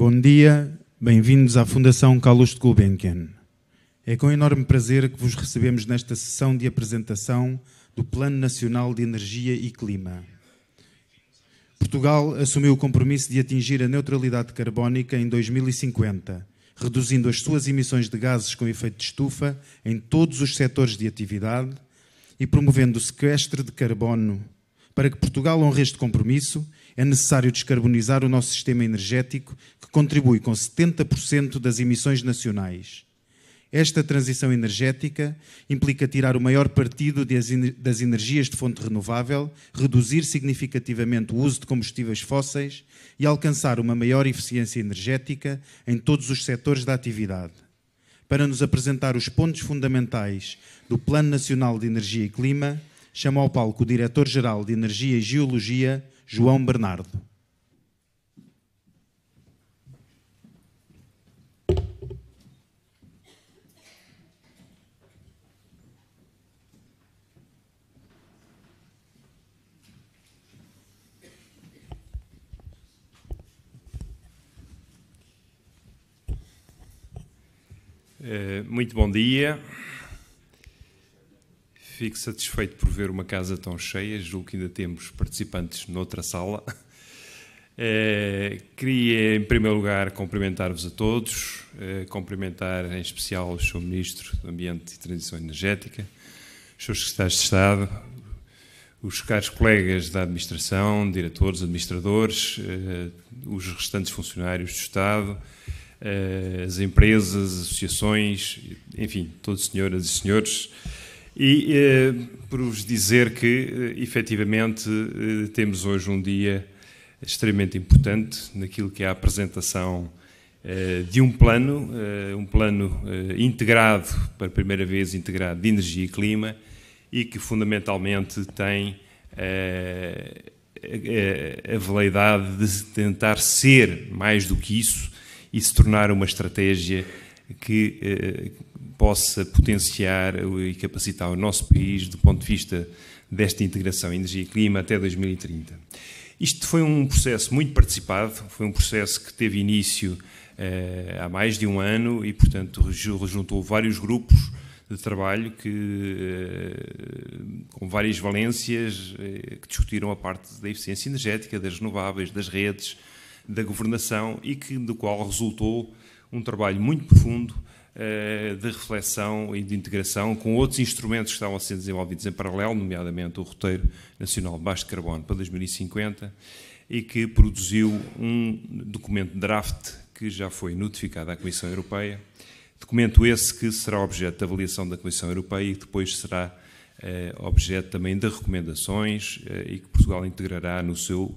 Bom dia, bem-vindos à Fundação Carlos de Gulbenkian. É com enorme prazer que vos recebemos nesta sessão de apresentação do Plano Nacional de Energia e Clima. Portugal assumiu o compromisso de atingir a neutralidade carbónica em 2050, reduzindo as suas emissões de gases com efeito de estufa em todos os setores de atividade e promovendo o sequestro de carbono. Para que Portugal honre este compromisso, é necessário descarbonizar o nosso sistema energético, que contribui com 70% das emissões nacionais. Esta transição energética implica tirar o maior partido das energias de fonte renovável, reduzir significativamente o uso de combustíveis fósseis e alcançar uma maior eficiência energética em todos os setores da atividade. Para nos apresentar os pontos fundamentais do Plano Nacional de Energia e Clima, chamo ao palco o Diretor-Geral de Energia e Geologia, João Bernardo. Eh, muito bom dia. Fico satisfeito por ver uma casa tão cheia, julgo que ainda temos participantes noutra sala. É, queria, em primeiro lugar, cumprimentar-vos a todos, é, cumprimentar em especial o Sr. Ministro do Ambiente e Transição Energética, os Srs. Secretários de Estado, os caros colegas da Administração, diretores, administradores, eh, os restantes funcionários do Estado, as empresas, associações, enfim, todos senhoras e senhores. E uh, por vos dizer que, eh, efetivamente, eh, temos hoje um dia extremamente importante naquilo que é a apresentação de um plano, um plano integrado, para primeira vez integrado, de energia e clima, e que fundamentalmente tem a, a, a veleidade de tentar ser mais do que isso e se tornar uma estratégia que possa potenciar e capacitar o nosso país do ponto de vista desta integração energia e clima até 2030. Isto foi um processo muito participado, foi um processo que teve início eh, há mais de um ano e, portanto, juntou vários grupos de trabalho que, eh, com várias valências eh, que discutiram a parte da eficiência energética, das renováveis, das redes, da governação e que, do qual resultou um trabalho muito profundo eh, de reflexão e de integração com outros instrumentos que estavam a ser desenvolvidos em paralelo, nomeadamente o roteiro nacional de baixo carbono para 2050, e que produziu um documento draft que já foi notificado à Comissão Europeia. Documento esse que será objeto de avaliação da Comissão Europeia e que depois será eh, objeto também de recomendações eh, e que Portugal integrará no seu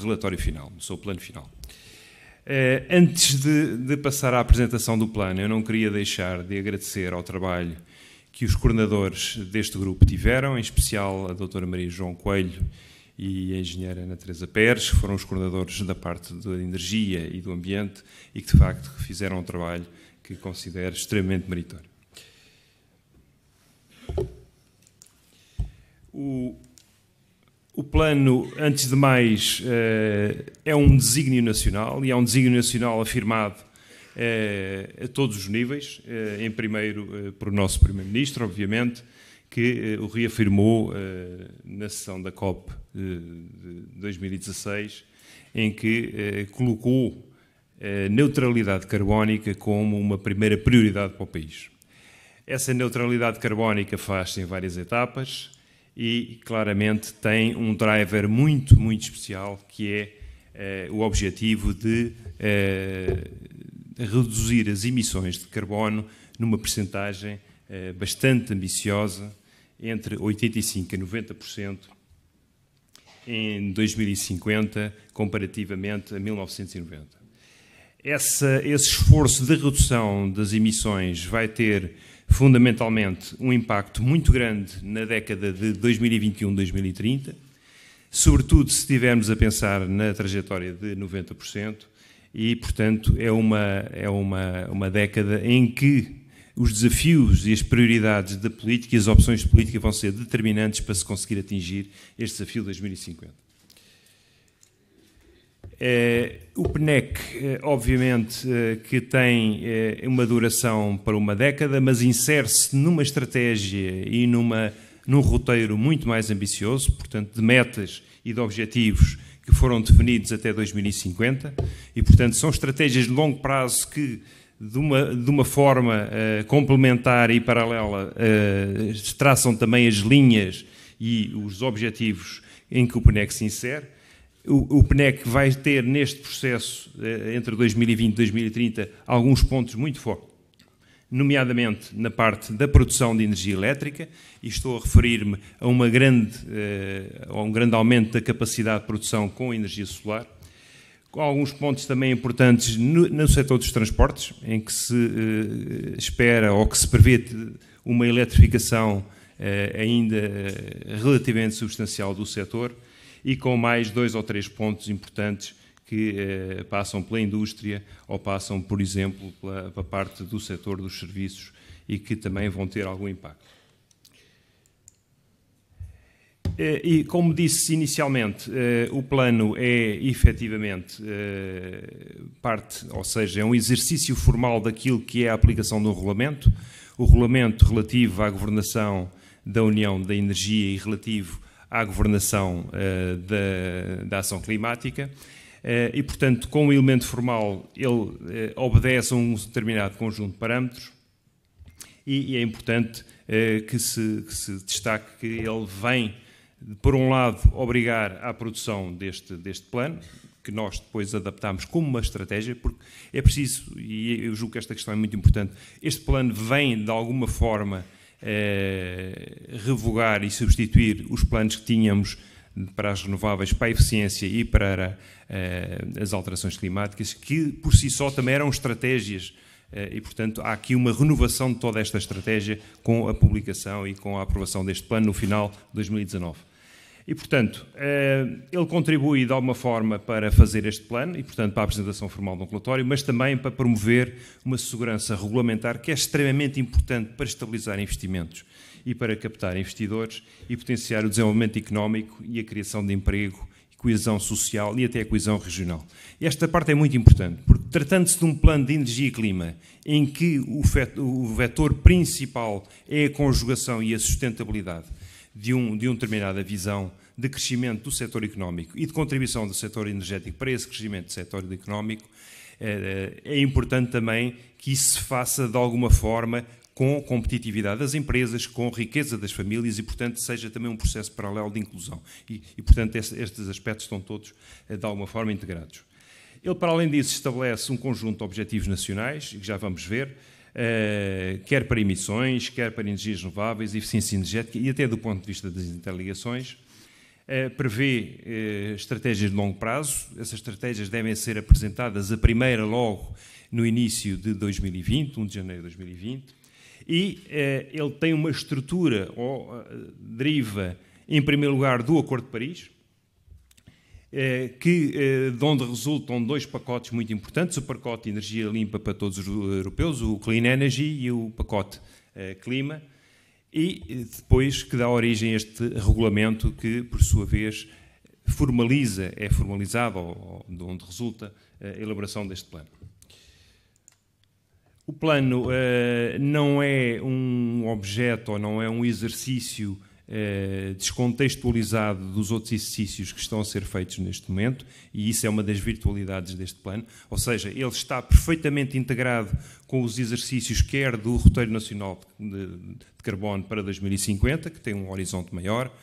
relatório final, no seu plano final. Eh, antes de, de, passar à apresentação do plano, eu não queria deixar de agradecer ao trabalho que os coordenadores deste grupo tiveram, em especial a doutora Maria João Coelho e a engenheira Ana Teresa Pérez, que foram os coordenadores da parte da energia e do ambiente e que, de facto, fizeram um trabalho que considero extremamente meritório. O plano, antes de mais, eh, é um desígnio nacional e é um desígnio nacional afirmado eh, a todos os níveis, eh, em primeiro por nosso Primeiro-Ministro, obviamente, que o reafirmou na sessão da COP de 2016, em que colocou a neutralidade carbónica como uma primeira prioridade para o país. Essa neutralidade carbónica faz-se em várias etapas, e claramente tem um driver muito, muito especial que é eh, o objetivo de eh, reduzir as emissões de carbono numa percentagem eh, bastante ambiciosa, entre 85% a 90% em 2050, comparativamente a 1990. Essa, esse esforço de redução das emissões vai ter fundamentalmente um impacto muito grande na década de 2021-2030, sobretudo se estivermos a pensar na trajetória de 90%, e, portanto, é uma, é uma, uma década em que os desafios e as prioridades da política e as opções de política vão ser determinantes para se conseguir atingir este desafio de 2050. Eh, o PNEC, eh, obviamente, eh, que tem uma duração para uma década, mas insere-se numa estratégia e numa, num roteiro muito mais ambicioso, portanto, de metas e de objetivos que foram definidos até 2050, e, portanto, são estratégias de longo prazo que de uma, de uma forma uh, complementar e paralela, uh, traçam também as linhas e os objetivos em que o PNEC se insere, o, o, PNEC vai ter neste processo, eh, entre 2020 e 2030, alguns pontos muito fortes, nomeadamente na parte da produção de energia elétrica, e estou a referir-me a, uma grande, eh, a um grande aumento da capacidade de produção com energia solar. Alguns pontos também importantes no, no setor dos transportes, em que se eh, espera ou que se prevê uma eletrificação ainda relativamente substancial do setor e com mais dois ou três pontos importantes que eh, passam pela indústria ou passam, por exemplo, pela, pela parte do setor dos serviços e que também vão ter algum impacto. Eh, e, como disse inicialmente, eh, o plano é efetivamente eh, parte, ou seja, é um exercício formal daquilo que é a aplicação do regulamento, o regulamento relativo à governação da União da Energia e relativo à governação uh, da, da, ação climática. Uh, e, portanto, com o elemento formal, ele uh, obedece a um determinado conjunto de parâmetros e, e é importante que se, que, se, destaque que ele vem, por um lado, obrigar à produção deste, deste plano, que nós depois adaptámos como uma estratégia, porque é preciso, e eu julgo que esta questão é muito importante, este plano vem, de alguma forma, eh, revogar e substituir os planos que tínhamos para as renováveis, para a eficiência e para eh, as alterações climáticas, que por si só também eram estratégias eh, e, portanto, há aqui uma renovação de toda esta estratégia com a publicação e com a aprovação deste plano no final de 2019. E, portanto, eh, ele contribui de alguma forma para fazer este plano e, portanto, para a apresentação formal de um relatório, mas também para promover uma segurança regulamentar que é extremamente importante para estabilizar investimentos e para captar investidores e potenciar o desenvolvimento económico e a criação de emprego, coesão social e até a coesão regional. Esta parte é muito importante, porque tratando-se de um plano de energia e clima em que o, vetor principal é a conjugação e a sustentabilidade, de, um, de uma determinada visão de crescimento do setor económico e de contribuição do setor energético para esse crescimento do setor económico, eh, é importante também que isso se faça de alguma forma com competitividade das empresas, com riqueza das famílias e, portanto, seja também um processo paralelo de inclusão. E, e portanto, estes aspectos estão todos, eh, de alguma forma, integrados. Ele, para além disso, estabelece um conjunto de objetivos nacionais, que já vamos ver, eh, quer para emissões, quer para energias renováveis, eficiência energética e até do ponto de vista das interligações. Eh, prevê eh, estratégias de longo prazo, essas estratégias devem ser apresentadas, a primeira logo no início de 2020, 1 de janeiro de 2020, e ele tem uma estrutura, ou deriva, em primeiro lugar, do Acordo de Paris, eh, que, eh, de onde resultam dois pacotes muito importantes, o pacote de energia limpa para todos os europeus, o Clean Energy e o pacote eh, clima, e depois que dá origem a este regulamento que, por sua vez, formaliza, é formalizado, ou, de onde resulta a elaboração deste plano. O plano não é um objeto ou não é um exercício eh, descontextualizado dos outros exercícios que estão a ser feitos neste momento, e isso é uma das virtualidades deste plano, ou seja, ele está perfeitamente integrado com os exercícios quer do roteiro nacional de, de carbono para 2050, que tem um horizonte maior,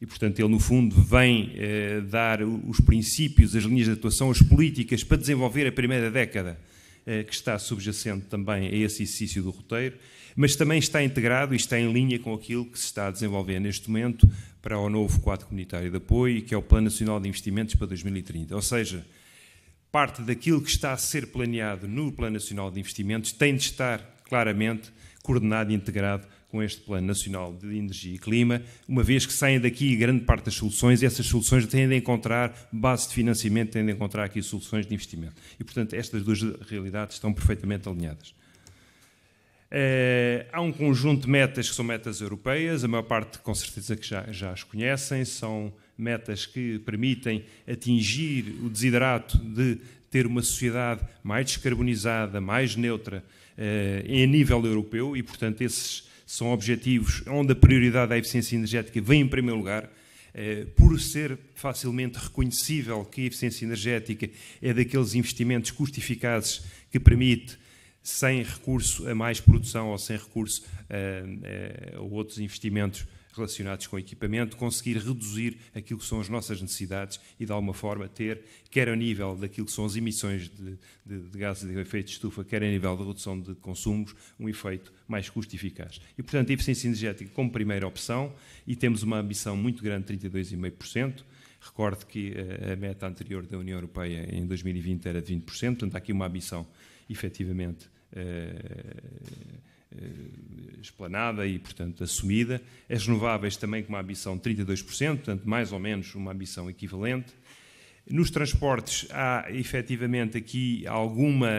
e, portanto, ele, no fundo, vem eh, dar os princípios, as linhas de atuação, as políticas para desenvolver a primeira década eh, que está subjacente também a esse exercício do roteiro mas também está integrado e está em linha com aquilo que se está a desenvolver neste momento para o novo quadro comunitário de apoio, que é o Plano Nacional de Investimentos para 2030. Ou seja, parte daquilo que está a ser planeado no Plano Nacional de Investimentos tem de estar claramente coordenado e integrado com este Plano Nacional de Energia e Clima, uma vez que saem daqui grande parte das soluções, e essas soluções têm de encontrar base de financiamento, têm de encontrar aqui soluções de investimento. E, portanto, estas duas realidades estão perfeitamente alinhadas. Eh, há um conjunto de metas que são metas europeias, a maior parte com certeza que já, já as conhecem, são metas que permitem atingir o desidrato de ter uma sociedade mais descarbonizada, mais neutra, eh, em nível europeu, e portanto esses são objetivos onde a prioridade da eficiência energética vem em primeiro lugar, eh, por ser facilmente reconhecível que a eficiência energética é daqueles investimentos custo-eficazes que permite sem recurso a mais produção ou sem recurso a, a outros investimentos relacionados com equipamento, conseguir reduzir aquilo que são as nossas necessidades e, de alguma forma, ter, quer a nível daquilo que são as emissões de, de, de gases de efeito de estufa, quer a nível da redução de consumos, um efeito mais custo eficaz. E, portanto, a eficiência energética como primeira opção, e temos uma ambição muito grande, 32,5%. Recordo que eh, a meta anterior da União Europeia em 2020 era de 20%, portanto, há aqui uma ambição efetivamente eh, eh, explanada e, portanto, assumida. As renováveis também com uma ambição de 32%, portanto, mais ou menos uma ambição equivalente. Nos transportes há efetivamente aqui alguma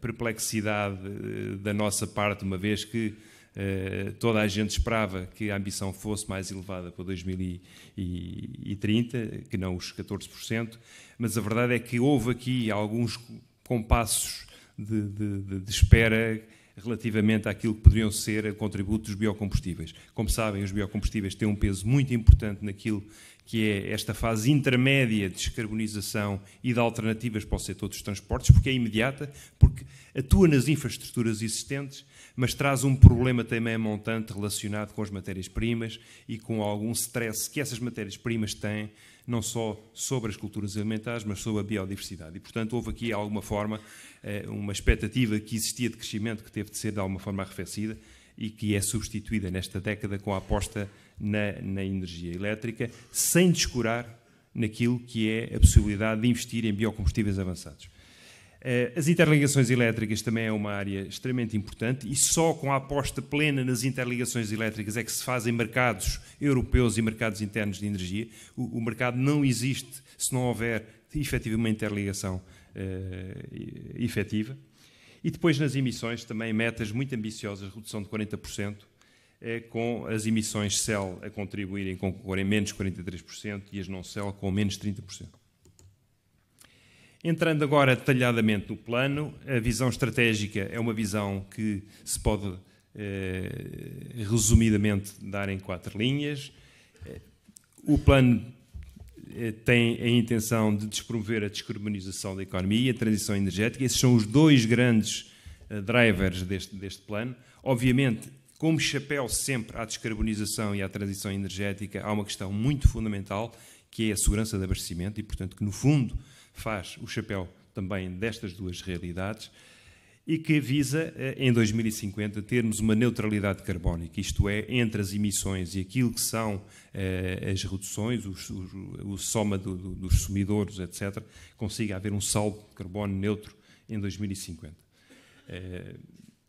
perplexidade eh, da nossa parte, uma vez que eh, toda a gente esperava que a ambição fosse mais elevada para 2030, que não os 14%, mas a verdade é que houve aqui alguns compassos de, de, de espera relativamente àquilo que poderiam ser contributos contributo dos biocombustíveis. Como sabem, os biocombustíveis têm um peso muito importante naquilo que é esta fase intermédia de descarbonização e de alternativas para o setor dos transportes, porque é imediata, porque atua nas infraestruturas existentes, mas traz um problema também montante relacionado com as matérias-primas e com algum stress que essas matérias-primas têm não só sobre as culturas alimentares, mas sobre a biodiversidade. E, portanto, houve aqui, de alguma forma, eh, uma expectativa que existia de crescimento que teve de ser, de alguma forma, arrefecida e que é substituída nesta década com a aposta na, na energia elétrica, sem descurar naquilo que é a possibilidade de investir em biocombustíveis avançados. Eh, as interligações elétricas também é uma área extremamente importante e só com a aposta plena nas interligações elétricas é que se fazem mercados europeus e mercados internos de energia. O, mercado não existe se não houver efetivamente interligação uh, efetiva. E depois nas emissões também metas muito ambiciosas, redução de 40%, eh, com as emissões CEL a contribuírem com, com menos 43% e as não CEL com menos 30%. Entrando agora detalhadamente no plano, a visão estratégica é uma visão que se pode eh, resumidamente dar em quatro linhas. O plano eh, tem a intenção de despromover a descarbonização da economia, e a transição energética. Esses são os dois grandes eh, drivers deste, deste plano. Obviamente, como chapéu sempre à descarbonização e à transição energética, há uma questão muito fundamental que é a segurança de abastecimento e, portanto, que no fundo faz o chapéu também destas duas realidades e que visa, eh, em 2050, termos uma neutralidade carbónica, isto é, entre as emissões e aquilo que são eh, as reduções, os, o soma do, do, dos sumidores, etc., consiga haver um saldo de carbono neutro em 2050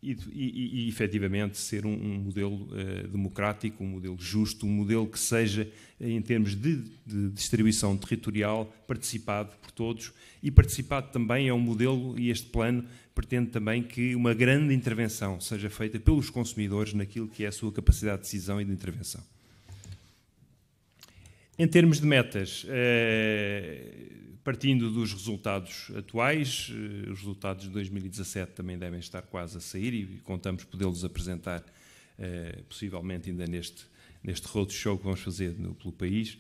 e, e, e efetivamente ser um, um modelo uh, democrático, um modelo justo, um modelo que seja, eh, em termos de, de, distribuição territorial, participado por todos e participado também é um modelo, e este plano pretende também que uma grande intervenção seja feita pelos consumidores naquilo que é a sua capacidade de decisão e de intervenção. Em termos de metas, uh, partindo dos resultados atuais, eh, os resultados de 2017 também devem estar quase a sair e contamos podê-los apresentar eh, possivelmente ainda neste, neste roadshow que vamos fazer no, pelo país.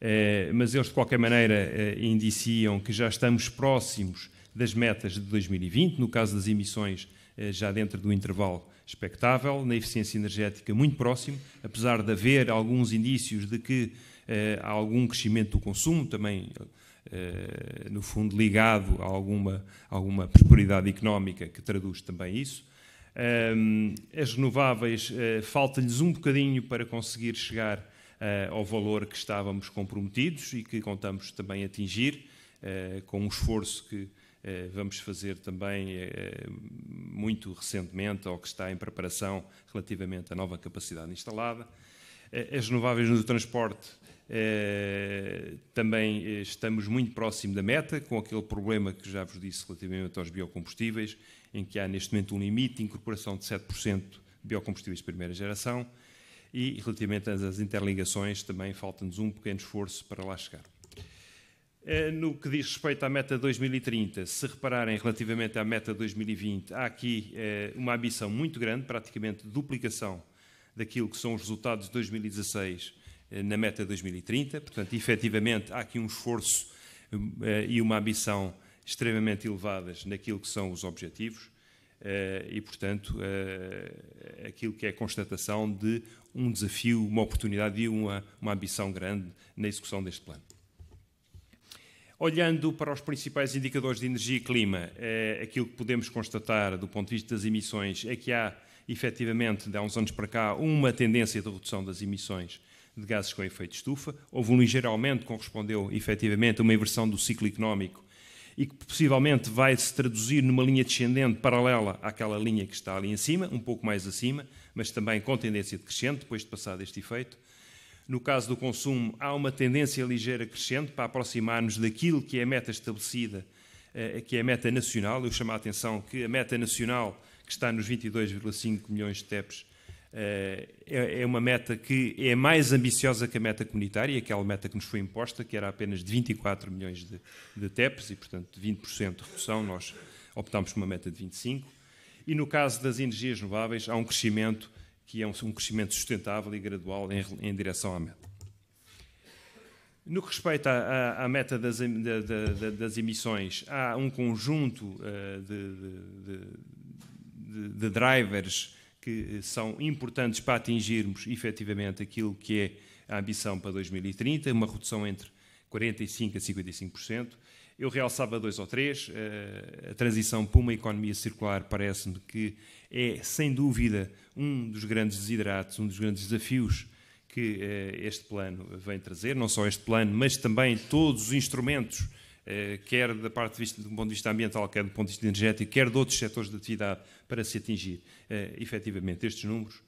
Eh, mas eles, de qualquer maneira, indiciam que já estamos próximos das metas de 2020, no caso das emissões, já dentro do intervalo expectável, na eficiência energética muito próximo, apesar de haver alguns indícios de que há algum crescimento do consumo, também eh, no fundo, ligado a alguma, alguma prosperidade económica que traduz também isso. Eh, as renováveis, eh, falta-lhes um bocadinho para conseguir chegar ao valor que estávamos comprometidos e que contamos também atingir, com um esforço que vamos fazer também muito recentemente, ou que está em preparação relativamente à nova capacidade instalada. As renováveis no transporte eh, também eh, estamos muito próximo da meta, com aquele problema que já vos disse relativamente aos biocombustíveis, em que há neste momento um limite de incorporação de 7% de biocombustíveis de primeira geração. E relativamente às interligações, também falta-nos um pequeno esforço para lá chegar. Eh, no que diz respeito à meta 2030, se repararem relativamente à meta 2020, há aqui uma ambição muito grande, praticamente duplicação daquilo que são os resultados de 2016 eh, na meta 2030. Portanto, efetivamente, há aqui um esforço eh, e uma ambição extremamente elevadas naquilo que são os objetivos eh, e, portanto, aquilo que é a constatação de um desafio, uma oportunidade e uma, uma ambição grande na execução deste plano. Olhando para os principais indicadores de energia e clima, aquilo que podemos constatar do ponto de vista das emissões é que há, efetivamente, de há uns anos para cá, uma tendência de redução das emissões de gases com efeito de estufa. Houve um ligeiro aumento, que correspondeu efetivamente a uma inversão do ciclo económico e que possivelmente vai se traduzir numa linha descendente paralela àquela linha que está ali em cima, um pouco mais acima, mas também com tendência decrescente depois de passado este efeito. No caso do consumo, há uma tendência ligeira crescente para aproximar-nos daquilo que é a meta estabelecida, eh, que é a meta nacional. Eu chamo a atenção que a meta nacional, que está nos 22,5 milhões de TEPs, eh, é, é uma meta que é mais ambiciosa que a meta comunitária, aquela meta que nos foi imposta, que era apenas de 24 milhões de, de TEPs e, portanto, de 20% de redução. Nós optámos por uma meta de 25%. E no caso das energias renováveis, há um crescimento que é um, um crescimento sustentável e gradual em, em, direção à meta. No que respeita à, à, meta das, da, da, das, emissões, há um conjunto uh, de, de, de, drivers que eh, são importantes para atingirmos efetivamente aquilo que é a ambição para 2030, uma redução entre 45% a 55%. Eu realçava dois ou três. Eh, a transição para uma economia circular parece-me que é, sem dúvida, um dos grandes desideratos, um dos grandes desafios que eh, este plano vem trazer. Não só este plano, mas também todos os instrumentos eh, quer da parte de vista, do ponto de vista ambiental, quer do ponto de vista energético, quer de outros setores de atividade, para se atingir eh, efetivamente estes números,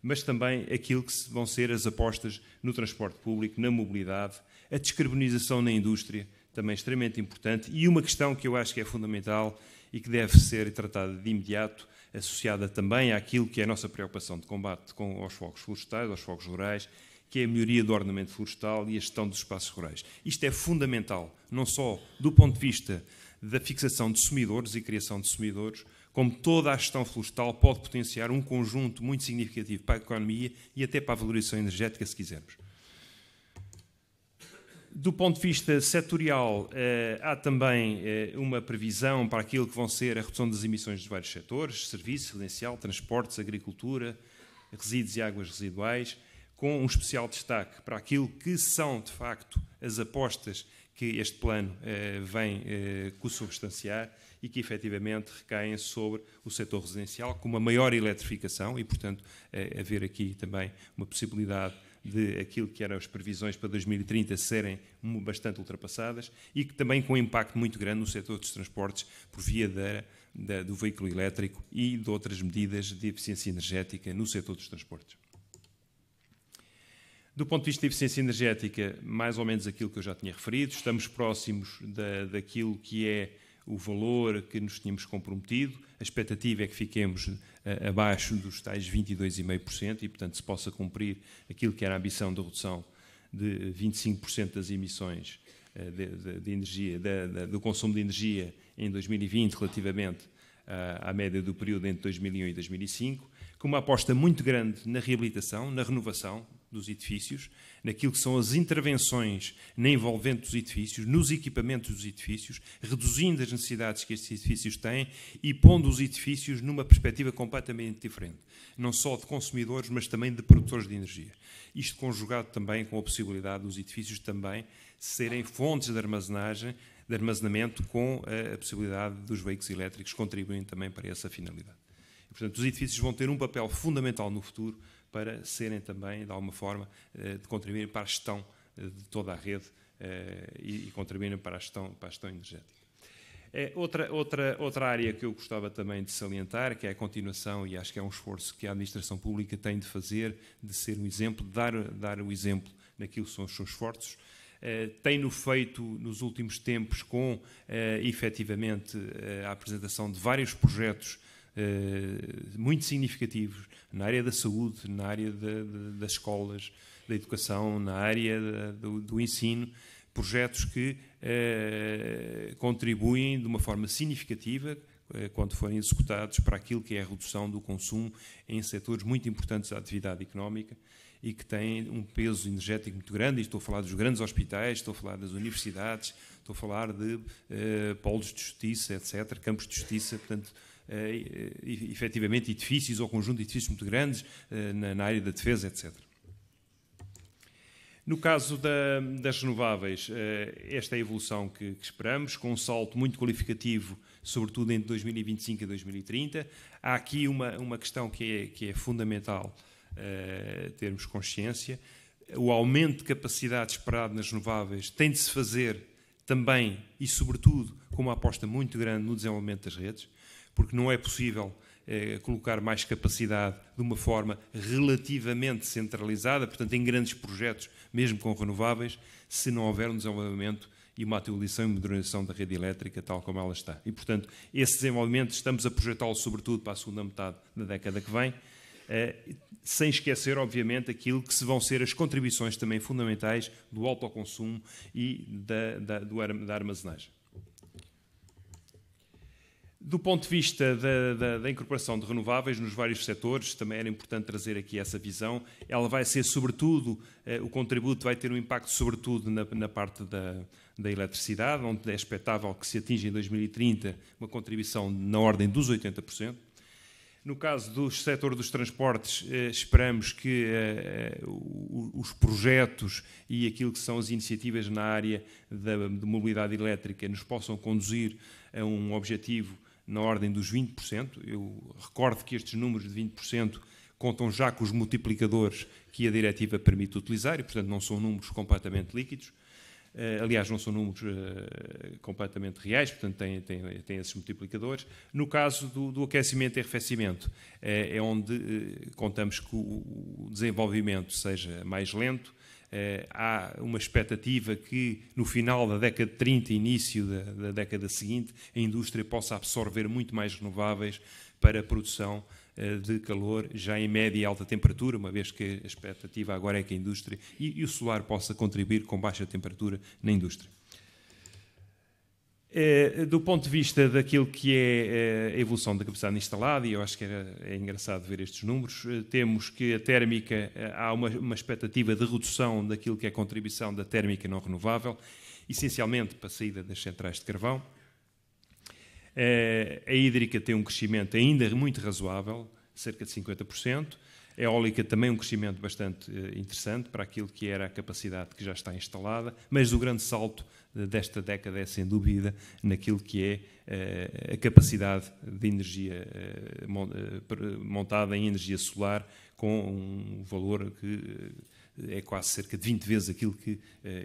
mas também aquilo que vão ser as apostas no transporte público, na mobilidade, a descarbonização na indústria, também extremamente importante, e uma questão que eu acho que é fundamental e que deve ser tratada de imediato, associada também àquilo que é a nossa preocupação de combate com, aos fogos florestais, aos fogos rurais que é a melhoria do ornamento florestal e a gestão dos espaços rurais. Isto é fundamental, não só do ponto de vista da fixação de sumidores e criação de sumidores, como toda a gestão florestal pode potenciar um conjunto muito significativo para a economia e até para a valorização energética, se quisermos. Do ponto de vista setorial, eh, há também eh, uma previsão para aquilo que vão ser a redução das emissões de vários setores: serviço, residencial, transportes, agricultura, resíduos e águas residuais com um especial destaque para aquilo que são, de facto, as apostas que este plano eh, vem eh, e que efetivamente recaem sobre o setor residencial, com uma maior eletrificação e, portanto, eh, haver aqui também uma possibilidade de aquilo que eram as previsões para 2030 serem bastante ultrapassadas e que também com um impacto muito grande no setor dos transportes por via da, da, do veículo elétrico e de outras medidas de eficiência energética no setor dos transportes. Do ponto de vista da eficiência energética, mais ou menos aquilo que eu já tinha referido, estamos próximos da, daquilo que é o valor que nos tínhamos comprometido. A expectativa é que fiquemos eh, abaixo dos tais 22,5% e, portanto, se possa cumprir aquilo que era a ambição da redução de 25% das emissões eh, de, de, de energia, de, do consumo de energia em 2020 relativamente à, eh, à média do período entre 2001 e 2005, com uma aposta muito grande na reabilitação, na renovação, dos edifícios, naquilo que são as intervenções na envolvente dos edifícios, nos equipamentos dos edifícios, reduzindo as necessidades que estes edifícios têm e pondo os edifícios numa perspectiva completamente diferente, não só de consumidores, mas também de produtores de energia. Isto conjugado também com a possibilidade dos edifícios também serem fontes de armazenagem, de armazenamento, com a, eh, a possibilidade dos veículos elétricos contribuindo também para essa finalidade. E, portanto, os edifícios vão ter um papel fundamental no futuro para serem também, de alguma forma, eh, de contribuírem para a gestão eh, de toda a rede eh, e, contribuírem para a gestão, para a gestão energética. É, outra, outra, outra área que eu gostava também de salientar, que é a continuação, e acho que é um esforço que a administração pública tem de fazer, de ser um exemplo, de dar, dar o exemplo naquilo que são os seus esforços. tem-no feito nos últimos tempos com, uh, efetivamente, a apresentação de vários projetos eh, muito significativos na área da saúde, na área de, de, das escolas, da educação, na área de, do, do, ensino, projetos que eh, contribuem de uma forma significativa eh, quando forem executados para aquilo que é a redução do consumo em setores muito importantes da atividade económica e que têm um peso energético muito grande. E estou a falar dos grandes hospitais, estou a falar das universidades, estou a falar de uh, polos de justiça, etc., campos de justiça, portanto, eh, efetivamente edifícios ou conjunto de edifícios muito grandes eh, na, na área da defesa, etc. No caso da, das renováveis, eh, esta é a evolução que, que, esperamos, com um salto muito qualificativo, sobretudo entre 2025 e 2030. Há aqui uma, uma questão que é, que é fundamental uh, termos consciência. O aumento de capacidade esperado nas renováveis tem de se fazer também e, sobretudo, com uma aposta muito grande no desenvolvimento das redes porque não é possível eh, colocar mais capacidade de uma forma relativamente centralizada, portanto, em grandes projetos, mesmo com renováveis, se não houver um desenvolvimento e uma atualização e modernização da rede elétrica tal como ela está. E, portanto, esse desenvolvimento estamos a projetá-lo sobretudo para a segunda metade da década que vem, eh, sem esquecer, obviamente, aquilo que se vão ser as contribuições também fundamentais do autoconsumo e da, da, do, da armazenagem. Do ponto de vista da, da, da, incorporação de renováveis nos vários setores, também era importante trazer aqui essa visão. Ela vai ser, sobretudo, eh, o contributo vai ter um impacto, sobretudo, na, na parte da, da eletricidade, onde é expectável que se atinja em 2030 uma contribuição na ordem dos 80%. No caso do setor dos transportes, eh, esperamos que eh, eh os projetos e aquilo que são as iniciativas na área da, de mobilidade elétrica nos possam conduzir a um objetivo na ordem dos 20%. Eu recordo que estes números de 20% contam já com os multiplicadores que a diretiva permite utilizar e, portanto, não são números completamente líquidos. Eh, aliás, não são números eh, completamente reais, portanto, têm esses multiplicadores. No caso do, do aquecimento e arrefecimento, eh, é onde contamos que o, desenvolvimento seja mais lento, eh, há uma expectativa que no final da década de 30 início da, da, década seguinte a indústria possa absorver muito mais renováveis para a produção eh, de calor já em média e alta temperatura, uma vez que a expectativa agora é que a indústria e, e o solar possa contribuir com baixa temperatura na indústria. Eh, do ponto de vista daquilo que é eh, a evolução da capacidade instalada, e eu acho que era, é engraçado ver estes números, eh, temos que a térmica, há uma, uma, expectativa de redução daquilo que é a contribuição da térmica não renovável, essencialmente para a saída das centrais de carvão. A hídrica tem um crescimento ainda muito razoável, cerca de 50%. A eólica também um crescimento bastante interessante para aquilo que era a capacidade que já está instalada, mas o grande salto desta década é, sem dúvida, naquilo que é eh, a capacidade de energia eh, eh, montada em energia solar com um valor que é quase cerca de 20 vezes aquilo que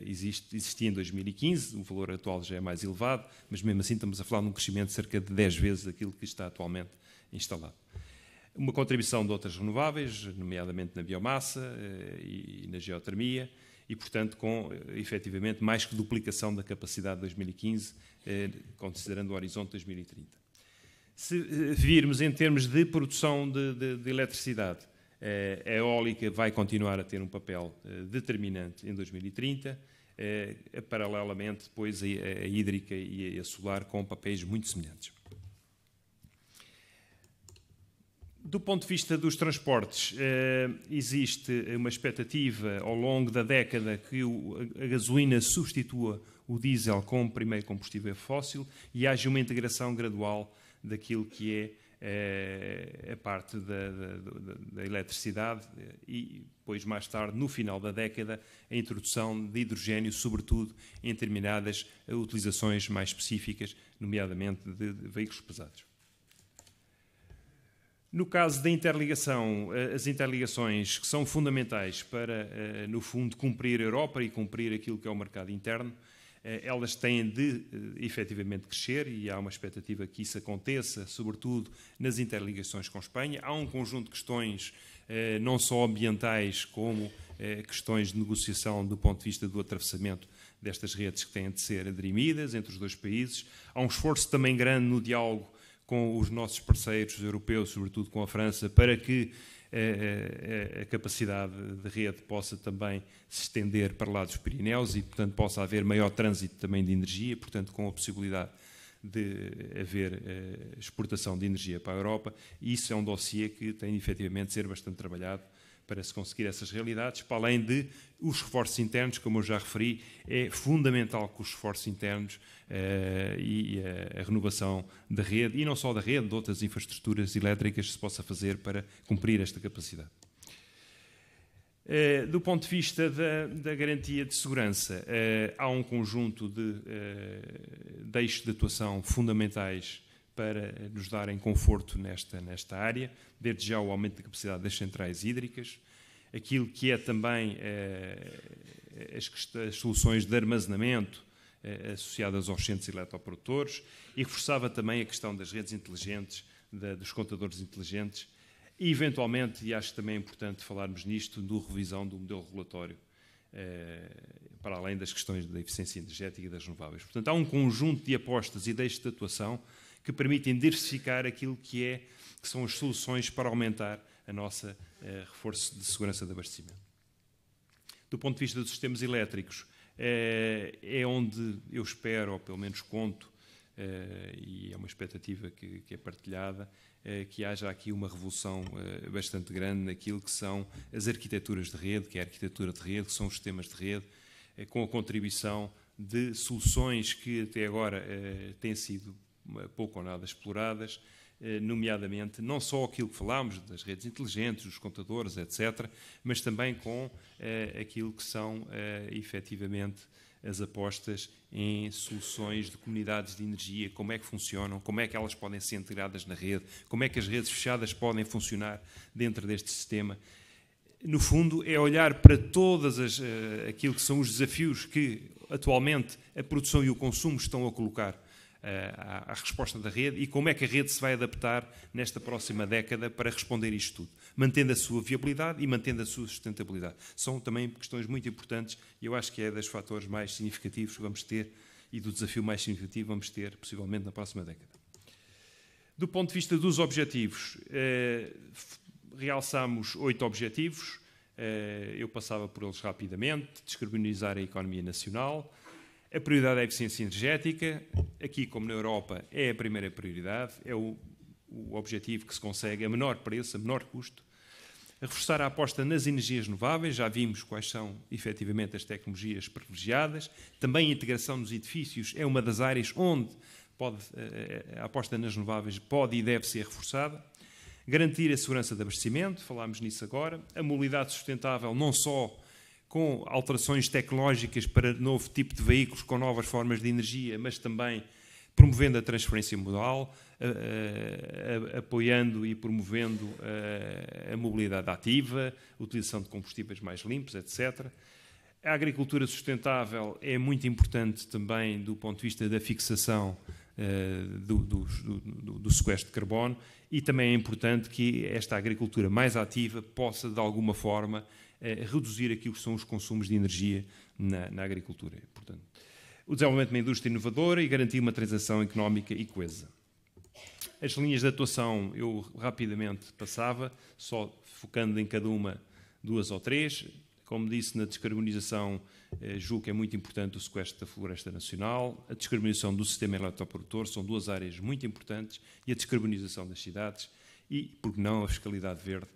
existe, existia em 2015. O valor atual já é mais elevado, mas mesmo assim estamos a falar de um crescimento de cerca de 10 vezes aquilo que está atualmente instalado uma contribuição de outras renováveis, nomeadamente na biomassa e na geotermia, e, portanto, com eh, efetivamente mais que duplicação da capacidade de 2015, eh, considerando o horizonte 2030. Se eh, virmos em termos de produção de, de, de eletricidade, a eólica vai continuar a ter um papel determinante em 2030, paralelamente depois a hídrica e a solar com papéis muito semelhantes. Do ponto de vista dos transportes, eh, existe uma expectativa ao longo da década que a gasolina substitua o diesel como primeiro combustível fóssil e haja uma integração gradual daquilo que é eh, a parte da, da, da eletricidade e depois, mais tarde, no final da década, a introdução de hidrogênio, sobretudo em determinadas utilizações mais específicas, nomeadamente de veículos pesados. No caso da interligação, eh, as interligações que são fundamentais para, eh, no fundo, cumprir a Europa e cumprir aquilo que é o mercado interno, eh, elas têm de efetivamente crescer e há uma expectativa que isso aconteça, sobretudo nas interligações com a Espanha. Há um conjunto de questões, não só ambientais, como questões de negociação do ponto de vista do atravessamento destas redes que têm de ser adrimidas entre os dois países. Há um esforço também grande no diálogo com os nossos parceiros europeus, sobretudo com a França, para que eh, eh, eh, a, capacidade de rede possa também se estender para lá dos Pirineus e, portanto, possa haver maior trânsito também de energia, portanto, com a possibilidade de haver exportação de energia para a Europa. Isso é um dossiê que tem efetivamente de ser bastante trabalhado para se conseguir essas realidades, para além de os esforços internos, como eu já referi, é fundamental que os esforços internos uh, e uh, a renovação da rede, e não só da rede, de outras infraestruturas elétricas se possa fazer para cumprir esta capacidade. Uh, do ponto de vista da, da garantia de segurança, eh, há um conjunto de uh, deixos de atuação fundamentais para nos darem conforto nesta, nesta área, desde já o aumento da capacidade das centrais hídricas, aquilo que é também eh, as, as, soluções de armazenamento eh, associadas aos centros eletroprodutores e reforçava também a questão das redes inteligentes, da, dos contadores inteligentes e, eventualmente, e acho também importante falarmos nisto, da revisão do modelo regulatório eh, para além das questões da eficiência energética e das renováveis. Portanto, há um conjunto de apostas e deixos de atuação que permitem diversificar aquilo que, é, que são as soluções para aumentar a nossa eh, reforço de segurança de abastecimento. Do ponto de vista dos sistemas elétricos, eh, é onde eu espero, ou pelo menos conto, eh, e é uma expectativa que, que é partilhada, eh, que haja aqui uma revolução eh, bastante grande naquilo que são as arquiteturas de rede, que é a arquitetura de rede, que são os sistemas de rede, eh, com a contribuição de soluções que até agora têm sido eh, pouco ou nada exploradas, eh, nomeadamente não só aquilo que falámos das redes inteligentes, dos contadores, etc., mas também com eh, aquilo que são efetivamente as apostas em soluções de comunidades de energia, como é que funcionam, como é que elas podem ser integradas na rede, como é que as redes fechadas podem funcionar dentro deste sistema. No fundo, é olhar para todas as, aquilo que são os desafios que atualmente a produção e o consumo estão a colocar eh, à, resposta da rede e como é que a rede se vai adaptar nesta próxima década para responder isto tudo, mantendo a sua viabilidade e mantendo a sua sustentabilidade. São também questões muito importantes e eu acho que é dos fatores mais significativos que vamos ter e do desafio mais significativo que vamos ter, possivelmente, na próxima década. Do ponto de vista dos objetivos, eh, realçamos oito objetivos. Eh, eu passava por eles rapidamente: descarbonizar a economia nacional, a prioridade é a eficiência energética. Aqui, como na Europa, é a primeira prioridade, é o, o objetivo que se consegue a menor preço, a menor custo. A reforçar a aposta nas energias renováveis, já vimos quais são efetivamente as tecnologias privilegiadas. Também a integração nos edifícios é uma das áreas onde pode, eh, eh, a aposta nas renováveis pode e deve ser reforçada. Garantir a segurança de abastecimento, falámos nisso agora. A mobilidade sustentável, não só com alterações tecnológicas para novo tipo de veículos, com novas formas de energia, mas também promovendo a transferência modal, apoiando e promovendo a mobilidade ativa, utilização de combustíveis mais limpos, etc. A agricultura sustentável é muito importante também do ponto de vista da fixação eh, do, do, do, do sequestro de carbono e também é importante que esta agricultura mais ativa possa, de alguma forma, eh, reduzir aquilo que são os consumos de energia na, na agricultura. Portanto, o desenvolvimento de uma indústria inovadora e garantir uma transação económica e coesa. As linhas de atuação eu rapidamente passava, só focando em cada uma duas ou três. Como disse, na descarbonização, eh, julgo que é muito importante o sequestro da floresta nacional, a descarbonização do sistema eletroprodutor, são duas áreas muito importantes, e a descarbonização das cidades e, por que não, a fiscalidade verde,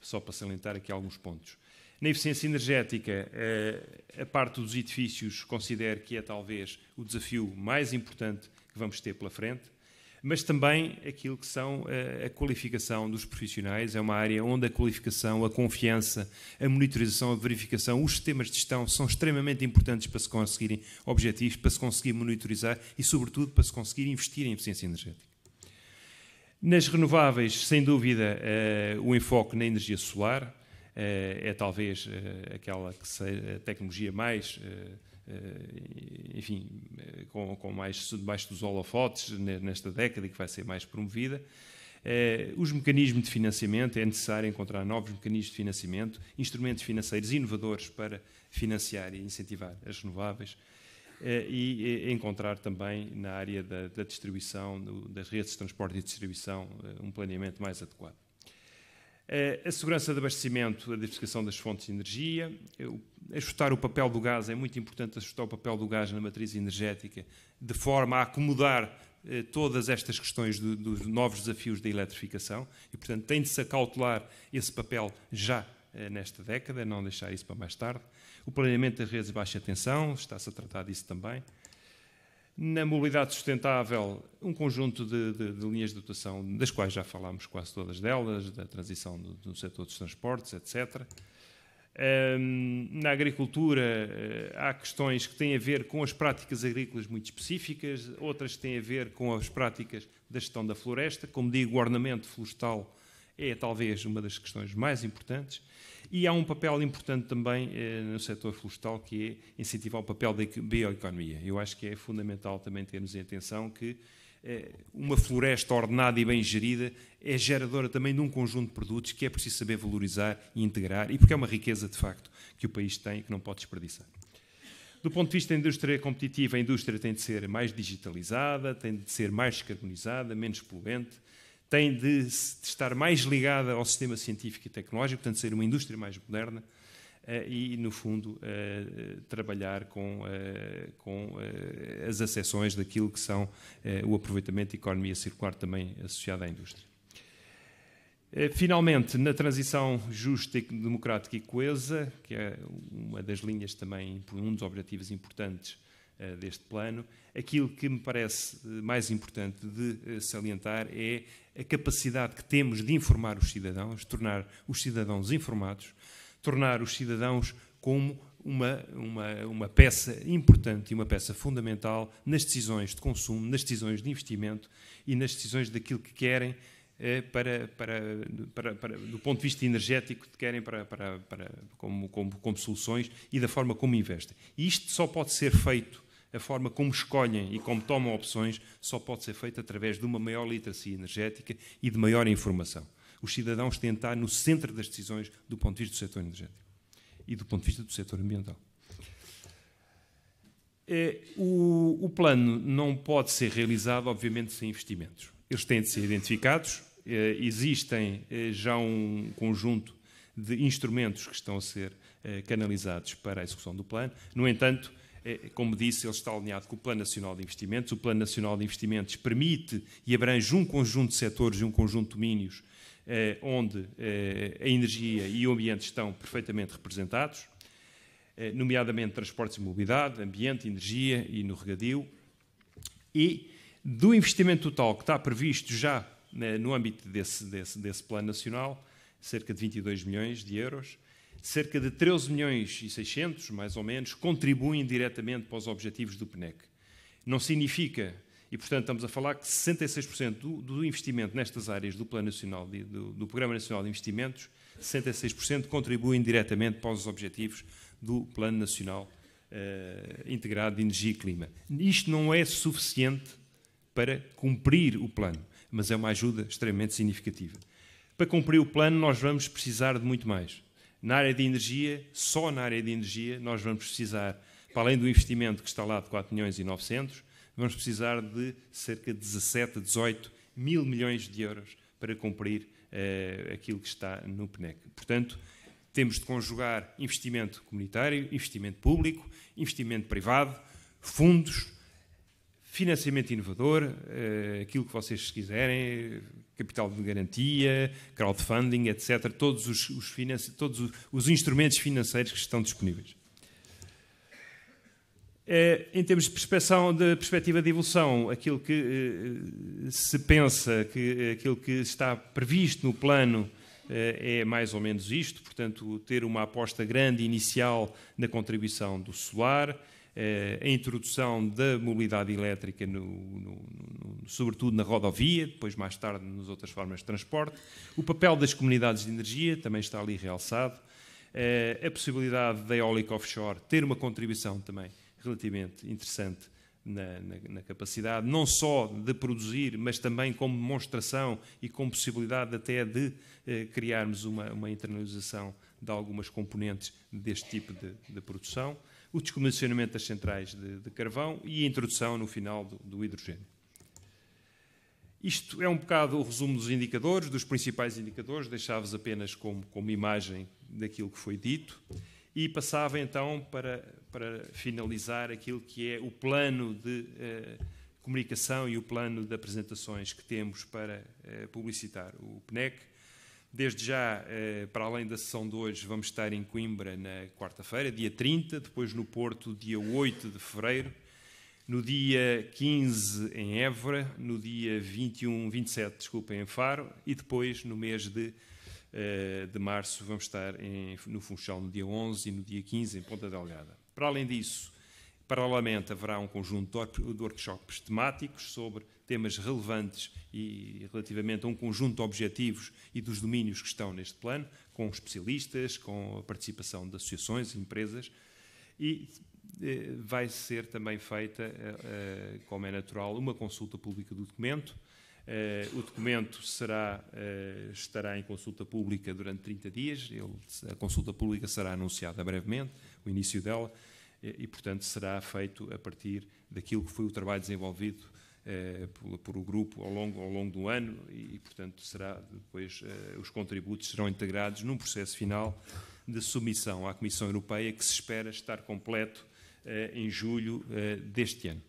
só para salientar aqui alguns pontos. Na eficiência energética, eh, a parte dos edifícios considero que é talvez o desafio mais importante que vamos ter pela frente, mas também aquilo que são eh, a qualificação dos profissionais. É uma área onde a qualificação, a confiança, a monitorização, a verificação, os sistemas de gestão são extremamente importantes para se conseguirem objetivos, para se conseguir monitorizar e, sobretudo, para se conseguir investir em eficiência energética. Nas renováveis, sem dúvida, eh, o enfoque na energia solar eh, é talvez eh, aquela que seja a tecnologia mais eh, enfim, com, com mais debaixo dos holofotes nesta década e que vai ser mais promovida. Os mecanismos de financiamento, é necessário encontrar novos mecanismos de financiamento, instrumentos financeiros inovadores para financiar e incentivar as renováveis e encontrar também na área da, da distribuição, das redes de transporte e distribuição, um planeamento mais adequado. Eh, a segurança de abastecimento, a diversificação das fontes de energia, eh, ajustar o papel do gás, é muito importante ajustar o papel do gás na matriz energética, de forma a acomodar eh, todas estas questões dos novos desafios da eletrificação e, portanto, tem de se acautelar esse papel já nesta década, não deixar isso para mais tarde. O planeamento das redes de baixa tensão, está-se a tratar disso também. Na mobilidade sustentável, um conjunto de, de, de, linhas de dotação, das quais já falámos quase todas delas, da transição do, do setor dos transportes, etc. na agricultura, eh, há questões que têm a ver com as práticas agrícolas muito específicas, outras têm a ver com as práticas da gestão da floresta. Como digo, o ornamento florestal é talvez uma das questões mais importantes. E há um papel importante também eh, no setor florestal, que é incentivar o papel da bioeconomia. Eu acho que é fundamental também termos em atenção que eh, uma floresta ordenada e bem gerida é geradora também de um conjunto de produtos que é preciso saber valorizar e integrar, e porque é uma riqueza de facto que o país tem e que não pode desperdiçar. Do ponto de vista da indústria competitiva, a indústria tem de ser mais digitalizada, tem de ser mais descarbonizada, menos poluente, tem de, estar mais ligada ao sistema científico e tecnológico, portanto, ser uma indústria mais moderna eh, e, no fundo, eh, eh, trabalhar com, com as acessões daquilo que são o aproveitamento e economia circular também associada à indústria. Finalmente, na transição justa, democrática e coesa, que é uma das linhas também, um dos objetivos importantes deste plano, aquilo que me parece mais importante de salientar é a capacidade que temos de informar os cidadãos, tornar os cidadãos informados, tornar os cidadãos como uma, uma, uma peça importante e uma peça fundamental nas decisões de consumo, nas decisões de investimento e nas decisões daquilo que querem eh, para, para, para, para, do ponto de vista energético que querem para, para, como, como, como soluções e da forma como investem. E isto só pode ser feito a forma como escolhem e como tomam opções só pode ser feita através de uma maior literacia energética e de maior informação. Os cidadãos têm de estar no centro das decisões do ponto de vista do setor energético e do ponto de vista do setor ambiental. É, o, o plano não pode ser realizado, obviamente, sem investimentos. Eles têm de ser identificados, é, existem é, já um conjunto de instrumentos que estão a ser canalizados para a execução do plano. No entanto, é, é, como disse, ele está alinhado com o Plano Nacional de Investimentos. O Plano Nacional de Investimentos permite e abrange um conjunto de setores e um conjunto de domínios é, onde a energia e o ambiente estão perfeitamente representados, nomeadamente transportes e mobilidade, ambiente, energia e no regadio. E do investimento total que está previsto já né, no âmbito desse, desse, desse Plano Nacional, cerca de 22 milhões de euros, cerca de 13 milhões e 600, mais ou menos, contribuem diretamente para os objetivos do PNEC. Não significa, e portanto estamos a falar que 66% do, do, investimento nestas áreas do Plano Nacional, de, do, do Programa Nacional de Investimentos, 66% contribuem diretamente para os objetivos do Plano Nacional uh, Integrado de Energia e Clima. Isto não é suficiente para cumprir o plano, mas é uma ajuda extremamente significativa. Para cumprir o plano, nós vamos precisar de muito mais. Na área de energia, só na área de energia, nós vamos precisar, para além do investimento que está lá de 4 milhões e 900, vamos precisar de cerca de 17, 18 mil milhões de euros para cumprir uh, aquilo que está no PNEC. Portanto, temos de conjugar investimento comunitário, investimento público, investimento privado, fundos, financiamento inovador, uh, aquilo que vocês quiserem, capital de garantia, crowdfunding, etc., todos os, os todos os instrumentos financeiros que estão disponíveis. É, em termos de, de perspectiva de evolução, aquilo que eh, eh se pensa, que eh, aquilo que está previsto no plano eh, é mais ou menos isto, portanto, ter uma aposta grande inicial na contribuição do solar, eh, a introdução da mobilidade elétrica, no, no, no, sobretudo na rodovia, depois mais tarde nas outras formas de transporte. O papel das comunidades de energia também está ali realçado. Eh, a possibilidade da eólica offshore ter uma contribuição também relativamente interessante na, na, na, capacidade, não só de produzir, mas também como demonstração e com possibilidade até de eh, criarmos uma, uma internalização de algumas componentes deste tipo de, de produção o descomissionamento das centrais de, de carvão e a introdução no final do, do, hidrogênio. Isto é um bocado o resumo dos indicadores, dos principais indicadores, deixava-vos apenas como, como imagem daquilo que foi dito e passava então para, para finalizar aquilo que é o plano de eh, comunicação e o plano de apresentações que temos para eh, publicitar o PNEC Desde já, eh, para além da sessão de hoje, vamos estar em Coimbra na quarta-feira, dia 30, depois no Porto, dia 8 de fevereiro, no dia 15 em Évora, no dia 21, 27, desculpa, em Faro, e depois no mês de, eh, de março vamos estar em, no Funchal no dia 11 e no dia 15 em Ponta Delgada. Para além disso, Paralelamente, haverá um conjunto de workshops temáticos sobre temas relevantes e relativamente a um conjunto de objetivos e dos domínios que estão neste plano, com especialistas, com a participação de associações, e empresas, e eh, vai ser também feita, eh, eh, como é natural, uma consulta pública do documento. O documento será, estará em consulta pública durante 30 dias, a consulta pública será anunciada brevemente, o início dela e, portanto, será feito a partir daquilo que foi o trabalho desenvolvido eh, por, o grupo ao longo, ao longo do ano e, portanto, será depois eh, os contributos serão integrados num processo final de submissão à Comissão Europeia que se espera estar completo eh, em julho eh, deste ano.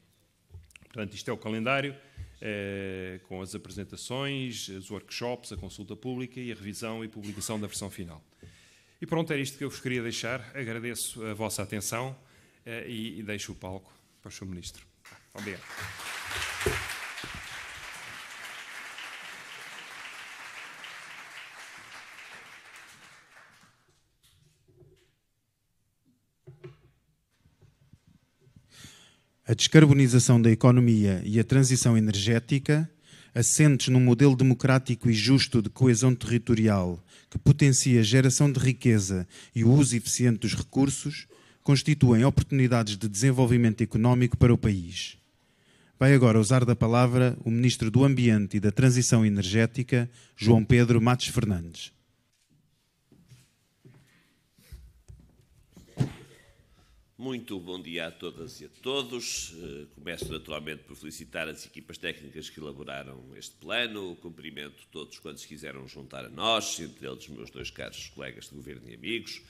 Portanto, isto é o calendário eh, com as apresentações, os workshops, a consulta pública e a revisão e publicação da versão final. E pronto, era isto que eu vos queria deixar. Agradeço a vossa atenção. Eh, e, deixo o palco para o Sr. Ministro. Obrigado. A descarbonização da economia e a transição energética, assentes num modelo democrático e justo de coesão territorial que potencia a geração de riqueza e o uso eficiente dos recursos, constituem oportunidades de desenvolvimento económico para o país. Vai agora usar da palavra o Ministro do Ambiente e da Transição Energética, João Pedro Matos Fernandes. Muito bom dia a todas e a todos. Eh, começo naturalmente por felicitar as equipas técnicas que elaboraram este plano. Cumprimento todos quantos quiseram juntar a nós, entre eles meus dois caros colegas de governo e amigos.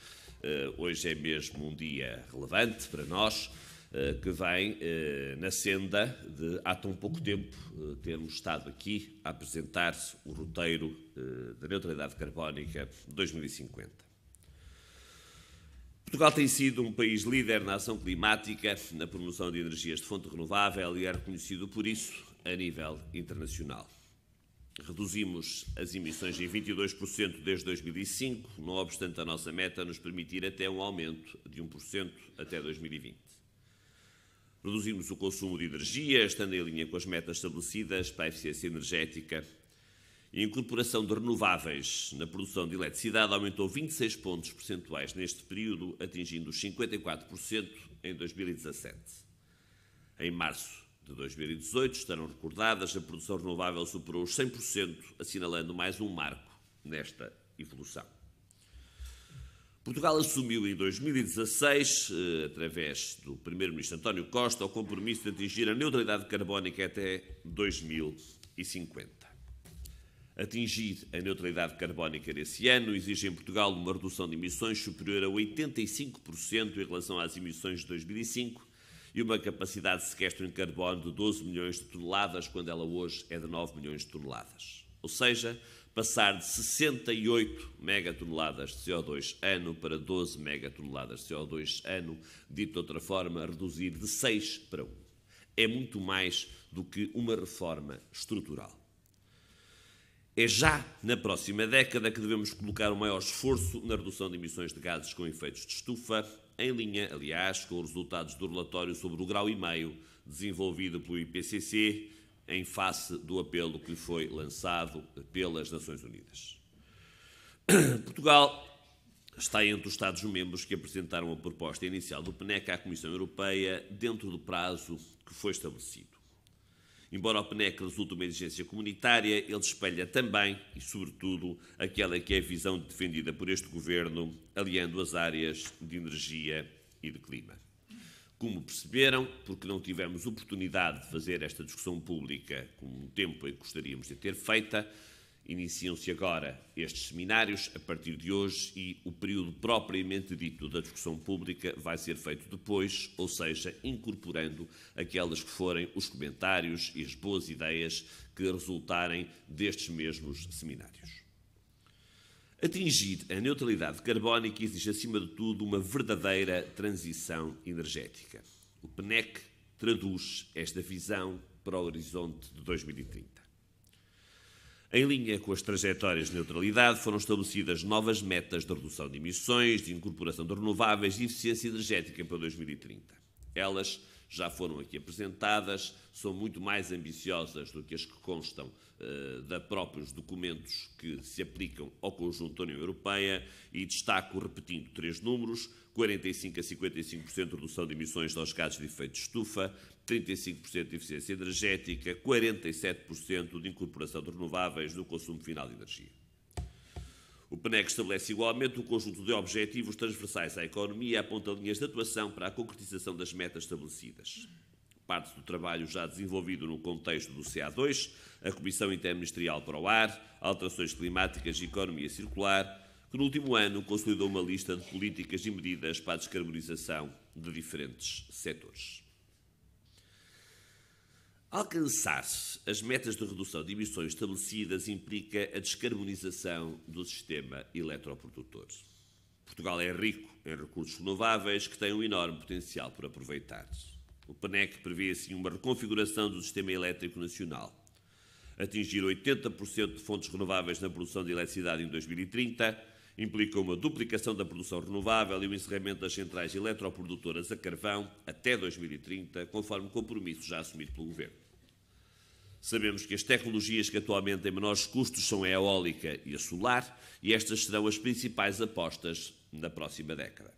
Eh, hoje é mesmo um dia relevante para nós, eh, que vem eh, na senda de há tão pouco tempo termos estado aqui a apresentar o roteiro da neutralidade carbónica 2050. Portugal tem sido um país líder na ação climática, na promoção de energias de fonte renovável e é reconhecido por isso a nível internacional. Reduzimos as emissões em 22% desde 2005, não obstante a nossa meta nos permitir até um aumento de 1% até 2020. Reduzimos o consumo de energia, estando em linha com as metas estabelecidas para a eficiência energética. a incorporação de renováveis na produção de eletricidade aumentou 26 pontos percentuais neste período, atingindo os 54% em 2017. Em março de 2018 estarão recordadas, a produção renovável superou os 100%, assinalando mais um marco nesta evolução. Portugal assumiu em 2016, eh, através do Primeiro-Ministro António Costa, o compromisso de atingir a neutralidade carbónica até 2050. Atingir a neutralidade carbónica nesse ano exige em Portugal uma redução de emissões superior a 85% em relação às emissões de 2005 e uma capacidade de sequestro em carbono de 12 milhões de toneladas, quando ela hoje é de 9 milhões de toneladas. Ou seja, passar de 68 megatoneladas de CO2 ano para 12 megatoneladas de CO2 ano, dito de outra forma, reduzir de 6 para 1. É muito mais do que uma reforma estrutural. É já na próxima década que devemos colocar o maior esforço na redução de emissões de gases com efeitos de estufa, em linha, aliás, com os resultados do relatório sobre o grau e meio desenvolvido pelo IPCC em face do apelo que lhe foi lançado pelas Nações Unidas. Portugal está entre os Estados-membros que apresentaram a proposta inicial do PNEC à Comissão Europeia dentro do prazo que foi estabelecido. Embora o PNEC resulte uma exigência comunitária, ele espelha também e, sobretudo, aquela que é a visão defendida por este Governo, aliando as áreas de energia e de clima. Como perceberam, porque não tivemos oportunidade de fazer esta discussão pública com o tempo em que gostaríamos de ter feita, Iniciam-se agora estes seminários a partir de hoje e o período propriamente dito da discussão pública vai ser feito depois, ou seja, incorporando aquelas que forem os comentários e as boas ideias que resultarem destes mesmos seminários. Atingir a neutralidade carbónica exige, acima de tudo, uma verdadeira transição energética. O PNEC traduz esta visão para o horizonte de 2030. Em linha com as trajetórias de neutralidade, foram estabelecidas novas metas de redução de emissões, de incorporação de renováveis e eficiência energética para 2030. Elas já foram aqui apresentadas, são muito mais ambiciosas do que as que constam uh, eh, da próprios documentos que se aplicam ao conjunto da União Europeia e destaco, repetindo três números, 45 a 55% de redução de emissões dos gases de efeito de estufa, 35% de eficiência energética, 47% de incorporação de renováveis no consumo final de energia. O PNEC estabelece igualmente um conjunto de objetivos transversais à economia e aponta linhas de atuação para a concretização das metas estabelecidas. Parte do trabalho já desenvolvido no contexto do CA2, a Comissão Interministerial para o Ar, Alterações Climáticas e Economia Circular, que no último ano consolidou uma lista de políticas e medidas para a descarbonização de diferentes setores. Alcançar as metas de redução de emissões estabelecidas implica a descarbonização do sistema eletroprodutor. Portugal é rico em recursos renováveis que têm um enorme potencial por aproveitar. O PNEC prevê assim uma reconfiguração do sistema elétrico nacional. Atingir 80% de fontes renováveis na produção de eletricidade em 2030 implica uma duplicação da produção renovável e o encerramento das centrais eletroprodutoras a carvão até 2030, conforme compromisso já assumido pelo Governo. Sabemos que as tecnologias que atualmente têm menores custos são a eólica e a solar, e estas serão as principais apostas na próxima década.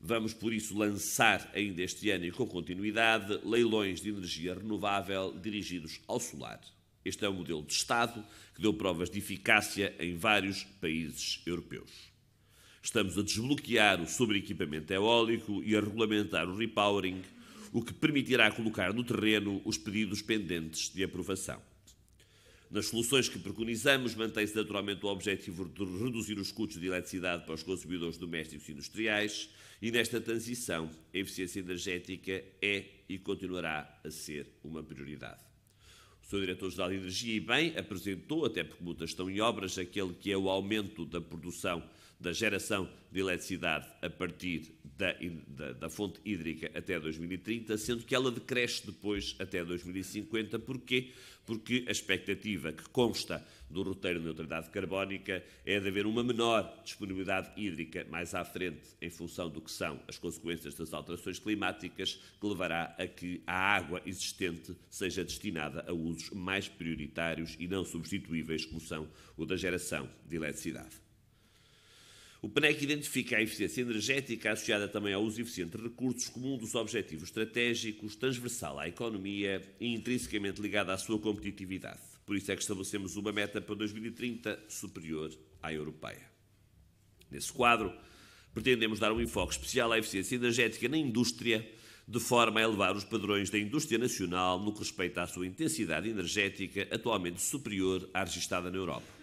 Vamos, por isso, lançar ainda este ano e com continuidade leilões de energia renovável dirigidos ao solar. Este é um modelo de Estado que deu provas de eficácia em vários países europeus. Estamos a desbloquear o sobreequipamento eólico e a regulamentar o repowering o que permitirá colocar no terreno os pedidos pendentes de aprovação. Nas soluções que preconizamos, mantém-se naturalmente o objetivo de reduzir os custos de eletricidade para os consumidores domésticos e industriais, e nesta transição, a eficiência energética é e continuará a ser uma prioridade. O Sr. Diretor-Geral de Energia e Bem apresentou, até porque muitas estão em obras, aquele que é o aumento da produção da geração de eletricidade a partir da, da, da, fonte hídrica até 2030, sendo que ela decresce depois até 2050. Porquê? Porque a expectativa que consta do roteiro de neutralidade carbónica é de haver uma menor disponibilidade hídrica mais à frente, em função do que são as consequências das alterações climáticas, que levará a que a água existente seja destinada a usos mais prioritários e não substituíveis, como são o da geração de eletricidade. O PNEC identifica a eficiência energética associada também ao uso eficiente de recursos como um dos objetivos estratégicos, transversal à economia e intrinsecamente ligado à sua competitividade. Por isso é que estabelecemos uma meta para 2030 superior à europeia. Nesse quadro, pretendemos dar um enfoque especial à eficiência energética na indústria, de forma a elevar os padrões da indústria nacional no que respeita à sua intensidade energética, atualmente superior à registada na Europa.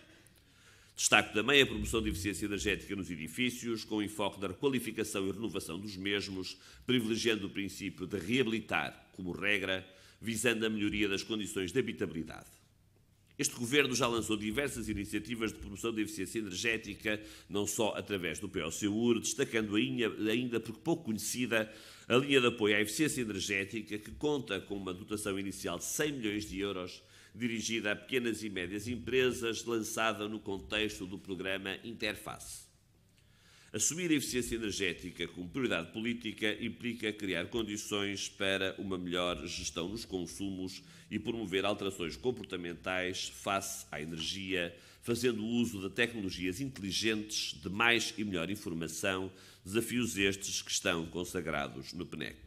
Destaco também a promoção de eficiência energética nos edifícios, com enfoque na requalificação e renovação dos mesmos, privilegiando o princípio de reabilitar como regra, visando a melhoria das condições de habitabilidade. Este governo já lançou diversas iniciativas de promoção da eficiência energética, não só através do PLCUR, destacando ainda, porque pouco conhecida, a linha de apoio à eficiência energética, que conta com uma dotação inicial de 100 milhões de euros dirigida a pequenas e médias empresas, lançada no contexto do programa Interface. Assumir a eficiência energética como prioridade política implica criar condições para uma melhor gestão dos consumos e promover alterações comportamentais face à energia, fazendo uso de tecnologias inteligentes, de mais e melhor informação, desafios estes que estão consagrados no PNEC.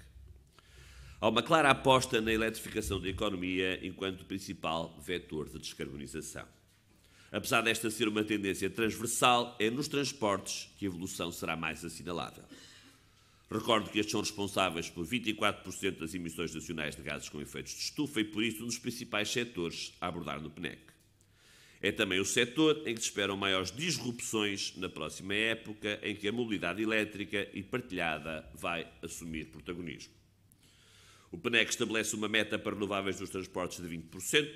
Há uma clara aposta na eletrificação da economia enquanto principal vetor de descarbonização. Apesar desta ser uma tendência transversal, é nos transportes que a evolução será mais assinalável. Recordo que estes são responsáveis por 24% das emissões nacionais de gases com efeitos de estufa e, por isso, um dos principais setores a abordar no PNEC. É também o setor em que se esperam maiores disrupções na próxima época, em que a mobilidade elétrica e partilhada vai assumir protagonismo. O PNEC estabelece uma meta para renováveis nos transportes de 20%,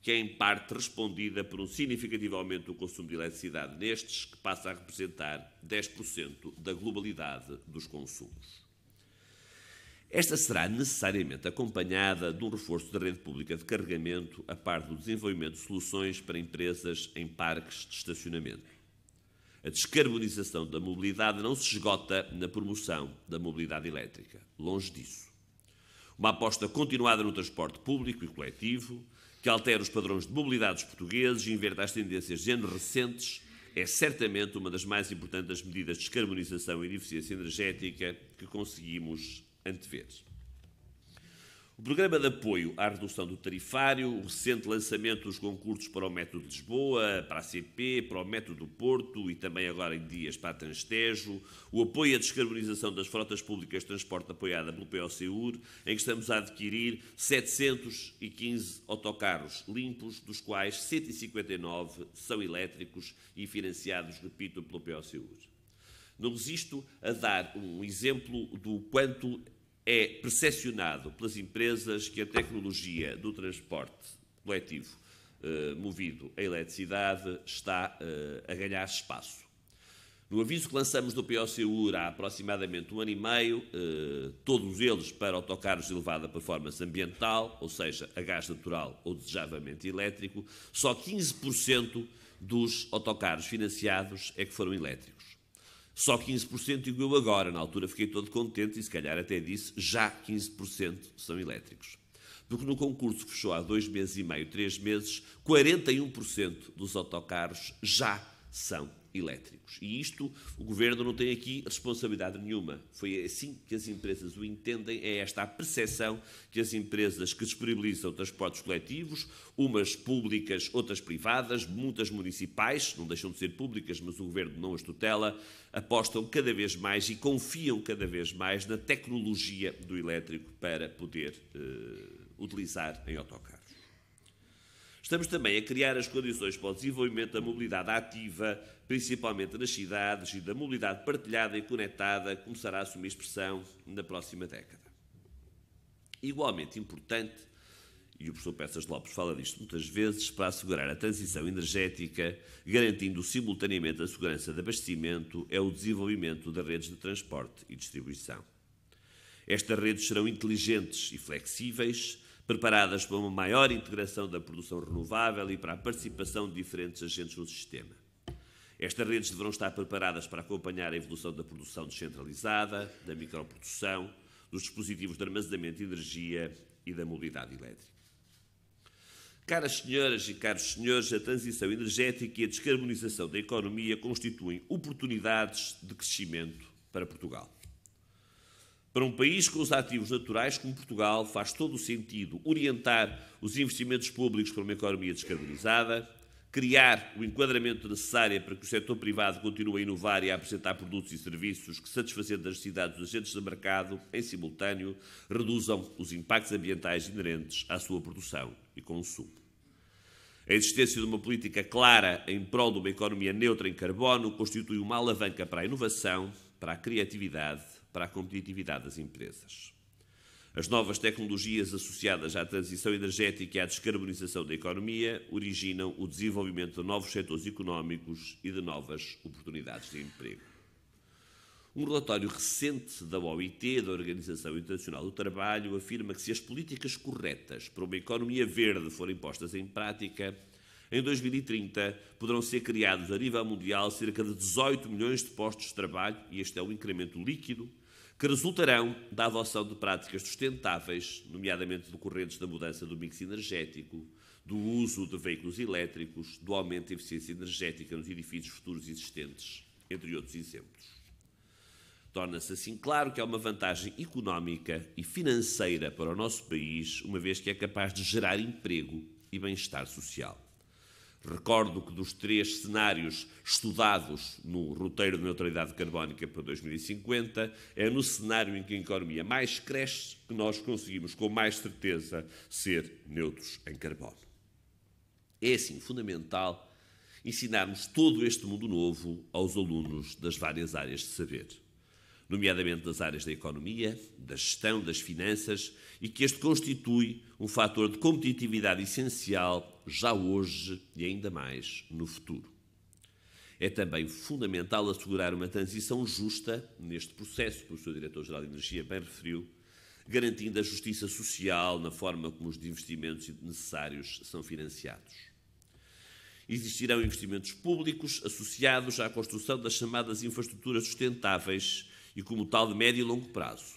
que é em parte respondida por um significativo aumento do consumo de eletricidade nestes, que passa a representar 10% da globalidade dos consumos. Esta será necessariamente acompanhada de um reforço da rede pública de carregamento a par do desenvolvimento de soluções para empresas em parques de estacionamento. A descarbonização da mobilidade não se esgota na promoção da mobilidade elétrica, longe disso. Uma aposta continuada no transporte público e coletivo, que altera os padrões de mobilidade dos portugueses e inverte as tendências de género recentes, é certamente uma das mais importantes medidas de descarbonização e de eficiência energética que conseguimos antever. O programa de apoio à redução do tarifário, o recente lançamento dos concursos para o método de Lisboa, para a CP, para o método do Porto e também agora em dias para a Transtejo, o apoio à descarbonização das frotas públicas de transporte apoiada pelo POCUR, em que estamos a adquirir 715 autocarros limpos, dos quais 159 são elétricos e financiados, repito, pelo POCUR. Não resisto a dar um exemplo do quanto é percepcionado pelas empresas que a tecnologia do transporte coletivo eh, movido a eletricidade está eh, a ganhar espaço. No aviso que lançamos do POCUR há aproximadamente um ano e meio, eh, todos eles para autocarros de elevada performance ambiental, ou seja, a gás natural ou desejavelmente elétrico, só 15% dos autocarros financiados é que foram elétricos. Só 15% digo eu agora, na altura fiquei todo contente e se calhar até disse já 15% são elétricos. Porque no concurso que fechou há dois meses e meio, três meses, 41% dos autocarros já são elétricos. E isto o governo não tem aqui responsabilidade nenhuma. Foi assim que as empresas o entendem, é esta a percepção que as empresas que disponibilizam transportes coletivos, umas públicas, outras privadas, muitas municipais, não deixam de ser públicas, mas o governo não as tutela, apostam cada vez mais e confiam cada vez mais na tecnologia do elétrico para poder eh, utilizar em autocarro. Estamos também a criar as condições para o desenvolvimento da mobilidade ativa, principalmente nas cidades, e da mobilidade partilhada e conectada começará a assumir expressão na próxima década. Igualmente importante, e o professor Peças Lopes fala disto muitas vezes, para assegurar a transição energética, garantindo simultaneamente a segurança de abastecimento, é o desenvolvimento das redes de transporte e distribuição. Estas redes serão inteligentes e flexíveis, preparadas para uma maior integração da produção renovável e para a participação de diferentes agentes no sistema. Estas redes deverão estar preparadas para acompanhar a evolução da produção descentralizada, da microprodução, dos dispositivos de armazenamento de energia e da mobilidade elétrica. Caras senhoras e caros senhores, a transição energética e a descarbonização da economia constituem oportunidades de crescimento para Portugal. Para um país com os ativos naturais como Portugal, faz todo o sentido orientar os investimentos públicos para uma economia descarbonizada, criar o enquadramento necessário para que o setor privado continue a inovar e a apresentar produtos e serviços que, satisfazendo as necessidades dos agentes de mercado, em simultâneo, reduzam os impactos ambientais inerentes à sua produção e consumo. A existência de uma política clara em prol de uma economia neutra em carbono constitui uma alavanca para a inovação, para a criatividade para a competitividade das empresas. As novas tecnologias associadas à transição energética e à descarbonização da economia originam o desenvolvimento de novos setores económicos e de novas oportunidades de emprego. Um relatório recente da OIT, da Organização Internacional do Trabalho, afirma que se as políticas corretas para uma economia verde forem postas em prática, em 2030 poderão ser criados a nível mundial cerca de 18 milhões de postos de trabalho, e este é um incremento líquido que resultarão da adoção de práticas sustentáveis, nomeadamente decorrentes da mudança do mix energético, do uso de veículos elétricos, do aumento da eficiência energética nos edifícios futuros existentes, entre outros exemplos. Torna-se assim claro que há uma vantagem económica e financeira para o nosso país, uma vez que é capaz de gerar emprego e bem-estar social. Recordo que dos três cenários estudados no roteiro de neutralidade carbónica para 2050, é no cenário em que a economia mais cresce que nós conseguimos com mais certeza ser neutros em carbono. É assim fundamental ensinarmos todo este mundo novo aos alunos das várias áreas de saber nomeadamente das áreas da economia, da gestão, das finanças, e que este constitui um fator de competitividade essencial já hoje e ainda mais no futuro. É também fundamental assegurar uma transição justa neste processo, que o Sr. Diretor-Geral de Energia bem referiu, garantindo a justiça social na forma como os investimentos necessários são financiados. Existirão investimentos públicos associados à construção das chamadas infraestruturas sustentáveis e como tal de médio e longo prazo.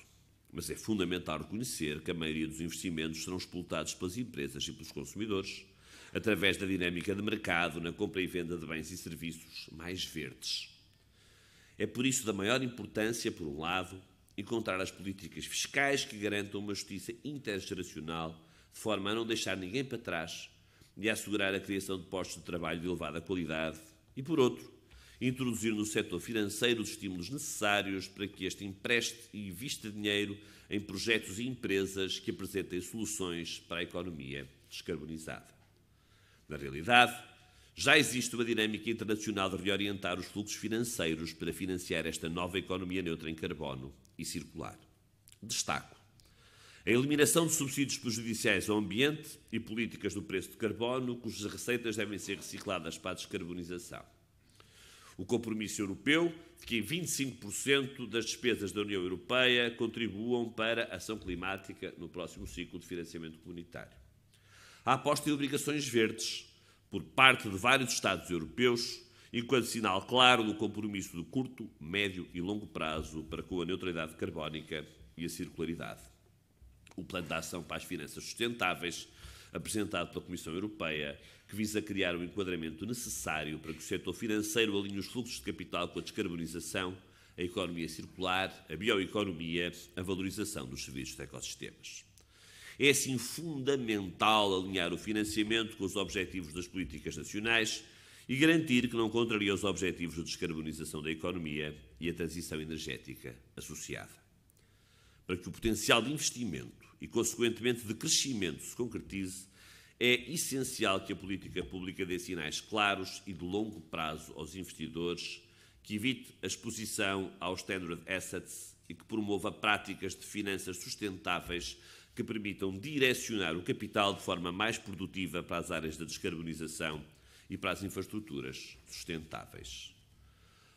Mas é fundamental reconhecer que a maioria dos investimentos serão explotados pelas empresas e pelos consumidores, através da dinâmica de mercado na compra e venda de bens e serviços mais verdes. É por isso da maior importância, por um lado, encontrar as políticas fiscais que garantam uma justiça intergeracional, de forma a não deixar ninguém para trás e a assegurar a criação de postos de trabalho de elevada qualidade, e por outro, introduzir no setor financeiro os estímulos necessários para que este empreste e invista dinheiro em projetos e empresas que apresentem soluções para a economia descarbonizada. Na realidade, já existe uma dinâmica internacional de reorientar os fluxos financeiros para financiar esta nova economia neutra em carbono e circular. Destaco a eliminação de subsídios prejudiciais ao ambiente e políticas do preço de carbono, cujas receitas devem ser recicladas para a descarbonização o compromisso europeu de que 25% das despesas da União Europeia contribuam para a ação climática no próximo ciclo de financiamento comunitário. A aposta em obrigações verdes por parte de vários Estados europeus, enquanto sinal claro do compromisso do curto, médio e longo prazo para com a neutralidade carbónica e a circularidade. O Plano de Ação para as Finanças Sustentáveis, apresentado pela Comissão Europeia, que visa criar o enquadramento necessário para que o setor financeiro alinhe os fluxos de capital com a descarbonização, a economia circular, a bioeconomia, a valorização dos serviços de ecossistemas. É assim fundamental alinhar o financiamento com os objetivos das políticas nacionais e garantir que não contraria os objetivos de descarbonização da economia e a transição energética associada. Para que o potencial de investimento e, consequentemente, de crescimento se concretize, é essencial que a política pública dê sinais claros e de longo prazo aos investidores, que evite a exposição aos standard assets e que promova práticas de finanças sustentáveis que permitam direcionar o capital de forma mais produtiva para as áreas da descarbonização e para as infraestruturas sustentáveis.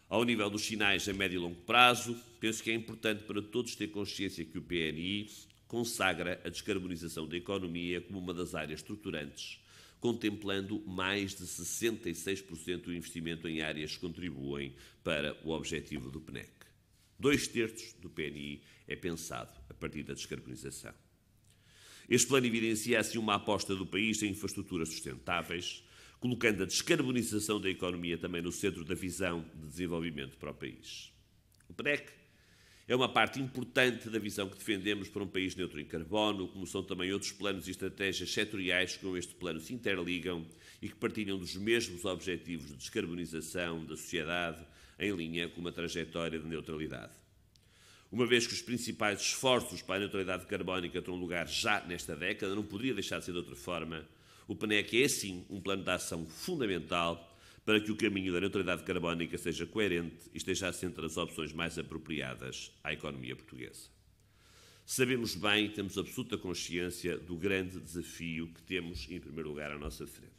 Ao nível dos sinais a médio e longo prazo, penso que é importante para todos ter consciência que o PNI consagra a descarbonização da economia como uma das áreas estruturantes, contemplando mais de 66% do investimento em áreas que contribuem para o objetivo do PNEC. Dois terços do PNI é pensado a partir da descarbonização. Este plano evidencia assim uma aposta do país em infraestruturas sustentáveis, colocando a descarbonização da economia também no centro da visão de desenvolvimento para o país. O PNEC é uma parte importante da visão que defendemos para um país neutro em carbono, como são também outros planos e estratégias setoriais que com este plano se interligam e que partilham dos mesmos objetivos de descarbonização da sociedade em linha com uma trajetória de neutralidade. Uma vez que os principais esforços para a neutralidade carbónica terão lugar já nesta década, não poderia deixar de ser de outra forma, o PNEC é, sim, um plano de ação fundamental para que o caminho da neutralidade carbónica seja coerente e esteja assente nas opções mais apropriadas à economia portuguesa. Sabemos bem e temos absoluta consciência do grande desafio que temos, em primeiro lugar, à nossa frente.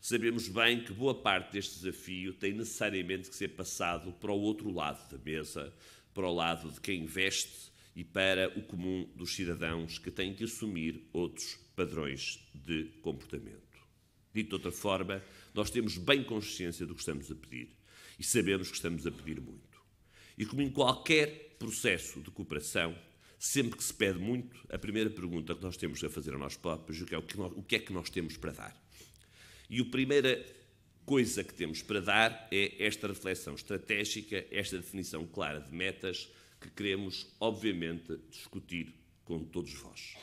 Sabemos bem que boa parte deste desafio tem necessariamente que ser passado para o outro lado da mesa, para o lado de quem investe e para o comum dos cidadãos que têm que assumir outros padrões de comportamento. Dito de outra forma, nós temos bem consciência do que estamos a pedir e sabemos que estamos a pedir muito. E como em qualquer processo de cooperação, sempre que se pede muito, a primeira pergunta que nós temos a fazer a nós próprios é o que é que nós temos para dar. E a primeira coisa que temos para dar é esta reflexão estratégica, esta definição clara de metas que queremos, obviamente, discutir com todos vós.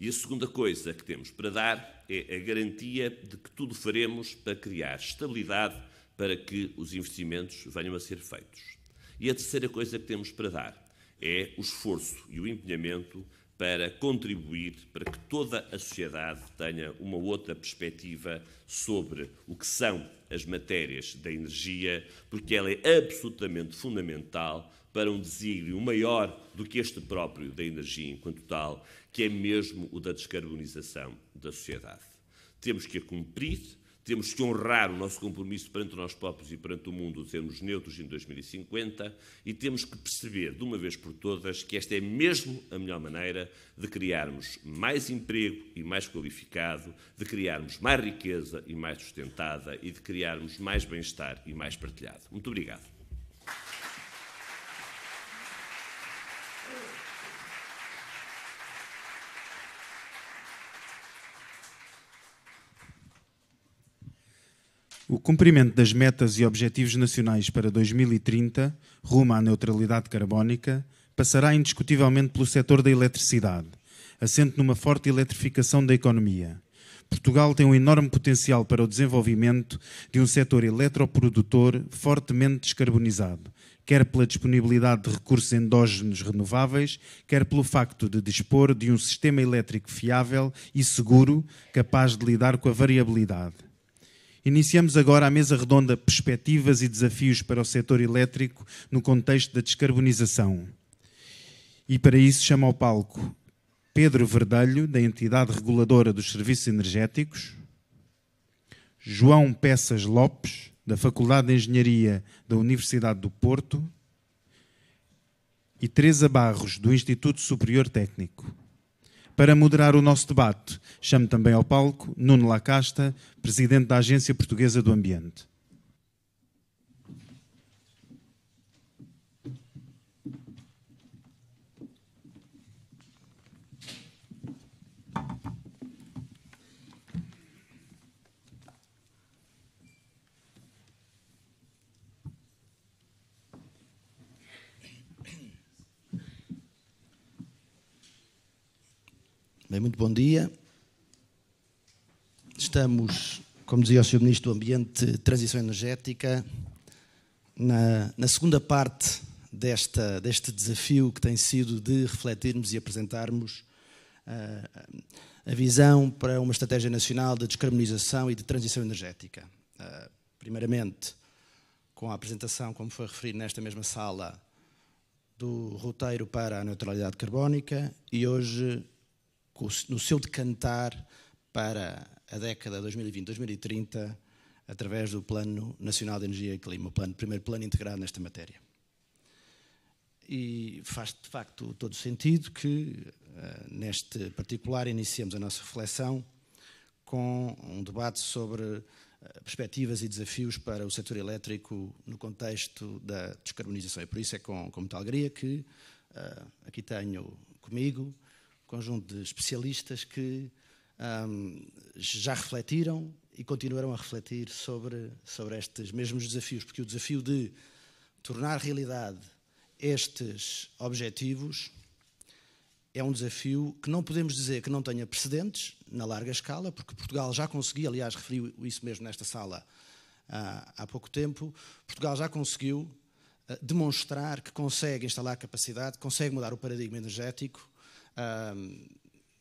E a segunda coisa que temos para dar é a garantia de que tudo faremos para criar estabilidade para que os investimentos venham a ser feitos. E a terceira coisa que temos para dar é o esforço e o empenhamento para contribuir para que toda a sociedade tenha uma outra perspectiva sobre o que são as matérias da energia, porque ela é absolutamente fundamental para um desígnio maior do que este próprio da energia enquanto tal que é mesmo o da descarbonização da sociedade. Temos que a cumprir, temos que honrar o nosso compromisso perante nós próprios e perante o mundo de sermos neutros em 2050 e temos que perceber, de uma vez por todas, que esta é mesmo a melhor maneira de criarmos mais emprego e mais qualificado, de criarmos mais riqueza e mais sustentada e de criarmos mais bem-estar e mais partilhado. Muito obrigado. O cumprimento das metas e objetivos nacionais para 2030, rumo à neutralidade carbónica, passará indiscutivelmente pelo setor da eletricidade, assente numa forte eletrificação da economia. Portugal tem um enorme potencial para o desenvolvimento de um setor eletroprodutor fortemente descarbonizado, quer pela disponibilidade de recursos endógenos renováveis, quer pelo facto de dispor de um sistema elétrico fiável e seguro, capaz de lidar com a variabilidade. Iniciamos agora a mesa redonda Perspectivas e Desafios para o Setor Elétrico no Contexto da Descarbonização. E para isso chama ao palco Pedro Verdelho, da Entidade Reguladora dos Serviços Energéticos, João Peças Lopes, da Faculdade de Engenharia da Universidade do Porto, e Teresa Barros, do Instituto Superior Técnico. Para moderar o nosso debate, chamo também ao palco Nuno Lacasta, presidente da Agência Portuguesa do Ambiente. Bem, muito bom dia. Estamos, como dizia o Sr. Ministro do Ambiente, Transição Energética, na, na segunda parte desta, deste desafio que tem sido de refletirmos e apresentarmos uh, a visão para uma estratégia nacional de descarbonização e de transição energética. Uh, primeiramente, com a apresentação, como foi referido nesta mesma sala, do roteiro para a neutralidade carbónica e hoje no seu decantar para a década 2020-2030 através do Plano Nacional de Energia e Clima, o plano, primeiro plano integrado nesta matéria. E faz de facto todo sentido que, eh, neste particular, iniciemos a nossa reflexão com um debate sobre eh, perspectivas e desafios para o setor elétrico no contexto da descarbonização. E por isso é com, com muita alegria que eh, aqui tenho comigo conjunto de especialistas que um, já refletiram e continuarão a refletir sobre, sobre estes mesmos desafios, porque o desafio de tornar realidade estes objetivos é um desafio que não podemos dizer que não tenha precedentes na larga escala, porque Portugal já conseguiu, aliás, referiu isso mesmo nesta sala ah, há pouco tempo, Portugal já conseguiu ah, demonstrar que consegue instalar capacidade, consegue mudar o paradigma energético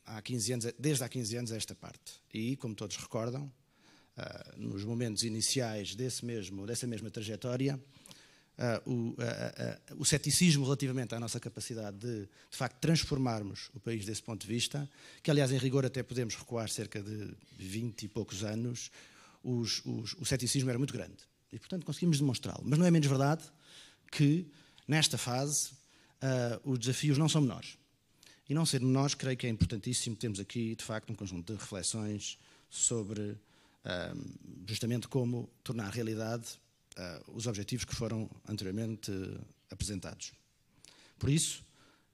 há 15 anos, desde há 15 anos a esta parte. E, como todos recordam, uh, nos momentos iniciais desse mesmo, dessa mesma trajetória, uh, o, ah, o, ceticismo relativamente à nossa capacidade de, de facto, transformarmos o país desse ponto de vista, que, aliás, em rigor até podemos recuar cerca de 20 e poucos anos, os, os, o ceticismo era muito grande. E, portanto, conseguimos demonstrá-lo. Mas não é menos verdade que, nesta fase, uh, os desafios não são menores. E não sendo nós, creio que é importantíssimo termos aqui, de facto, um conjunto de reflexões sobre justamente como tornar realidade ah, os objetivos que foram anteriormente apresentados. Por isso,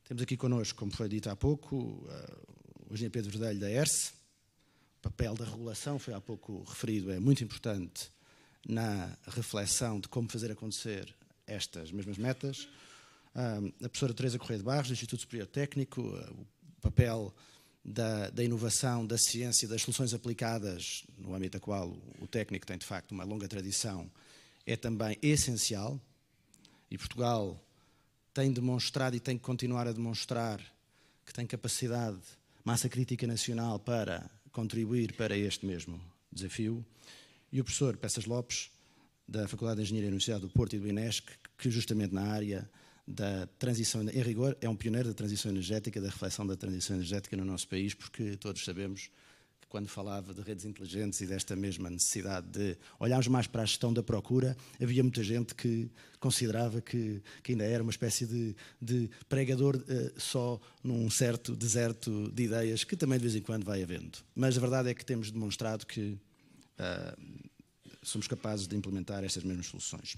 temos aqui connosco, como foi dito há pouco, ah, o engenheiro Pedro Verdelho da ERSE. O papel da regulação foi há pouco referido, é muito importante na reflexão de como fazer acontecer estas mesmas metas. Ah, a professora Teresa Correia de Barros, do Instituto Superior Técnico, ah, o papel da, da, inovação, da ciência, das soluções aplicadas, no âmbito da qual o técnico tem de facto uma longa tradição, é também essencial e Portugal tem demonstrado e tem que continuar a demonstrar que tem capacidade, massa crítica nacional para contribuir para este mesmo desafio. E o professor Peças Lopes, da Faculdade de Engenharia da Universidade do Porto e do INESC, que justamente na área da transição, em rigor, é um pioneiro da transição energética, da reflexão da transição energética no nosso país, porque todos sabemos que quando falava de redes inteligentes e desta mesma necessidade de olharmos mais para a gestão da procura, havia muita gente que considerava que, que ainda era uma espécie de, de pregador uh, só num certo deserto de ideias, que também de vez em quando vai havendo. Mas a verdade é que temos demonstrado que uh, somos capazes de implementar estas mesmas soluções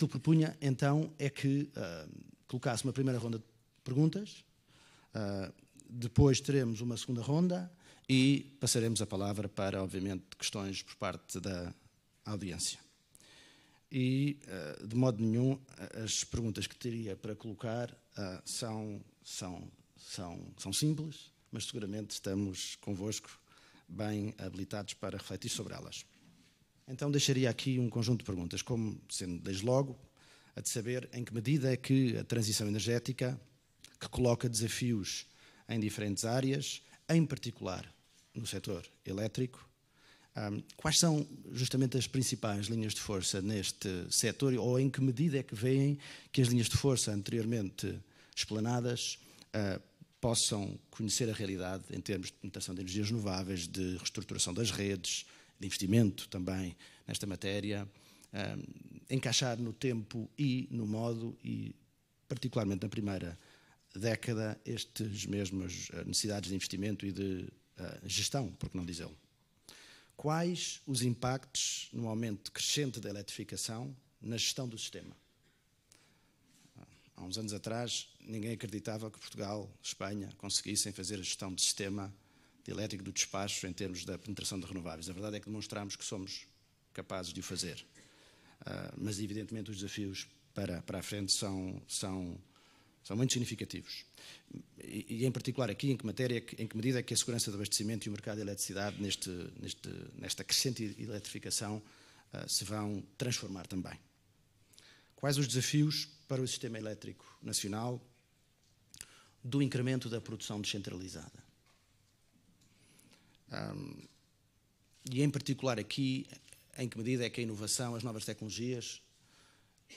que ele propunha então é que uh, colocasse uma primeira ronda de perguntas, uh, depois teremos uma segunda ronda e passaremos a palavra para, obviamente, questões por parte da audiência. E, uh, de modo nenhum, as perguntas que teria para colocar são, são, são, são simples, mas seguramente estamos convosco bem habilitados para refletir sobre elas. Então deixaria aqui um conjunto de perguntas, como sendo desde logo a de saber em que medida é que a transição energética, que coloca desafios em diferentes áreas, em particular no setor elétrico, quais são justamente as principais linhas de força neste setor ou em que medida é que veem que as linhas de força anteriormente explanadas ah, possam conhecer a realidade em termos de implementação de energias renováveis, de reestruturação das redes, de investimento também nesta matéria, encaixar no tempo e no modo, e particularmente na primeira década, estes mesmos ah, necessidades de investimento e de uh, gestão, por que não dizê-lo. Quais os impactos no aumento crescente da eletrificação na gestão do sistema? Ah, há uns anos atrás, ninguém acreditava que Portugal, Espanha, conseguissem fazer a gestão de sistema elétrico do despacho em termos da penetração de renováveis. A verdade é que demonstramos que somos capazes de o fazer. Uh, mas, evidentemente, os desafios para, para a frente são, são, são muito significativos. E, e, em particular, aqui, em que, matéria, em que medida é que a segurança de abastecimento e o mercado de eletricidade, neste, neste, nesta crescente eletrificação, uh, se vão transformar também. Quais os desafios para o sistema elétrico nacional do incremento da produção descentralizada? Um, e em particular aqui, em que medida é que a inovação, as novas tecnologias,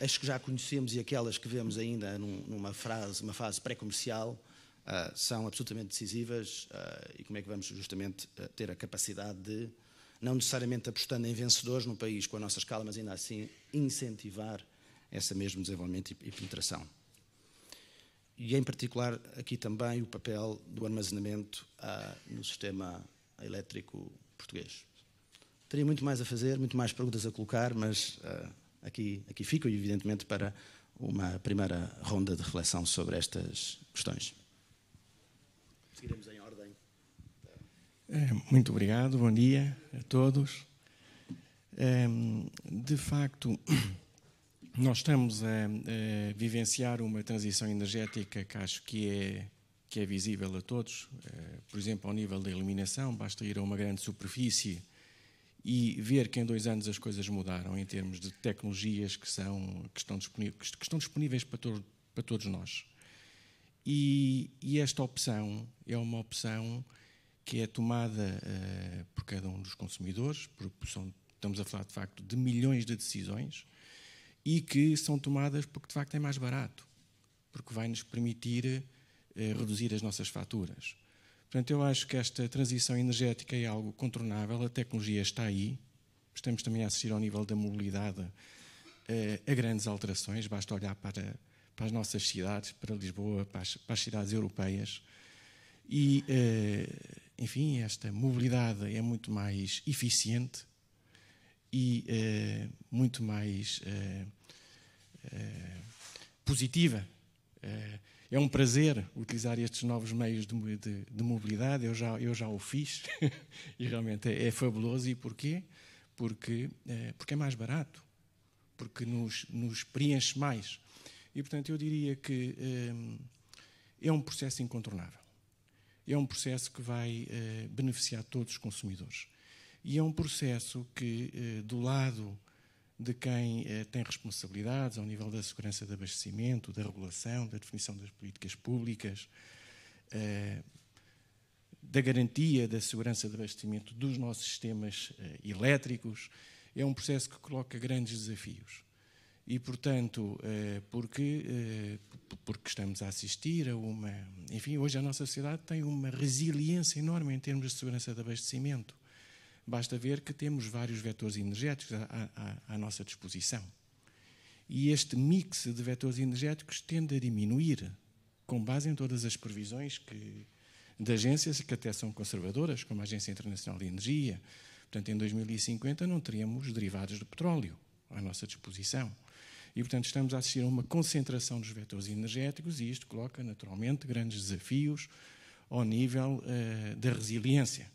as que já conhecemos e aquelas que vemos ainda num, numa frase, uma fase pré-comercial, uh, são absolutamente decisivas uh, e como é que vamos justamente uh, ter a capacidade de, não necessariamente apostando em vencedores no país com a nossa escala, mas ainda assim incentivar esse mesmo desenvolvimento e, e penetração. E em particular aqui também o papel do armazenamento no sistema elétrico português. Teria muito mais a fazer, muito mais perguntas a colocar, mas uh, aqui, aqui fico, evidentemente, para uma primeira ronda de reflexão sobre estas questões. Seguiremos em ordem. É, muito obrigado, bom dia a todos. É, de facto, nós estamos a, a, vivenciar uma transição energética que acho que é que é visível a todos, eh, por exemplo, ao nível da iluminação, basta ir a uma grande superfície e ver que em dois anos as coisas mudaram em termos de tecnologias que, são, que, estão, disponíveis, que estão disponíveis para, para todos nós. E, e, esta opção é uma opção que é tomada uh, por cada um dos consumidores, porque são, estamos a falar de facto de milhões de decisões e que são tomadas porque de facto é mais barato, porque vai nos permitir eh, reduzir as nossas faturas. Portanto, eu acho que esta transição energética é algo contornável, a tecnologia está aí, estamos também a assistir ao nível da mobilidade eh, a grandes alterações, basta olhar para, para as nossas cidades, para Lisboa, para as, para as cidades europeias. E, eh, enfim, esta mobilidade é muito mais eficiente e muito mais positiva é um prazer utilizar estes novos meios de, de, de mobilidade, eu já, eu já o fiz e realmente é, é, fabuloso. E porquê? Porque é, porque é mais barato, porque nos, nos preenche mais. E portanto eu diria que é, é um processo incontornável. É um processo que vai eh, beneficiar todos os consumidores. E é um processo que, do lado de quem eh, tem responsabilidades ao nível da segurança de abastecimento, da regulação, da definição das políticas públicas, eh, da garantia da segurança de abastecimento dos nossos sistemas eh, elétricos. É um processo que coloca grandes desafios. E, portanto, eh, porque, eh, porque estamos a assistir a uma. Enfim, hoje a nossa sociedade tem uma resiliência enorme em termos de segurança de abastecimento Basta ver que temos vários vetores energéticos à, à, à nossa disposição. E este mix de vetores energéticos tende a diminuir, com base em todas as previsões que, de agências que até são conservadoras, como a Agência Internacional de Energia. Portanto, em 2050 não teríamos derivados de petróleo à nossa disposição. E, portanto, estamos a assistir a uma concentração dos vetores energéticos e isto coloca, naturalmente, grandes desafios ao nível uh, da resiliência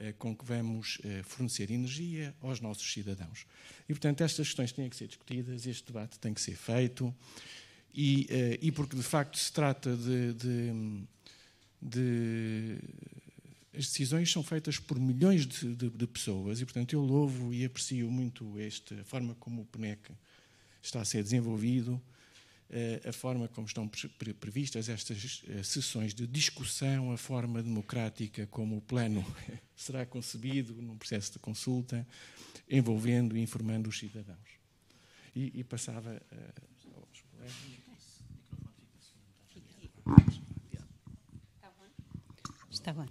eh, com que vamos eh, fornecer energia aos nossos cidadãos. E, portanto, estas questões têm que ser discutidas, este debate tem que ser feito, e, eh, e porque de facto se trata de, de, de as decisões são feitas por milhões de, de, de, pessoas e, portanto, eu louvo e aprecio muito esta forma como o PNEC está a ser desenvolvido eh, a forma como estão previstas estas eh, sessões de discussão, a forma democrática como o plano será concebido num processo de consulta, envolvendo e informando os cidadãos. E, e passava eh, aos colegas. Está bom.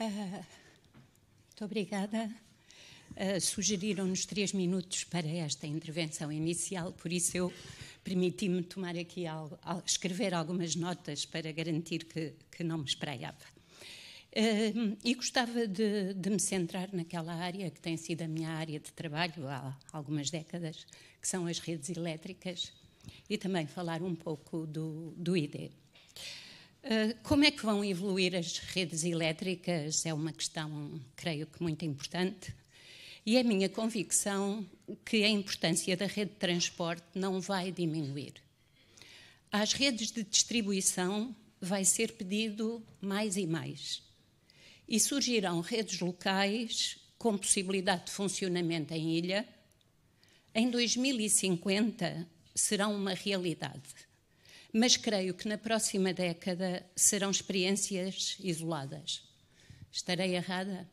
Uh, muito obrigada. Uh, Sugeriram-nos três minutos para esta intervenção inicial, por isso eu permiti-me tomar aqui algo, escrever algumas notas para garantir que, que não me espraiava. e gostava de, de, me centrar naquela área que tem sido a minha área de trabalho há algumas décadas, que são as redes elétricas, e também falar um pouco do, do ID. Ah, como é que vão evoluir as redes elétricas? É uma questão, creio que, muito importante. E é minha convicção que a importância da rede de transporte não vai diminuir. Às redes de distribuição vai ser pedido mais e mais. E surgirão redes locais com possibilidade de funcionamento em ilha. Em 2050 serão uma realidade mas creio que na próxima década serão experiências isoladas. Estarei errada?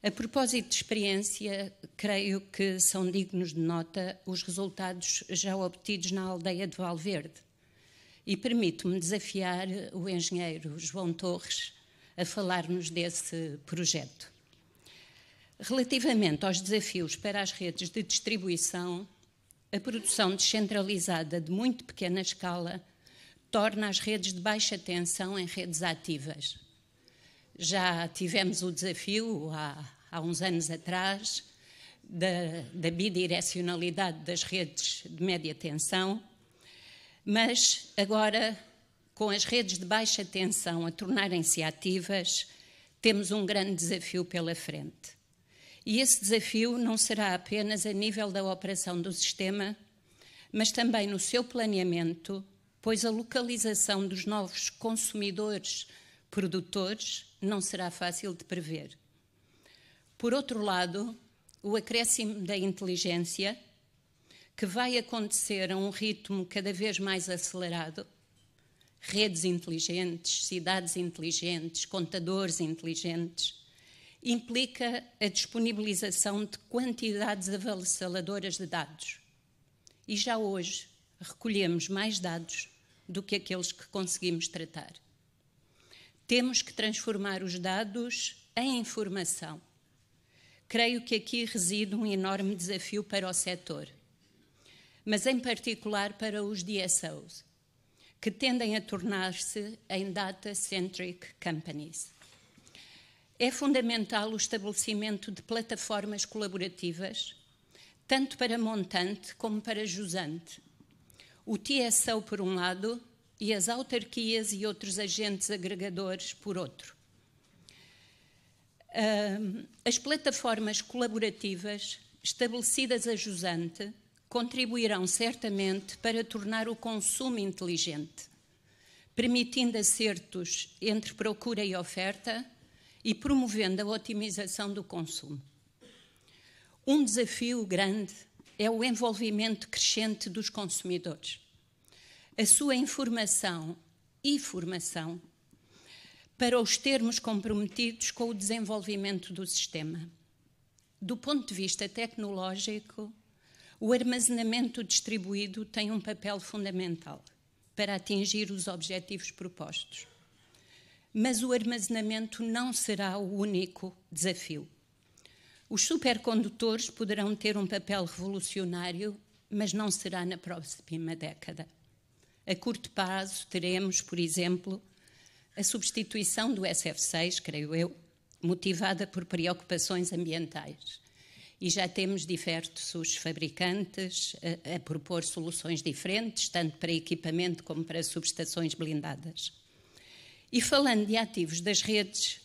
A propósito de experiência, creio que são dignos de nota os resultados já obtidos na aldeia de Valverde. E permito-me desafiar o engenheiro João Torres a falar-nos desse projeto. Relativamente aos desafios para as redes de distribuição, a produção descentralizada de muito pequena escala torna as redes de baixa tensão em redes ativas. Já tivemos o desafio, há, há uns anos atrás, da, da bidirecionalidade das redes de média tensão, mas agora, com as redes de baixa tensão a tornarem-se ativas, temos um grande desafio pela frente. E esse desafio não será apenas a nível da operação do sistema, mas também no seu planeamento, pois a localização dos novos consumidores produtores não será fácil de prever. Por outro lado, o acréscimo da inteligência, que vai acontecer a um ritmo cada vez mais acelerado, redes inteligentes, cidades inteligentes, contadores inteligentes, implica a disponibilização de quantidades avassaladoras de dados. E já hoje recolhemos mais dados do que aqueles que conseguimos tratar. Temos que transformar os dados em informação. Creio que aqui reside um enorme desafio para o setor, mas em particular para os DSOs, que tendem a tornar-se em data-centric companies. É fundamental o estabelecimento de plataformas colaborativas, tanto para montante como para jusante. O TSO, por um lado, e as autarquias e outros agentes agregadores por outro. As plataformas colaborativas estabelecidas a jusante contribuirão certamente para tornar o consumo inteligente, permitindo acertos entre procura e oferta e promovendo a otimização do consumo. Um desafio grande é o envolvimento crescente dos consumidores a sua informação e formação para os termos comprometidos com o desenvolvimento do sistema. Do ponto de vista tecnológico, o armazenamento distribuído tem um papel fundamental para atingir os objetivos propostos. Mas o armazenamento não será o único desafio. Os supercondutores poderão ter um papel revolucionário, mas não será na próxima década. A curto prazo, teremos, por exemplo, a substituição do SF6, creio eu, motivada por preocupações ambientais. E já temos diversos fabricantes a, a propor soluções diferentes, tanto para equipamento como para subestações blindadas. E falando de ativos das redes,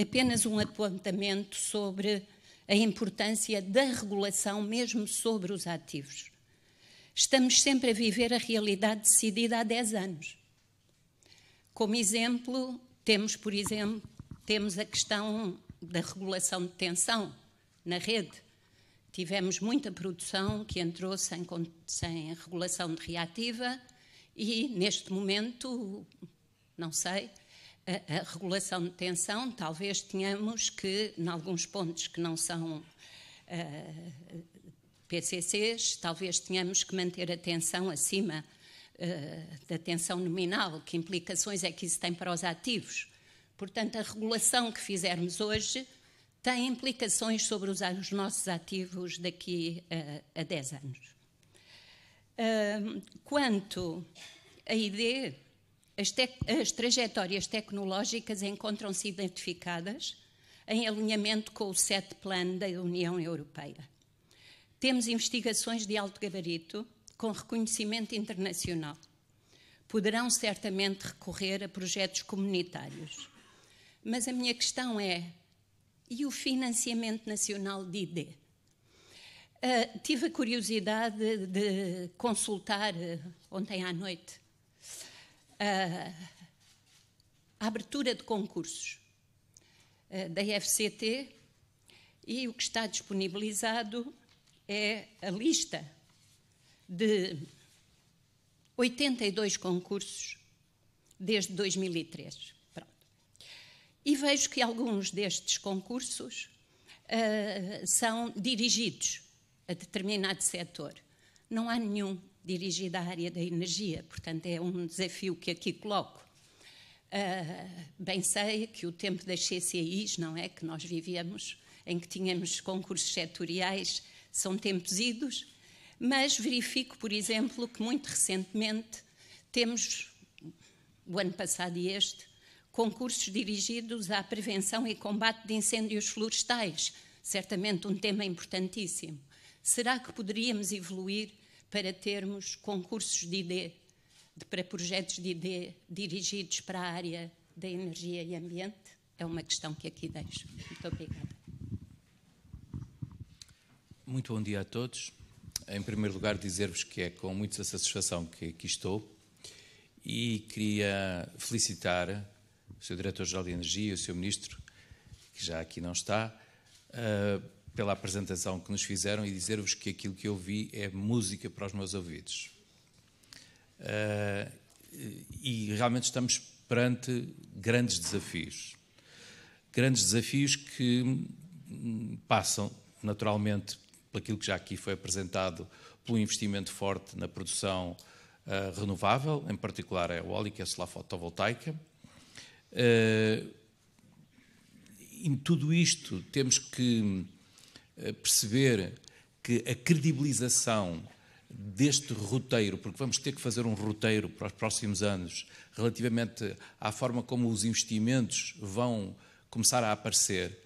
apenas um apontamento sobre a importância da regulação, mesmo sobre os ativos estamos sempre a viver a realidade decidida há 10 anos. Como exemplo, temos, por exemplo, temos a questão da regulação de tensão na rede. Tivemos muita produção que entrou sem, sem regulação de reativa e, neste momento, não sei, a, a, regulação de tensão, talvez tenhamos que, em alguns pontos que não são uh, PCCs, talvez tenhamos que manter a tensão acima uh, da tensão nominal. Que implicações é que isso tem para os ativos? Portanto, a regulação que fizermos hoje tem implicações sobre os, os nossos ativos daqui uh, a 10 anos. Uh, quanto à ID, as, as trajetórias tecnológicas encontram-se identificadas em alinhamento com o sete plano da União Europeia. Temos investigações de alto gabarito com reconhecimento internacional. Poderão certamente recorrer a projetos comunitários. Mas a minha questão é: e o financiamento nacional de ID? Uh, ah, tive a curiosidade de consultar uh, ontem à noite uh, a abertura de concursos da FCT e o que está disponibilizado é a lista de 82 concursos desde 2003. Pronto. E vejo que alguns destes concursos uh, são dirigidos a determinado setor. Não há nenhum dirigido à área da energia, portanto, é um desafio que aqui coloco. Uh, bem sei que o tempo das CCIs, não é? Que nós vivíamos, em que tínhamos concursos setoriais são tempos idos, mas verifico, por exemplo, que muito recentemente temos, o ano passado e este, concursos dirigidos à prevenção e combate de incêndios florestais, certamente um tema importantíssimo. Será que poderíamos evoluir para termos concursos de ID, de, para projetos de ID dirigidos para a área da energia e ambiente? É uma questão que aqui deixo. Muito obrigada. Muito bom dia a todos. Em primeiro lugar, dizer-vos que é com muita satisfação que aqui estou e queria felicitar o Sr. Diretor-Geral de Energia e o Sr. Ministro, que já aqui não está, ah, pela apresentação que nos fizeram e dizer-vos que aquilo que eu vi é música para os meus ouvidos. Ah, e realmente estamos perante grandes desafios. Grandes desafios que passam naturalmente aquilo que já aqui foi apresentado, pelo investimento forte na produção uh, renovável, em particular a eólica, a solar fotovoltaica. Uh, eh, em tudo isto, temos que eh, perceber que a credibilização deste roteiro, porque vamos ter que fazer um roteiro para os próximos anos relativamente à forma como os investimentos vão começar a aparecer,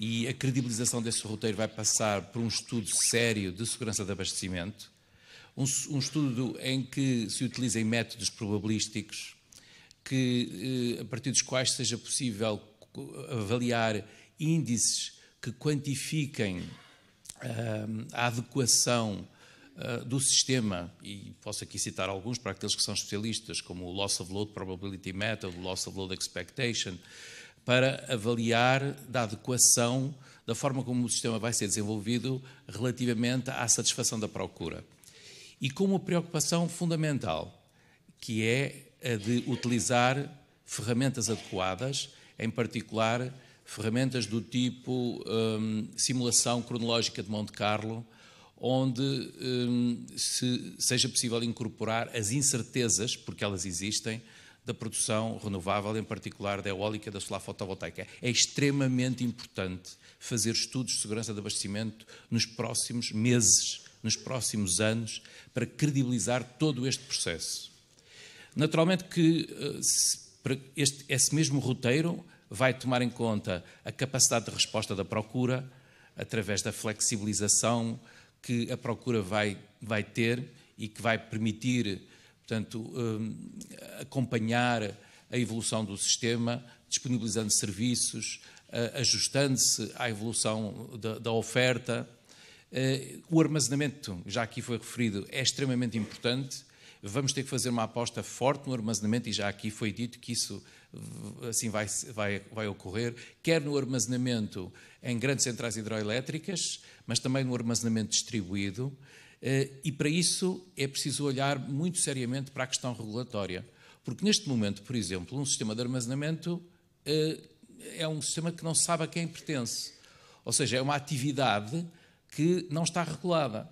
e a credibilização desse roteiro vai passar por um estudo sério de segurança de abastecimento, um, um estudo em que se utilizem métodos probabilísticos, que, eh, a partir dos quais seja possível avaliar índices que quantifiquem uh, a adequação eh, do sistema, e posso aqui citar alguns para aqueles que são especialistas, como o Loss of Load Probability Method, Loss of Load Expectation, para avaliar da adequação da forma como o sistema vai ser desenvolvido relativamente à satisfação da procura. E com uma preocupação fundamental, que é a de utilizar ferramentas adequadas, em particular ferramentas do tipo hum, simulação cronológica de Monte Carlo, onde hum, se, seja possível incorporar as incertezas, porque elas existem, da produção renovável, em particular da eólica, e da solar fotovoltaica. É extremamente importante fazer estudos de segurança de abastecimento nos próximos meses, nos próximos anos, para credibilizar todo este processo. Naturalmente que eh, este, esse mesmo roteiro vai tomar em conta a capacidade de resposta da procura, através da flexibilização que a procura vai, vai ter e que vai permitir portanto, hum, acompanhar a evolução do sistema, disponibilizando serviços, eh, ajustando-se à evolução da, oferta. Eh, o armazenamento, já aqui foi referido, é extremamente importante. Vamos ter que fazer uma aposta forte no armazenamento, e já aqui foi dito que isso assim vai, vai, vai ocorrer, quer no armazenamento em grandes centrais hidroelétricas, mas também no armazenamento distribuído. Eh, e para isso é preciso olhar muito seriamente para a questão regulatória. Porque neste momento, por exemplo, um sistema de armazenamento eh, é um sistema que não se sabe a quem pertence. Ou seja, é uma atividade que não está regulada.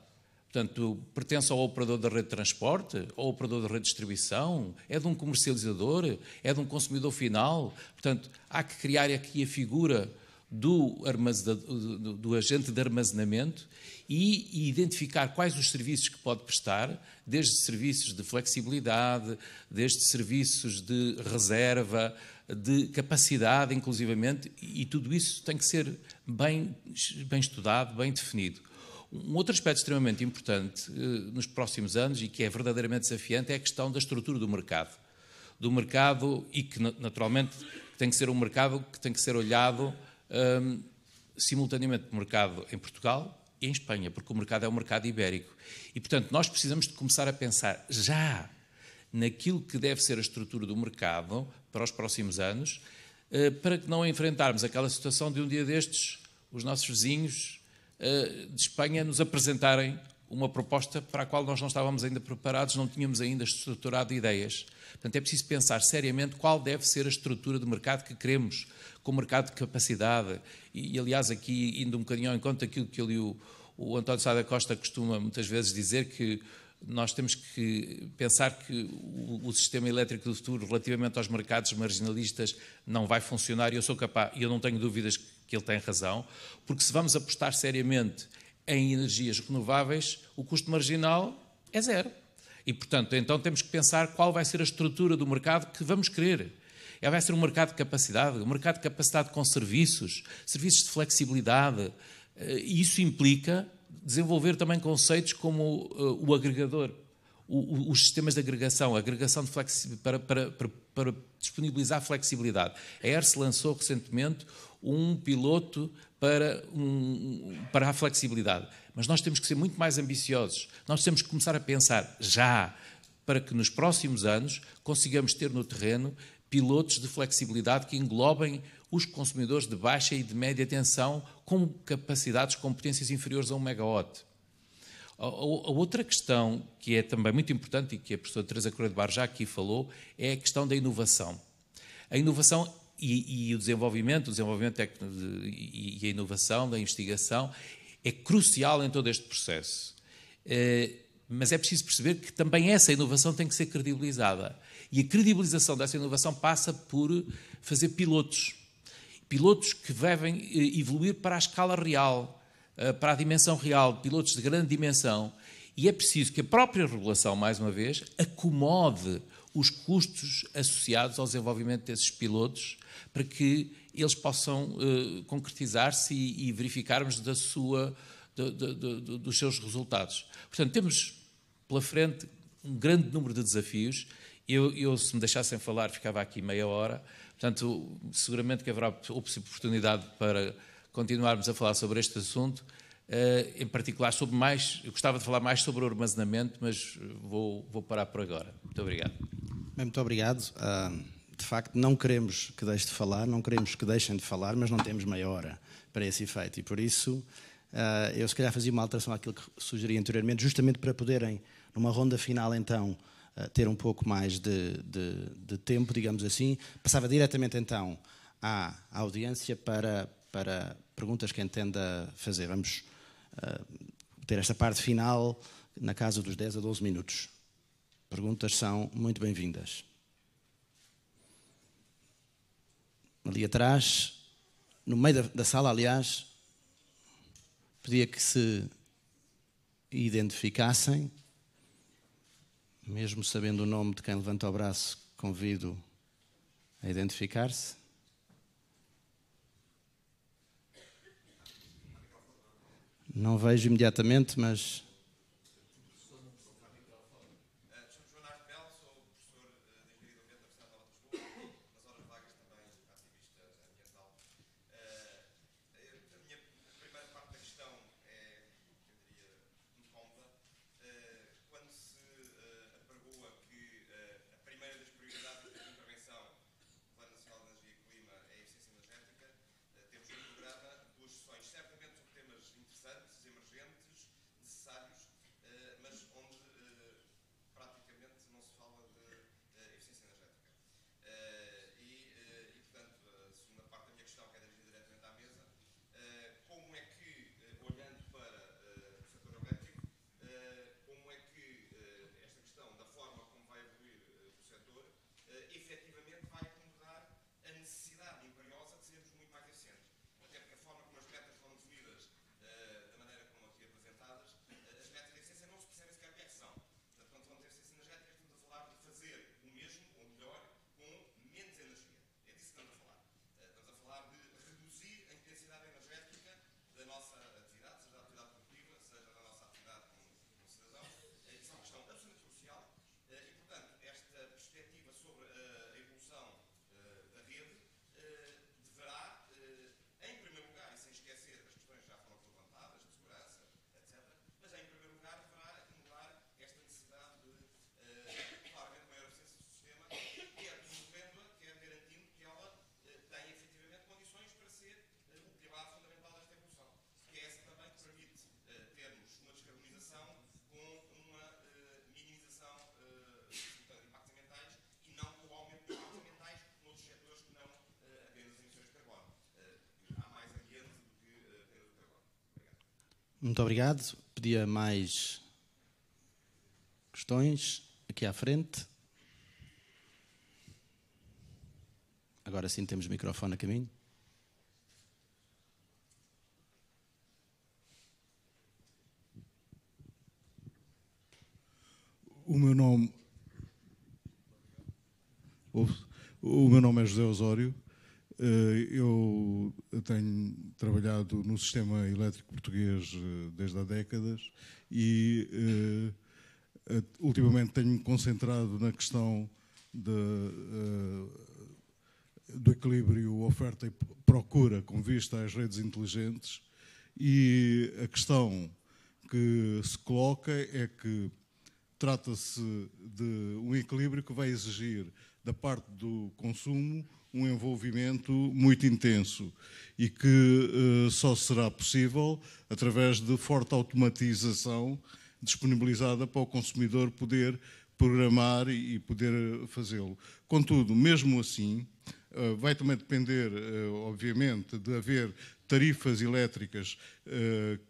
Portanto, pertence ao operador da rede de transporte, ao operador da rede de distribuição, é de um comercializador, é de um consumidor final. Portanto, há que criar aqui a figura do, do, do agente de armazenamento e identificar quais os serviços que pode prestar, desde serviços de flexibilidade, desde serviços de reserva, de capacidade, inclusivamente, e tudo isso tem que ser bem, bem estudado, bem definido. Um outro aspecto extremamente importante eh, nos próximos anos e que é verdadeiramente desafiante é a questão da estrutura do mercado. Do mercado e que, naturalmente, tem que ser um mercado que tem que ser olhado um, ehm, simultaneamente mercado em Portugal, em Espanha, porque o mercado é um mercado ibérico. E, portanto, nós precisamos de começar a pensar já naquilo que deve ser a estrutura do mercado para os próximos anos, eh, para que não enfrentarmos aquela situação de um dia destes os nossos vizinhos eh, de Espanha nos apresentarem uma proposta para a qual nós não estávamos ainda preparados, não tínhamos ainda estruturado ideias. Portanto, é preciso pensar seriamente qual deve ser a estrutura de mercado que queremos, com o mercado de capacidade. E, aliás, aqui indo um bocadinho ao encontro daquilo que ali o, o António Sá da Costa costuma muitas vezes dizer, que nós temos que pensar que o, sistema elétrico do futuro, relativamente aos mercados marginalistas, não vai funcionar. E eu sou capaz, e eu não tenho dúvidas que ele tem razão, porque se vamos apostar seriamente em energias renováveis, o custo marginal é zero. E, portanto, então temos que pensar qual vai ser a estrutura do mercado que vamos querer. Ela é, vai ser um mercado de capacidade, um mercado de capacidade com serviços, serviços de flexibilidade. Eh, e isso implica desenvolver também conceitos como eh, o agregador, os sistemas de agregação, agregação de para, para, para, para disponibilizar flexibilidade. A ERS lançou recentemente um piloto para, um, para a flexibilidade. Mas nós temos que ser muito mais ambiciosos. Nós temos que começar a pensar já para que nos próximos anos consigamos ter no terreno pilotos de flexibilidade que englobem os consumidores de baixa e de média tensão com capacidades, competências inferiores a 1 megawatt. A outra questão que é também muito importante e que a professora Teresa Correia de Bar já aqui falou é a questão da inovação. A inovação e, e o desenvolvimento, o desenvolvimento e a inovação da investigação é crucial em todo este processo. Eh, mas é preciso perceber que também essa inovação tem que ser credibilizada. E a credibilização dessa inovação passa por fazer pilotos. Pilotos que devem eh, evoluir para a escala real, eh, para a dimensão real, pilotos de grande dimensão. E é preciso que a própria regulação, mais uma vez, acomode os custos associados ao desenvolvimento desses pilotos para que eles possam uh, concretizar-se e, e, verificarmos da sua, do, do, do, dos seus resultados. Portanto, temos pela frente um grande número de desafios. Eu, eu, se me deixassem falar, ficava aqui meia hora. Portanto, seguramente que haverá oportunidade para continuarmos a falar sobre este assunto. Uh, em particular, sobre mais. Eu gostava de falar mais sobre o armazenamento, mas vou, vou parar por agora. Muito obrigado. muito obrigado. Uh de facto não queremos que deixe de falar, não queremos que deixem de falar, mas não temos meia hora para esse efeito. E por isso eh, eu se calhar fazia uma alteração àquilo que sugeri anteriormente, justamente para poderem, numa ronda final então, eh, ter um pouco mais de, de, de tempo, digamos assim. Passava diretamente então à, audiência para, para perguntas que entenda fazer. Vamos eh, ter esta parte final na casa dos 10 a 12 minutos. Perguntas são muito bem-vindas. ali atrás, no meio da, da sala, aliás, pedia que se identificassem, mesmo sabendo o nome de quem levanta o braço, convido a identificar-se. Não vejo imediatamente, mas Muito obrigado. Pedia mais questões aqui à frente. Agora sim temos microfone a caminho. O meu nome. O, o meu nome é José Osório. portanto, no sistema elétrico português eh, desde há décadas e eh, ultimamente tenho-me concentrado na questão de, eh, do equilíbrio oferta e procura com vista às redes inteligentes e a questão que se coloca é que trata-se de um equilíbrio que vai exigir da parte do consumo um envolvimento muito intenso e que uh, só será possível através de forte automatização disponibilizada para o consumidor poder programar e poder eh, fazê-lo. Contudo, mesmo assim, uh, vai também depender, uh, obviamente, de haver tarifas elétricas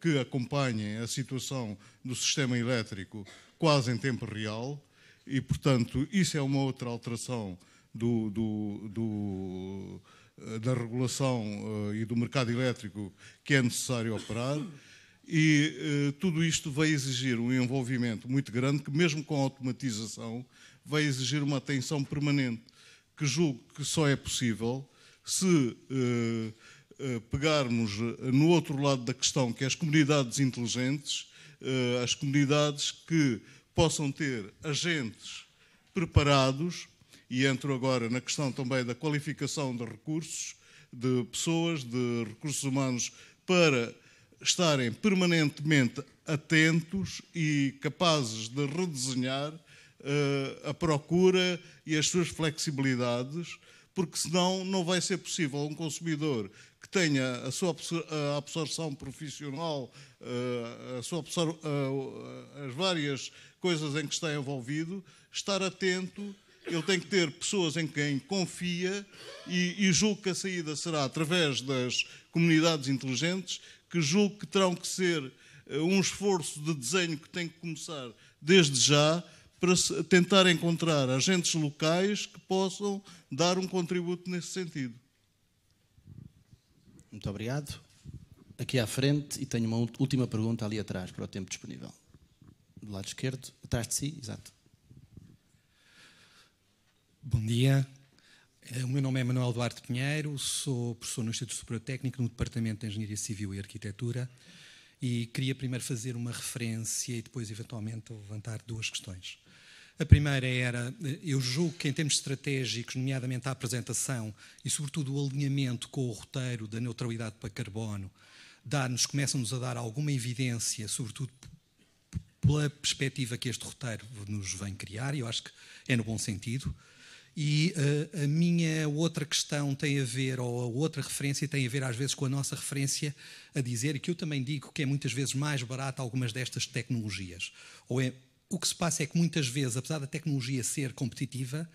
que acompanhem a situação do sistema elétrico quase em tempo real e, portanto, isso é uma outra alteração do, do, do eh, da regulação eh, e do mercado elétrico que é necessário operar. E eh, tudo isto vai exigir um envolvimento muito grande, que, mesmo com a automatização, vai exigir uma atenção permanente, que julgo que só é possível se pegarmos no outro lado da questão, que é as comunidades inteligentes, as comunidades que possam ter agentes preparados e entro agora na questão também da qualificação de recursos, de pessoas, de recursos humanos, para estarem permanentemente atentos e capazes de redesenhar uh, a procura e as suas flexibilidades, porque senão não vai ser possível um consumidor que tenha a sua absorção profissional, eh, a sua absor eh, as várias coisas em que está envolvido, estar atento ele tem que ter pessoas em quem confia e, e julgo que a saída será através das comunidades inteligentes, que julgo que terão que ser eh, um esforço de desenho que tem que começar desde já para tentar encontrar agentes locais que possam dar um contributo nesse sentido. Muito obrigado. Aqui à frente, e tenho uma última pergunta ali atrás, para o tempo disponível. Do lado esquerdo, atrás de si, exato. Bom dia. Eh, o meu nome é Manuel Duarte Pinheiro, sou professor no Instituto Superior Técnico, no Departamento de Engenharia Civil e Arquitetura, e queria primeiro fazer uma referência e depois, eventualmente, levantar duas questões. A primeira era, eh, eu julgo que em termos estratégicos, nomeadamente a apresentação e sobretudo o alinhamento com o roteiro da neutralidade para carbono, dá-nos, começa-nos a dar alguma evidência, sobretudo pela perspectiva que este roteiro nos vem criar, e eu acho que é no bom sentido. E uh, a minha outra questão tem a ver, ou a outra referência tem a ver às vezes com a nossa referência a dizer, e que eu também digo que é muitas vezes mais barato algumas destas tecnologias. Ou é, o que se passa é que muitas vezes, apesar da tecnologia ser competitiva,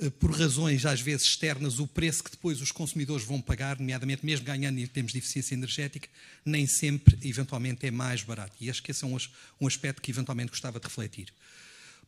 eh, por razões às vezes externas, o preço que depois os consumidores vão pagar, nomeadamente mesmo ganhando em termos de eficiência energética, nem sempre, eventualmente, é mais barato. E acho que esse é um, um aspecto que eventualmente gostava de refletir.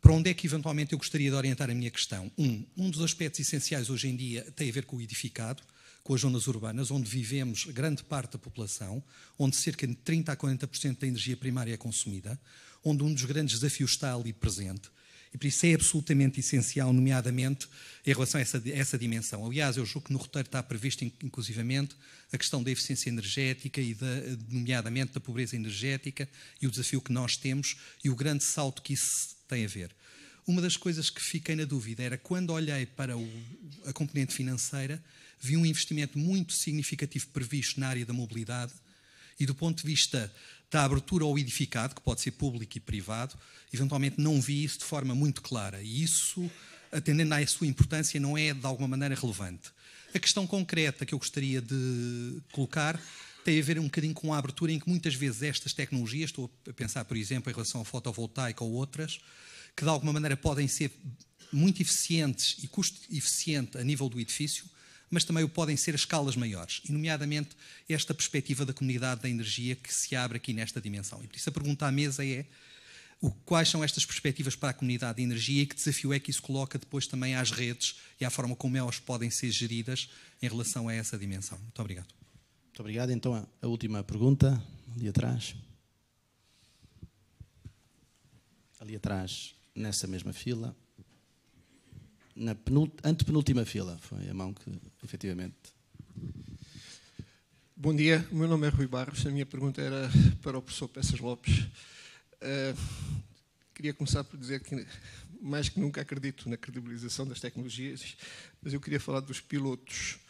Para onde é que eventualmente eu gostaria de orientar a minha questão? Um, um dos aspectos essenciais hoje em dia tem a ver com o edificado, com as zonas urbanas, onde vivemos grande parte da população, onde cerca de 30 a 40% da energia primária é consumida, onde um dos grandes desafios está ali presente. E por isso é absolutamente essencial, nomeadamente em relação a essa, a essa dimensão. Aliás, eu julgo que no roteiro está previsto, inclusivamente, a questão da eficiência energética e, da, nomeadamente, da pobreza energética e o desafio que nós temos e o grande salto que isso tem a ver. Uma das coisas que fiquei na dúvida era quando olhei para o, a componente financeira, vi um investimento muito significativo previsto na área da mobilidade e, do ponto de vista da abertura ao edificado, que pode ser público e privado, eventualmente não vi isso de forma muito clara. E isso, atendendo à sua importância, não é de alguma maneira relevante. A questão concreta que eu gostaria de colocar tem a ver um bocadinho com a abertura em que muitas vezes estas tecnologias, estou a pensar, por exemplo, em relação ao fotovoltaico ou outras, que de alguma maneira podem ser muito eficientes e custo eficiente a nível do edifício, mas também o podem ser a escalas maiores, e nomeadamente esta perspectiva da comunidade da energia que se abre aqui nesta dimensão. E por isso a pergunta à mesa é quais são estas perspectivas para a comunidade de energia e que desafio é que isso coloca depois também às redes e à forma como elas podem ser geridas em relação a essa dimensão. Muito obrigado. Muito obrigado. Então, a última pergunta, ali atrás. Ali atrás, nessa mesma fila. Na antepenúltima fila, foi a mão que efetivamente. Bom dia, o meu nome é Rui Barros. A minha pergunta era para o professor Peças Lopes. Uh, queria começar por dizer que, mais que nunca, acredito na credibilização das tecnologias, mas eu queria falar dos pilotos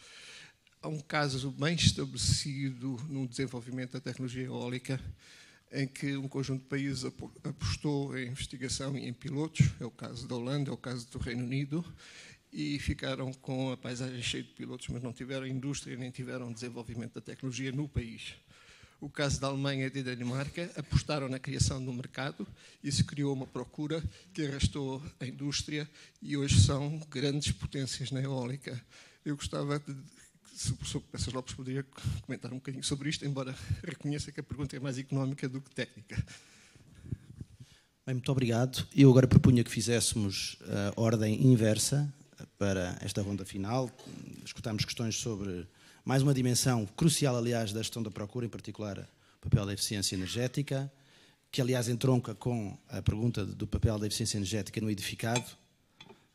Há um caso bem estabelecido no desenvolvimento da tecnologia eólica, em que um conjunto de países apostou em investigação e em pilotos, é o caso da Holanda, é o caso do Reino Unido, e ficaram com a paisagem cheia de pilotos, mas não tiveram indústria nem tiveram desenvolvimento da tecnologia no país. O caso da Alemanha e da Dinamarca apostaram na criação de um mercado, isso criou uma procura que arrastou a indústria e hoje são grandes potências na eólica. Eu gostava de se o professor Peças Lopes poderia comentar um bocadinho sobre isto, embora reconheça que a pergunta é mais económica do que técnica. Bem, muito obrigado. Eu agora propunha que fizéssemos a eh, ordem inversa eh, para esta ronda final. Escutámos questões sobre mais uma dimensão crucial, aliás, da gestão da procura, em particular o papel da eficiência energética, que, aliás, entronca com a pergunta do papel da eficiência energética no edificado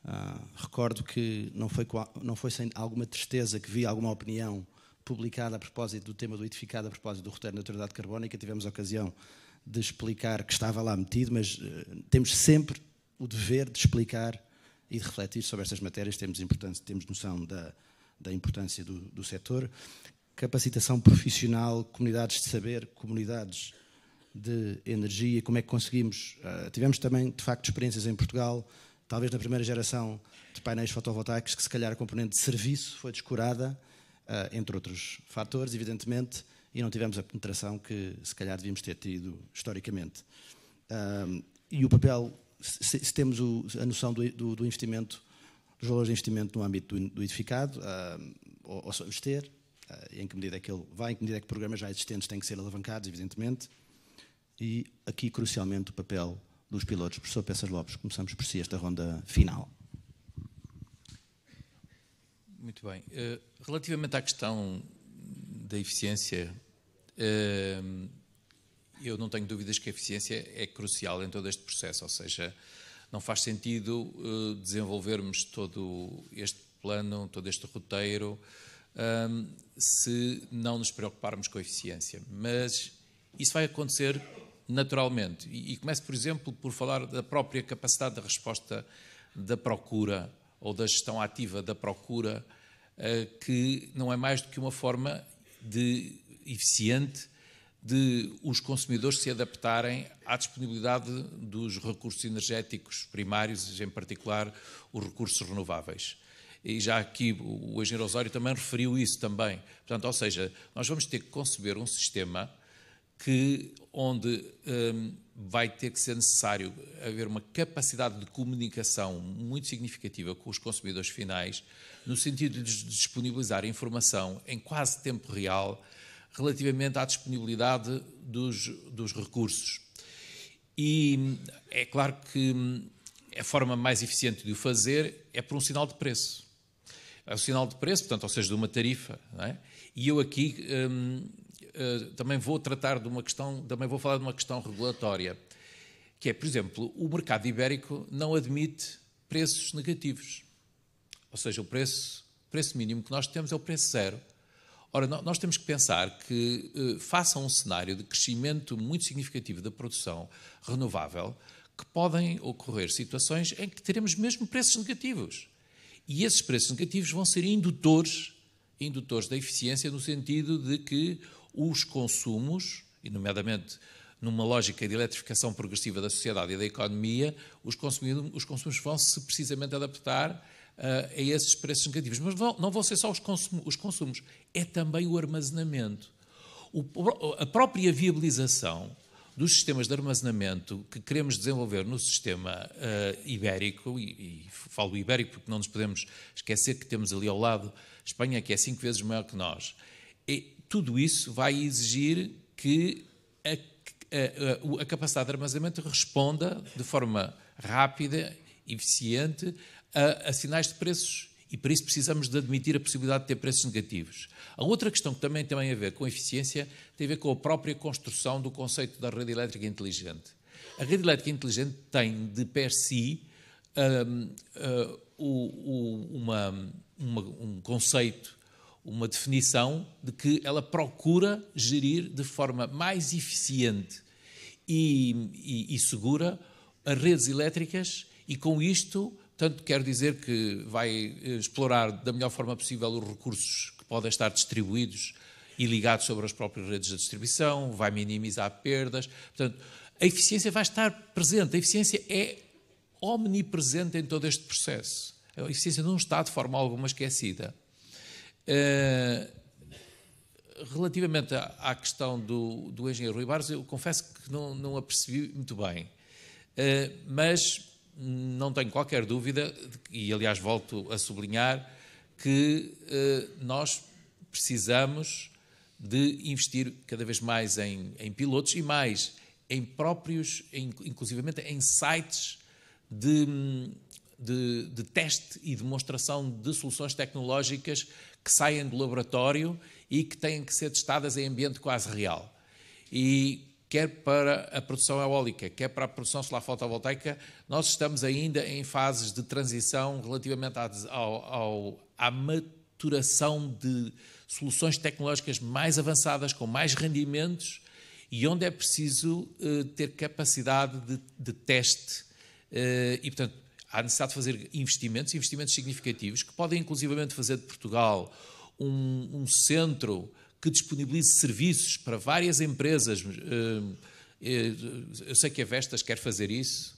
ah, recordo que não foi, não foi sem alguma tristeza que vi alguma opinião publicada a propósito do tema do edificado, a propósito do roteiro de neutralidade carbónica, tivemos a ocasião de explicar que estava lá metido, mas uh, temos sempre o dever de explicar e de refletir sobre estas matérias, temos, importância, temos noção da, da importância do, do setor. Capacitação profissional, comunidades de saber, comunidades de energia, como é que conseguimos. Uh, tivemos também, de facto, experiências em Portugal talvez na primeira geração de painéis fotovoltaicos, que se calhar a componente de serviço foi descurada, uh, entre outros fatores, evidentemente, e não tivemos a penetração que se calhar devíamos ter tido historicamente. e o papel, se, se temos o, a noção do, do, do, investimento, dos valores de investimento no âmbito do, do edificado, ou, ou somos ter, uh, em que medida é que ele vai, em que medida é que programas já existentes têm que ser alavancados, evidentemente, e aqui, crucialmente, o papel dos pilotos. Professor Peças Lopes, começamos por si esta ronda final. Muito bem. Eh, relativamente à questão da eficiência, eh, eu não tenho dúvidas que a eficiência é crucial em todo este processo, ou seja, não faz sentido eh, desenvolvermos todo este plano, todo este roteiro, ehm, se não nos preocuparmos com a eficiência. Mas isso vai acontecer naturalmente. E, e começo, por exemplo, por falar da própria capacidade de resposta da procura ou da gestão ativa da procura, eh, que não é mais do que uma forma de, eficiente de os consumidores se adaptarem à disponibilidade dos recursos energéticos primários, em particular os recursos renováveis. E já aqui o engenheiro Osório também referiu isso também. Portanto, ou seja, nós vamos ter que conceber um sistema que onde um, vai ter que ser necessário haver uma capacidade de comunicação muito significativa com os consumidores finais, no sentido de disponibilizar informação em quase tempo real relativamente à disponibilidade dos, dos recursos. E hum, é claro que hum, a forma mais eficiente de o fazer é por um sinal de preço. É o sinal de preço, portanto, ou seja, de uma tarifa. É? E eu aqui hum, eh, também vou tratar de uma questão, também vou falar de uma questão regulatória, que é, por exemplo, o mercado ibérico não admite preços negativos. Ou seja, o preço, preço mínimo que nós temos é o preço zero. Ora, nós temos que pensar que, eh, faça face a um cenário de crescimento muito significativo da produção renovável, que podem ocorrer situações em que teremos mesmo preços negativos. E esses preços negativos vão ser indutores, indutores da eficiência no sentido de que os consumos, e nomeadamente numa lógica de eletrificação progressiva da sociedade e da economia, os, os consumos vão se precisamente adaptar eh, a esses preços negativos. Mas vão, não vão ser só os, consum, os consumos, é também o armazenamento. O, a própria viabilização dos sistemas de armazenamento que queremos desenvolver no sistema uh, ibérico, e, e, falo ibérico porque não nos podemos esquecer que temos ali ao lado Espanha, que é cinco vezes maior que nós. E, tudo isso vai exigir que a, a, a, a capacidade de armazenamento responda de forma rápida, eficiente, a, a sinais de preços e para isso precisamos de admitir a possibilidade de ter preços negativos. A outra questão que também tem a ver com eficiência tem a ver com a própria construção do conceito da rede elétrica inteligente. A rede elétrica inteligente tem de per si um, um, uma, uma, um conceito uma definição de que ela procura gerir de forma mais eficiente e, e, e segura as redes elétricas e com isto tanto quero dizer que vai eh, explorar da melhor forma possível os recursos que podem estar distribuídos e ligados sobre as próprias redes de distribuição, vai minimizar perdas. Portanto, a eficiência vai estar presente. A eficiência é omnipresente em todo este processo. A eficiência não está de forma alguma esquecida. Eh, relativamente à, questão do, do engenheiro Rui Barros, eu confesso que não, não a percebi muito bem. Eh, mas não tenho qualquer dúvida, e aliás volto a sublinhar, que eh, nós precisamos de investir cada vez mais em, em pilotos e mais em próprios, em, inclusivamente em sites de, de, de, teste e demonstração de soluções tecnológicas que saem do laboratório e que têm que ser testadas em ambiente quase real. E quer para a produção eólica, quer para a produção solar fotovoltaica, nós estamos ainda em fases de transição relativamente ao, ao, à maturação de soluções tecnológicas mais avançadas, com mais rendimentos, e onde é preciso eh, ter capacidade de, de teste. Eh, e, portanto, há necessidade de fazer investimentos, investimentos significativos, que podem inclusivamente fazer de Portugal um, um centro que disponibilize serviços para várias empresas. Hum, eh, eu sei que a Vestas quer fazer isso,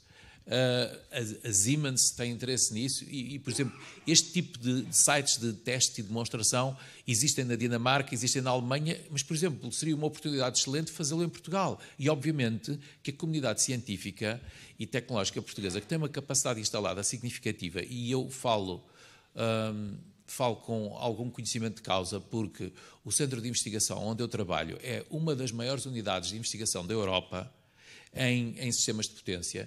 ah, a, Siemens tem interesse nisso e, e por exemplo, este tipo de, de sites de teste e demonstração existem na Dinamarca, existem na Alemanha, mas, por exemplo, seria uma oportunidade excelente fazê-lo em Portugal. E, obviamente, que a comunidade científica e tecnológica portuguesa, que tem uma capacidade instalada significativa, e eu falo. Hum, falo com algum conhecimento de causa, porque o centro de investigação onde eu trabalho é uma das maiores unidades de investigação da Europa em, em sistemas de potência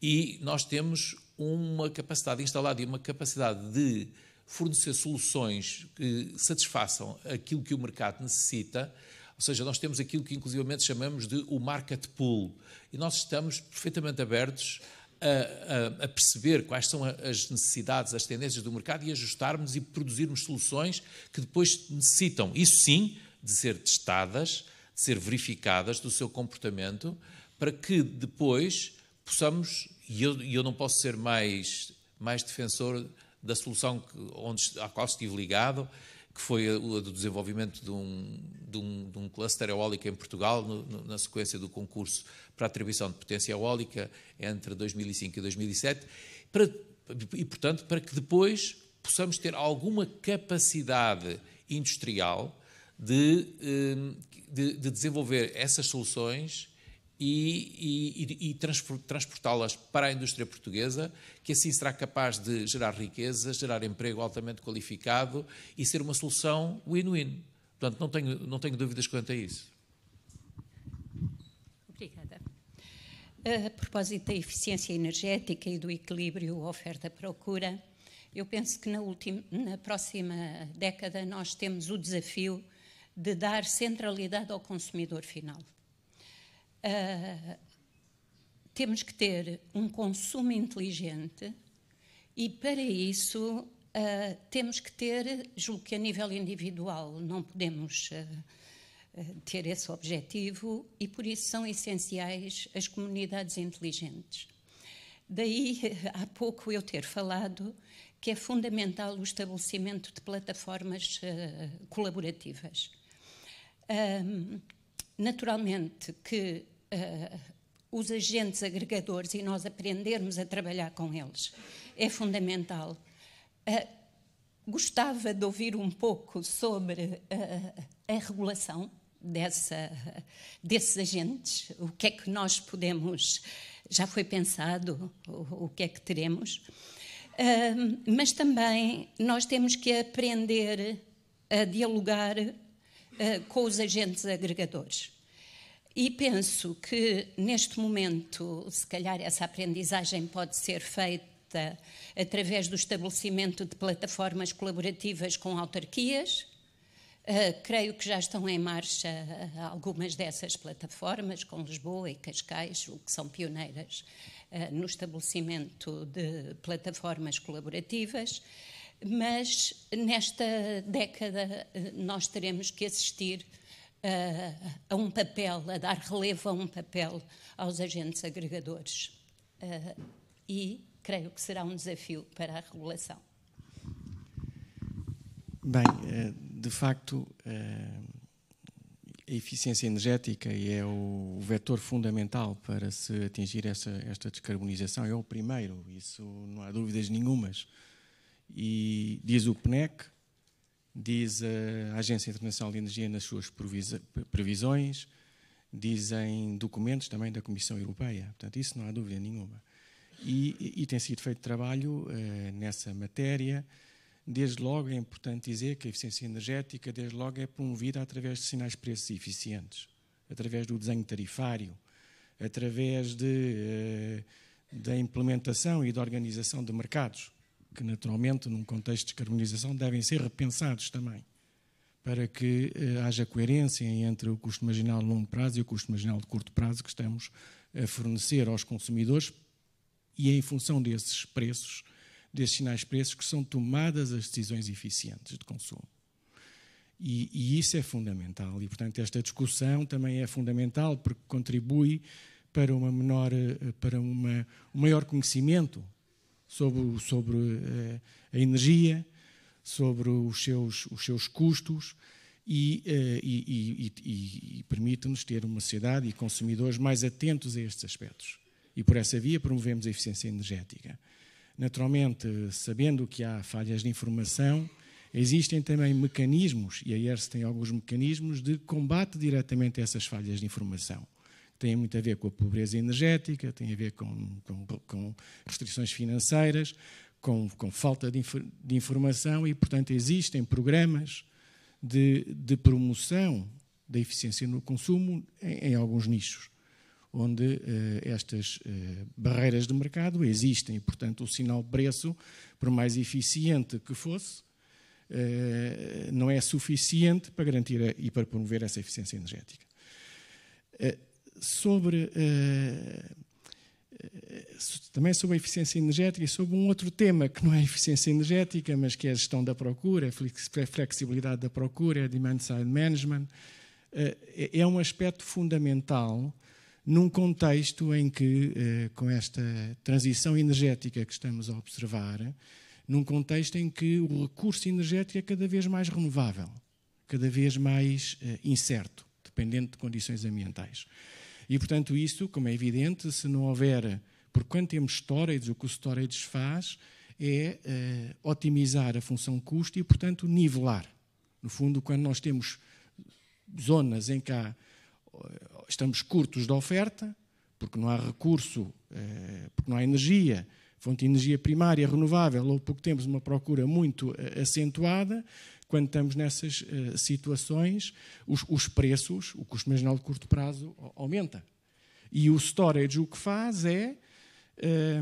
e nós temos uma capacidade instalada e uma capacidade de fornecer soluções que satisfaçam aquilo que o mercado necessita. Ou seja, nós temos aquilo que inclusivamente chamamos de o market pool. E nós estamos perfeitamente abertos a, a, a, perceber quais são as necessidades, as tendências do mercado e ajustarmos e produzirmos soluções que depois necessitam, isso sim, de ser testadas, de ser verificadas do seu comportamento, para que depois possamos, e eu, eu não posso ser mais, mais defensor da solução que, onde, à qual estive ligado, que foi a, do desenvolvimento de um, de, um, de um cluster eólico em Portugal, no, no, na sequência do concurso para atribuição de potência eólica entre 2005 e 2007, para, e, portanto, para que depois possamos ter alguma capacidade industrial de, eh, de, de desenvolver essas soluções e, e, e transportá-las para a indústria portuguesa, que assim será capaz de gerar riqueza, gerar emprego altamente qualificado e ser uma solução win-win. Portanto, não tenho, não tenho dúvidas quanto a isso. Obrigada. A propósito da eficiência energética e do equilíbrio oferta-procura, eu penso que na, na próxima década nós temos o desafio de dar centralidade ao consumidor final ah, temos que ter um consumo inteligente e, para isso, uh, temos que ter, julgo que a nível individual, não podemos uh, ter esse objetivo e, por isso, são essenciais as comunidades inteligentes. Daí, há pouco eu ter falado que é fundamental o estabelecimento de plataformas colaborativas. Um, naturalmente que uh, os agentes agregadores e nós aprendermos a trabalhar com eles. É fundamental. Uh, gostava de ouvir um pouco sobre ah, a regulação dessa, desses agentes, o que é que nós podemos, já foi pensado, o, que é que teremos. Ah, mas também nós temos que aprender a dialogar com os agentes agregadores. E penso que neste momento, se calhar, essa aprendizagem pode ser feita através do estabelecimento de plataformas colaborativas com autarquias. Uh, creio que já estão em marcha eh, algumas dessas plataformas, com Lisboa e Cascais, o que são pioneiras uh, no estabelecimento de plataformas colaborativas mas nesta década nós teremos que assistir uh, a um papel, a dar relevo a um papel aos agentes agregadores. Uh, e creio que será um desafio para a regulação. Bem, eh, de facto, eh, a eficiência energética é o vetor fundamental para se atingir essa esta descarbonização. É o primeiro, isso não há dúvidas nenhumas. E diz o PNEC, diz a Agência Internacional de Energia nas suas previsões, dizem documentos também da Comissão Europeia. Portanto, isso não há dúvida nenhuma. E, e tem sido feito trabalho eh, nessa matéria. Desde logo é importante dizer que a eficiência energética, desde logo, é promovida através de sinais de preços eficientes, através do desenho tarifário, através de, eh, da implementação e da organização de mercados que naturalmente, num contexto de descarbonização, devem ser repensados também, para que eh, haja coerência entre o custo marginal de longo prazo e o custo marginal de curto prazo que estamos a fornecer aos consumidores e é em função desses preços, desses sinais preços, que são tomadas as decisões eficientes de consumo. E, e, isso é fundamental. E, portanto, esta discussão também é fundamental porque contribui para, uma menor, eh, para uma, um maior conhecimento sobre, sobre uh, a energia, sobre os seus, os seus custos e, uh, e, e, e permite-nos ter uma sociedade e consumidores mais atentos a estes aspectos. E por essa via promovemos a eficiência energética. Naturalmente, sabendo que há falhas de informação, existem também mecanismos, e a ERS tem alguns mecanismos, de combate diretamente a essas falhas de informação têm muito a ver com a pobreza energética, têm a ver com, com, com restrições financeiras, com, com falta de, infor, de, informação e, portanto, existem programas de, de promoção da eficiência no consumo em, em alguns nichos, onde eh, estas eh, barreiras de mercado existem. E, portanto, o sinal preço, por mais eficiente que fosse, eh, não é suficiente para garantir a, e para promover essa eficiência energética sobre eh, eh, também sobre a eficiência energética e sobre um outro tema que não é a eficiência energética, mas que é a gestão da procura, a flexibilidade da procura, demand side management, eh, é, é um aspecto fundamental num contexto em que, com esta transição energética que estamos a observar, num contexto em que o recurso energético é cada vez mais renovável, cada vez mais incerto, dependente de condições ambientais. E, portanto, isso, como é evidente, se não houver, por quanto temos storage, o que o storage faz é eh, otimizar a função custo e, portanto, nivelar. No fundo, quando nós temos zonas em que há, eh, estamos curtos de oferta, porque não há recurso, eh, porque não há energia, fonte de energia primária renovável, ou porque temos uma procura muito eh, acentuada, quando estamos nessas uh, situações, os, os, preços, o custo marginal de curto prazo, aumenta. E o storage o que faz é,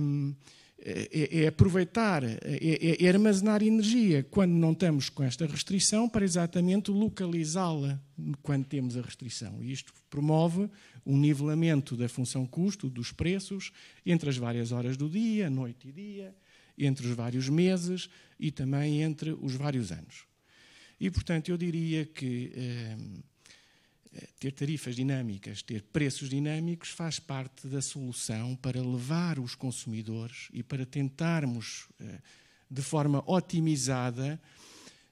um, ehm, é, é, é, aproveitar, é, é, é armazenar energia quando não estamos com esta restrição, para exatamente localizá-la quando temos a restrição. E isto promove um nivelamento da função custo, dos preços, entre as várias horas do dia, noite e dia, entre os vários meses e também entre os vários anos. E, portanto, eu diria que ehm, ter tarifas dinâmicas, ter preços dinâmicos, faz parte da solução para levar os consumidores e para tentarmos, eh, de forma otimizada,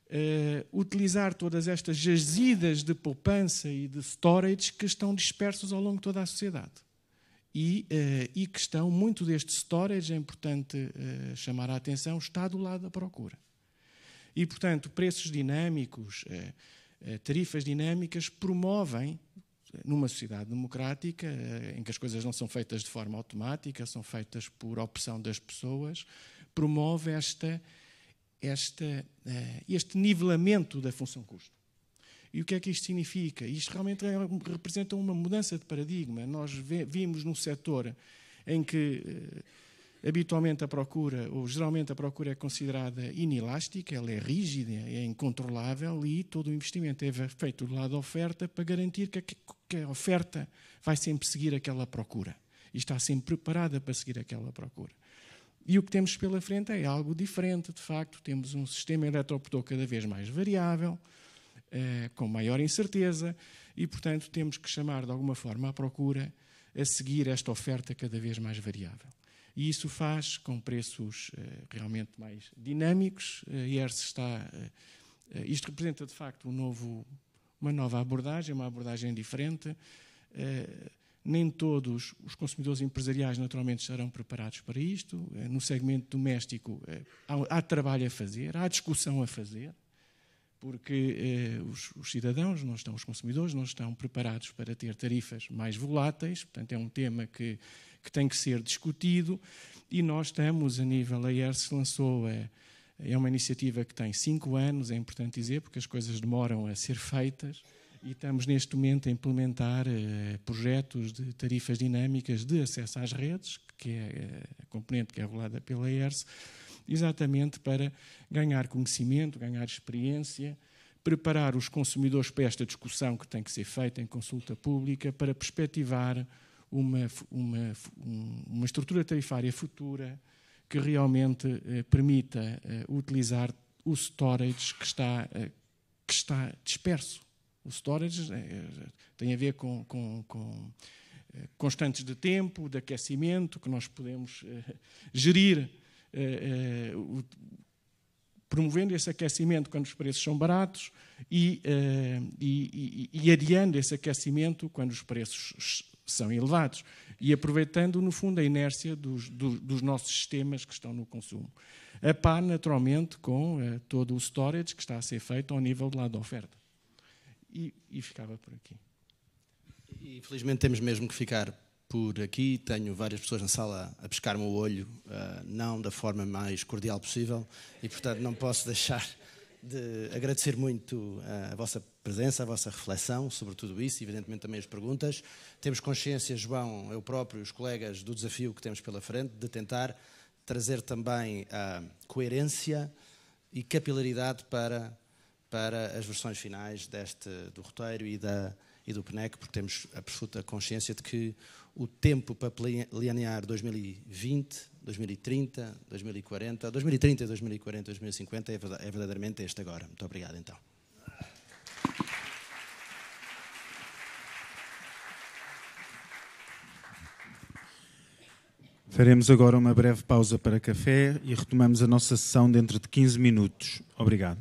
eh, utilizar todas estas jazidas de poupança e de storage que estão dispersos ao longo de toda a sociedade. E, eh, e que estão, muito deste storage, é importante chamar a atenção, está do lado da procura. E, portanto, preços dinâmicos, eh, eh, tarifas dinâmicas promovem, numa sociedade democrática, eh, em que as coisas não são feitas de forma automática, são feitas por opção das pessoas, promove esta, esta, este nivelamento da função custo. E o que é que isto significa? Isto realmente é representa uma mudança de paradigma. Nós vimos num setor em que Habitualmente a procura, ou geralmente a procura é considerada inelástica, ela é rígida, é incontrolável e todo o investimento é feito do lado da oferta para garantir que a oferta vai sempre seguir aquela procura e está sempre preparada para seguir aquela procura. E o que temos pela frente é algo diferente, de facto. Temos um sistema eletroprodutor cada vez mais variável, eh, com maior incerteza, e, portanto, temos que chamar de alguma forma a procura a seguir esta oferta cada vez mais variável. E isso faz com preços eh, realmente mais dinâmicos. Uh, está, eh, isto representa, de facto, um novo, uma nova abordagem, uma abordagem diferente. nem todos os consumidores empresariais, naturalmente, estarão preparados para isto. no segmento doméstico, há, trabalho a fazer, há discussão a fazer porque os, os, cidadãos, não estão, os consumidores, não estão preparados para ter tarifas mais voláteis. Portanto, é um tema que que tem que ser discutido e nós estamos a nível, a IERS lançou, é, é uma iniciativa que tem cinco anos, é importante dizer, porque as coisas demoram a ser feitas, e estamos neste momento a implementar eh, projetos de tarifas dinâmicas de acesso às redes, que é eh, a componente que é regulada pela ERS, exatamente para ganhar conhecimento, ganhar experiência, preparar os consumidores para esta discussão que tem que ser feita em consulta pública, para perspectivar uma, uma, uma estrutura tarifária futura que realmente eh, permita eh, utilizar o storage que está, eh, que está disperso. O storage eh, eh, tem a ver com, com, com eh, constantes de tempo, de aquecimento, que nós podemos gerir, o, promovendo esse aquecimento quando os preços são baratos e, e, e, e adiando esse aquecimento quando os preços são elevados. E aproveitando, no fundo, a inércia dos, dos, dos nossos sistemas que estão no consumo. A par, naturalmente, com uh, todo o storage que está a ser feito ao nível do lado da oferta. E, e ficava por aqui. E, infelizmente, temos mesmo que ficar por aqui. Tenho várias pessoas na sala a pescar-me o olho, uh, não da forma mais cordial possível, e portanto não posso deixar de agradecer muito uh, a vossa presença, a vossa reflexão sobre tudo isso, evidentemente também as perguntas. Temos consciência, João, eu próprio, os colegas, do desafio que temos pela frente de tentar trazer também a ah, coerência e capilaridade para, para as versões finais deste, do roteiro e, da, e do PNEC, porque temos a absoluta consciência de que o tempo para planear 2020, 2030, 2040, 2030, 2040, 2050 é verdadeiramente este agora. Muito obrigado, então. Faremos agora uma breve pausa para café e retomamos a nossa sessão dentro de 15 minutos. Obrigado.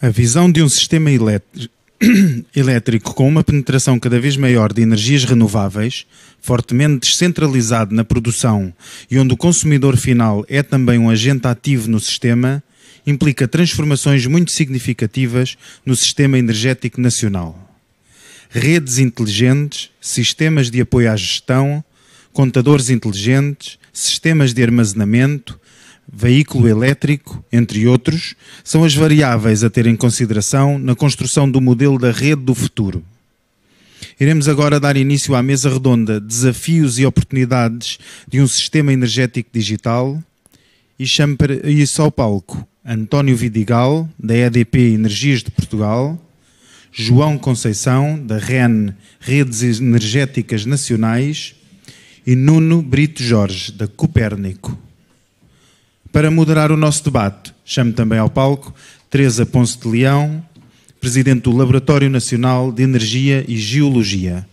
A visão de um sistema elétrico com uma penetração cada vez maior de energias renováveis, fortemente descentralizado na produção e onde o consumidor final é também um agente ativo no sistema, implica transformações muito significativas no sistema energético nacional. Redes inteligentes, sistemas de apoio à gestão, contadores inteligentes, sistemas de armazenamento, veículo elétrico, entre outros, são as variáveis a ter em consideração na construção do modelo da rede do futuro. Iremos agora dar início à mesa redonda Desafios e Oportunidades de um Sistema Energético Digital e, sempre, e só palco António Vidigal, da EDP Energias de Portugal, João Conceição, da REN Redes Energéticas Nacionais e Nuno Brito Jorge, da Copérnico. Para moderar o nosso debate, chamo também ao palco Teresa Ponce de Leão, Presidente do Laboratório Nacional de Energia e Geologia.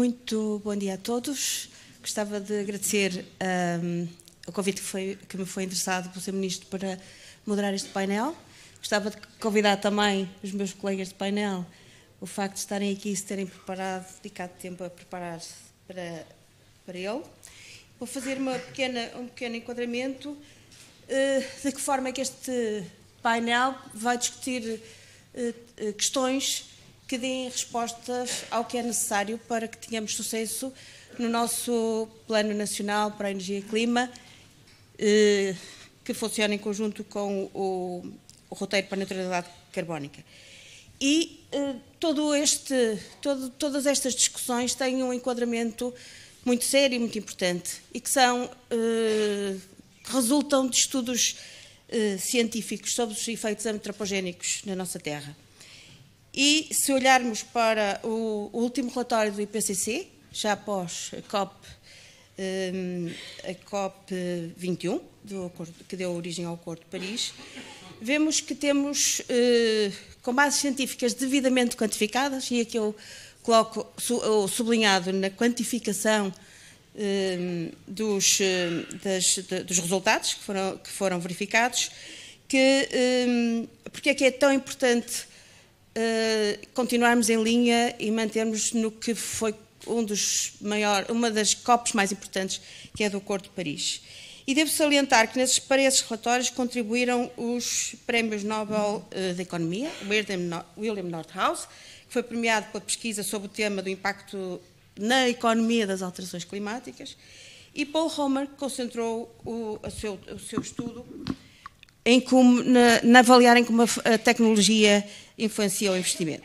Muito bom dia a todos. Gostava de agradecer um, o convite que, foi, que, me foi endereçado pelo Sr. Ministro para moderar este painel. Gostava de convidar também os meus colegas de painel, o facto de estarem aqui e se terem preparado, dedicado tempo a preparar-se para, para eu. Vou fazer uma pequena, um pequeno enquadramento uh, de que forma é que este painel vai discutir uh, uh, questões que deem respostas ao que é necessário para que tenhamos sucesso no nosso Plano Nacional para a Energia e Clima, eh, que funciona em conjunto com o, o roteiro para a neutralidade carbónica. E eh, todo este, todo, todas estas discussões têm um enquadramento muito sério e muito importante e que são eh, resultam de estudos científicos sobre os efeitos antropogénicos na nossa Terra. E se olharmos para o último relatório do IPCC, já após a COP, hum, a COP 21, que deu origem ao Acordo de Paris, vemos que temos, eh, com bases científicas devidamente quantificadas, e aqui eu coloco sublinhado na quantificação hum, dos, eh, das, dos resultados que foram, que foram verificados, que, hum, porque é que é tão importante eh, continuarmos em linha e mantermos no que foi um dos maior, uma das COPs mais importantes, que é do Acordo de Paris. E devo salientar que nesses, para esses relatórios contribuíram os prémios Nobel eh, da Economia, William, Nordhaus, que foi premiado pela pesquisa sobre o tema do impacto na economia das alterações climáticas, e Paul Homer concentrou o, seu, o seu, estudo em como, na, na avaliarem como a, a tecnologia influencia o investimento.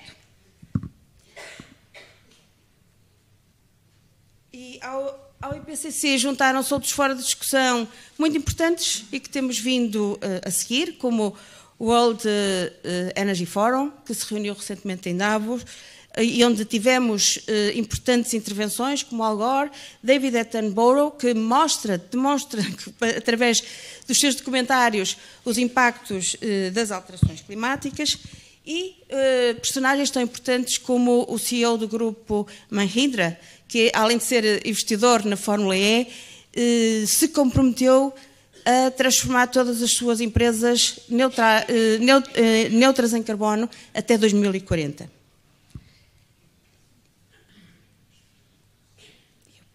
E ao, ao IPCC juntaram-se outros fora de discussão muito importantes e que temos vindo uh, a seguir, como o World eh, Energy Forum, que se reuniu recentemente em Davos, eh, e onde tivemos importantes intervenções, como Al Gore, David Attenborough, que mostra, demonstra, através dos seus documentários, os impactos das alterações climáticas, e uh, personagens tão importantes como o CEO do grupo Mahindra, que além de ser investidor na Fórmula E, uh, se comprometeu a transformar todas as suas empresas neutra, uh, neutras em carbono até 2040.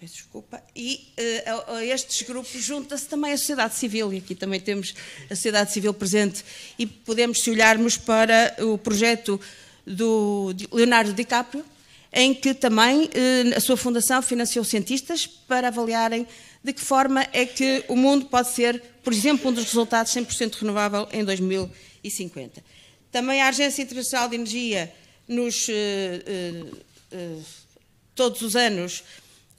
desculpa e uh, a, estes grupos junta-se também a sociedade civil, e aqui também temos a sociedade civil presente, e podemos, se olharmos para o projeto do Leonardo DiCaprio, em que também uh, a sua fundação financiou cientistas para avaliarem de que forma é que o mundo pode ser, por exemplo, um dos resultados 100% renovável em 2050. Também a Agência Internacional de Energia nos... Uh, todos os anos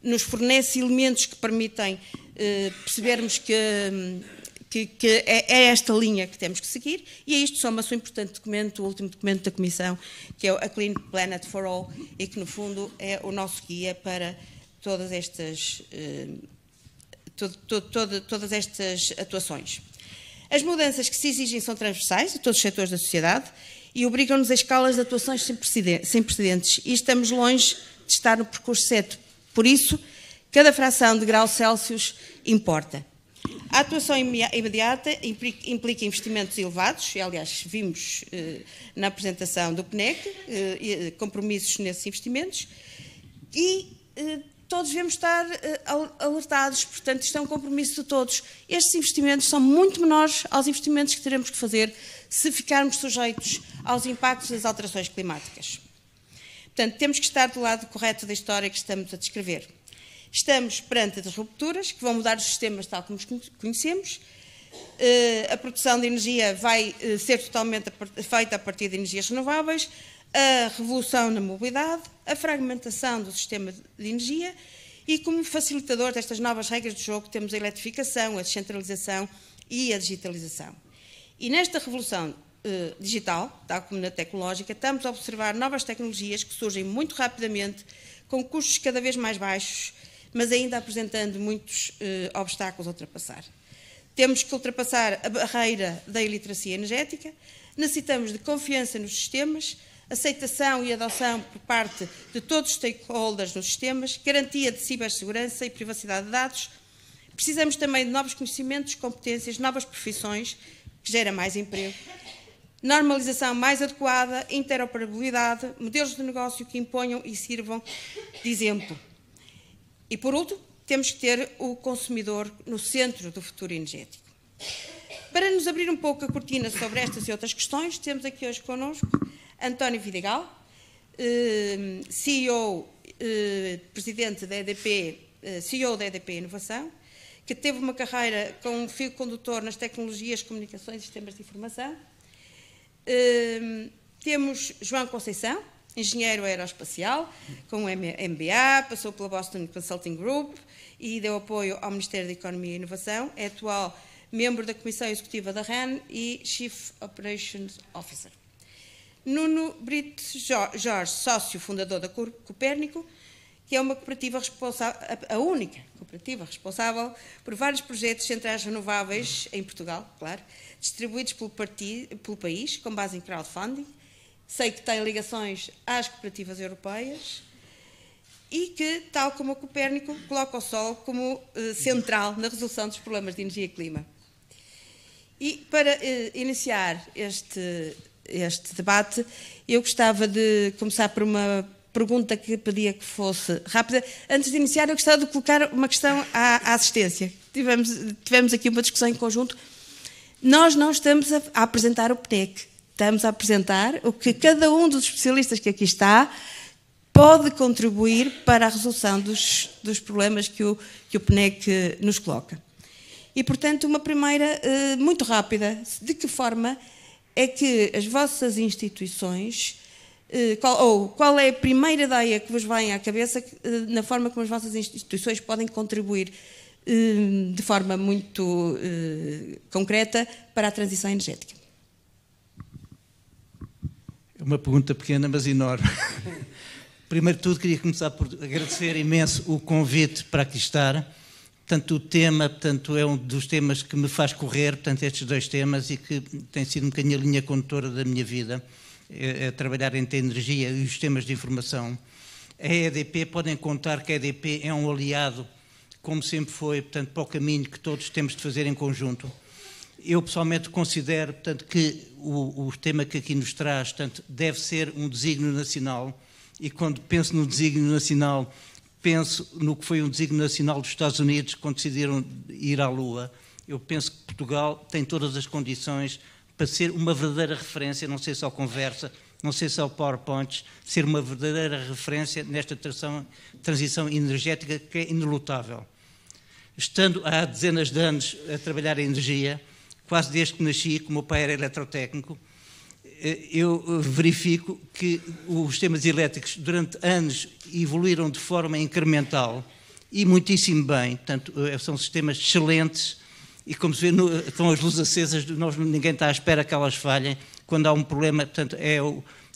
nos fornece elementos que permitem eh, percebermos que, que, que é, é esta linha que temos que seguir, e a é isto soma-se um importante documento, o último documento da Comissão, que é a Clean Planet for All, e que, no fundo, é o nosso guia para todas estas, eh, todo, todo, todo, todas estas atuações. As mudanças que se exigem são transversais a todos os setores da sociedade e obrigam-nos a escalas de atuações sem precedentes, e estamos longe de estar no percurso certo por isso, cada fração de grau Celsius importa. A atuação imediata implica investimentos elevados, e, aliás, vimos eh, na apresentação do PNEC eh, eh compromissos nesses investimentos, e eh, todos devemos estar eh, alertados, portanto, isto é um compromisso de todos. Estes investimentos são muito menores aos investimentos que teremos que fazer se ficarmos sujeitos aos impactos das alterações climáticas. Portanto, temos que estar do lado correto da história que estamos a descrever. Estamos perante as rupturas que vão mudar os sistemas tal como os conhecemos. Eh, a produção de energia vai eh, ser totalmente feita a partir de energias renováveis, a revolução na mobilidade, a fragmentação do sistema de energia e, como facilitador destas novas regras de jogo, temos a eletrificação, a descentralização e a digitalização. E nesta revolução eh, digital, tal como na tecnológica, estamos a observar novas tecnologias que surgem muito rapidamente, com custos cada vez mais baixos, mas ainda apresentando muitos eh, obstáculos a ultrapassar. Temos que ultrapassar a barreira da iliteracia energética, necessitamos de confiança nos sistemas, aceitação e adoção por parte de todos os stakeholders nos sistemas, garantia de cibersegurança e privacidade de dados. Precisamos também de novos conhecimentos, competências, novas profissões, que gera mais emprego normalização mais adequada, interoperabilidade, modelos de negócio que imponham e sirvam de exemplo. E por último, temos que ter o consumidor no centro do futuro energético. Para nos abrir um pouco a cortina sobre estas e outras questões, temos aqui hoje connosco António Vidigal, eh, CEO, eh, presidente da EDP, eh, CEO da EDP Inovação, que teve uma carreira com um fio condutor nas tecnologias, comunicações e sistemas de informação, Ehm, temos João Conceição, engenheiro aeroespacial, com MBA, passou pela Boston Consulting Group e deu apoio ao Ministério da Economia e Inovação. É atual membro da Comissão Executiva da RAN e Chief Operations Officer. Nuno Brito Jorge, sócio fundador da Copérnico, que é uma cooperativa responsável, a única cooperativa responsável por vários projetos de centrais renováveis em Portugal, claro, distribuídos pelo, partido, pelo país, com base em crowdfunding. Sei que tem ligações às cooperativas europeias e que, tal como o Copérnico, coloca o Sol como eh, central na resolução dos problemas de energia e clima. E para eh, iniciar este, este debate, eu gostava de começar por uma pergunta que pedia que fosse rápida. Antes de iniciar, eu gostava de colocar uma questão à, à assistência. Tivemos, tivemos aqui uma discussão em conjunto nós não estamos a, apresentar o PNEC, estamos a apresentar o que cada um dos especialistas que aqui está pode contribuir para a resolução dos, dos problemas que o, que o PNEC nos coloca. E, portanto, uma primeira eh, muito rápida: de que forma é que as vossas instituições, eh, ou qual é a primeira ideia que vos vem à cabeça eh, na forma como as vossas instituições podem contribuir eh, de forma muito eh, concreta para a transição energética? É Uma pergunta pequena, mas enorme. Primeiro de tudo, queria começar por agradecer imenso o convite para aqui estar. Portanto, o tema portanto, é um dos temas que me faz correr, portanto, estes dois temas, e que tem sido um bocadinho a linha condutora da minha vida, é, é trabalhar entre a energia e os temas de informação. A EDP, podem contar que a EDP é um aliado como sempre foi, portanto, para o caminho que todos temos de fazer em conjunto. Eu pessoalmente considero, portanto, que o, o tema que aqui nos traz, portanto, deve ser um desígnio nacional e quando penso no desígnio nacional, penso no que foi um desígnio nacional dos Estados Unidos quando decidiram ir à Lua. Eu penso que Portugal tem todas as condições para ser uma verdadeira referência, não se só conversa, não se só PowerPoint, ser uma verdadeira referência nesta transição, transição energética que é inelutável. Estando há dezenas de anos a trabalhar em energia, quase desde que nasci, como o pai era eletrotécnico, eh, eu eh, verifico que os sistemas elétricos durante anos evoluíram de forma incremental e muitíssimo bem, portanto, eh, são sistemas excelentes e como se vê, estão as luzes acesas, nós, ninguém está à espera que elas falhem, quando há um problema, portanto, é,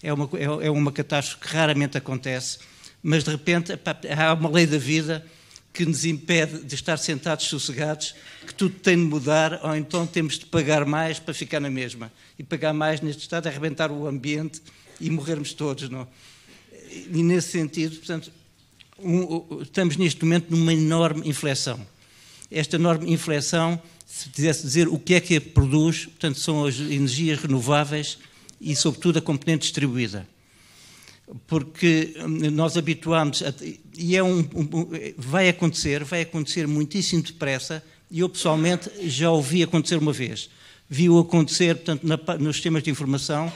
é, uma, é, é uma catástrofe que raramente acontece, mas de repente há uma lei da vida que nos impede de estar sentados sossegados, que tudo tem de mudar, ou então temos de pagar mais para ficar na mesma. E pagar mais neste Estado é arrebentar o ambiente e morrermos todos, não? É? E nesse sentido, portanto, um, estamos neste momento numa enorme inflexão. Esta enorme inflexão, se quisesse dizer o que é que produz, portanto, são as energias renováveis e, sobretudo, a componente distribuída. Porque hum, nós habituámos, a, e é um, um, vai acontecer, vai acontecer muitíssimo depressa, e eu pessoalmente já ouvi acontecer uma vez. Vi-o acontecer, portanto, na, nos sistemas de informação,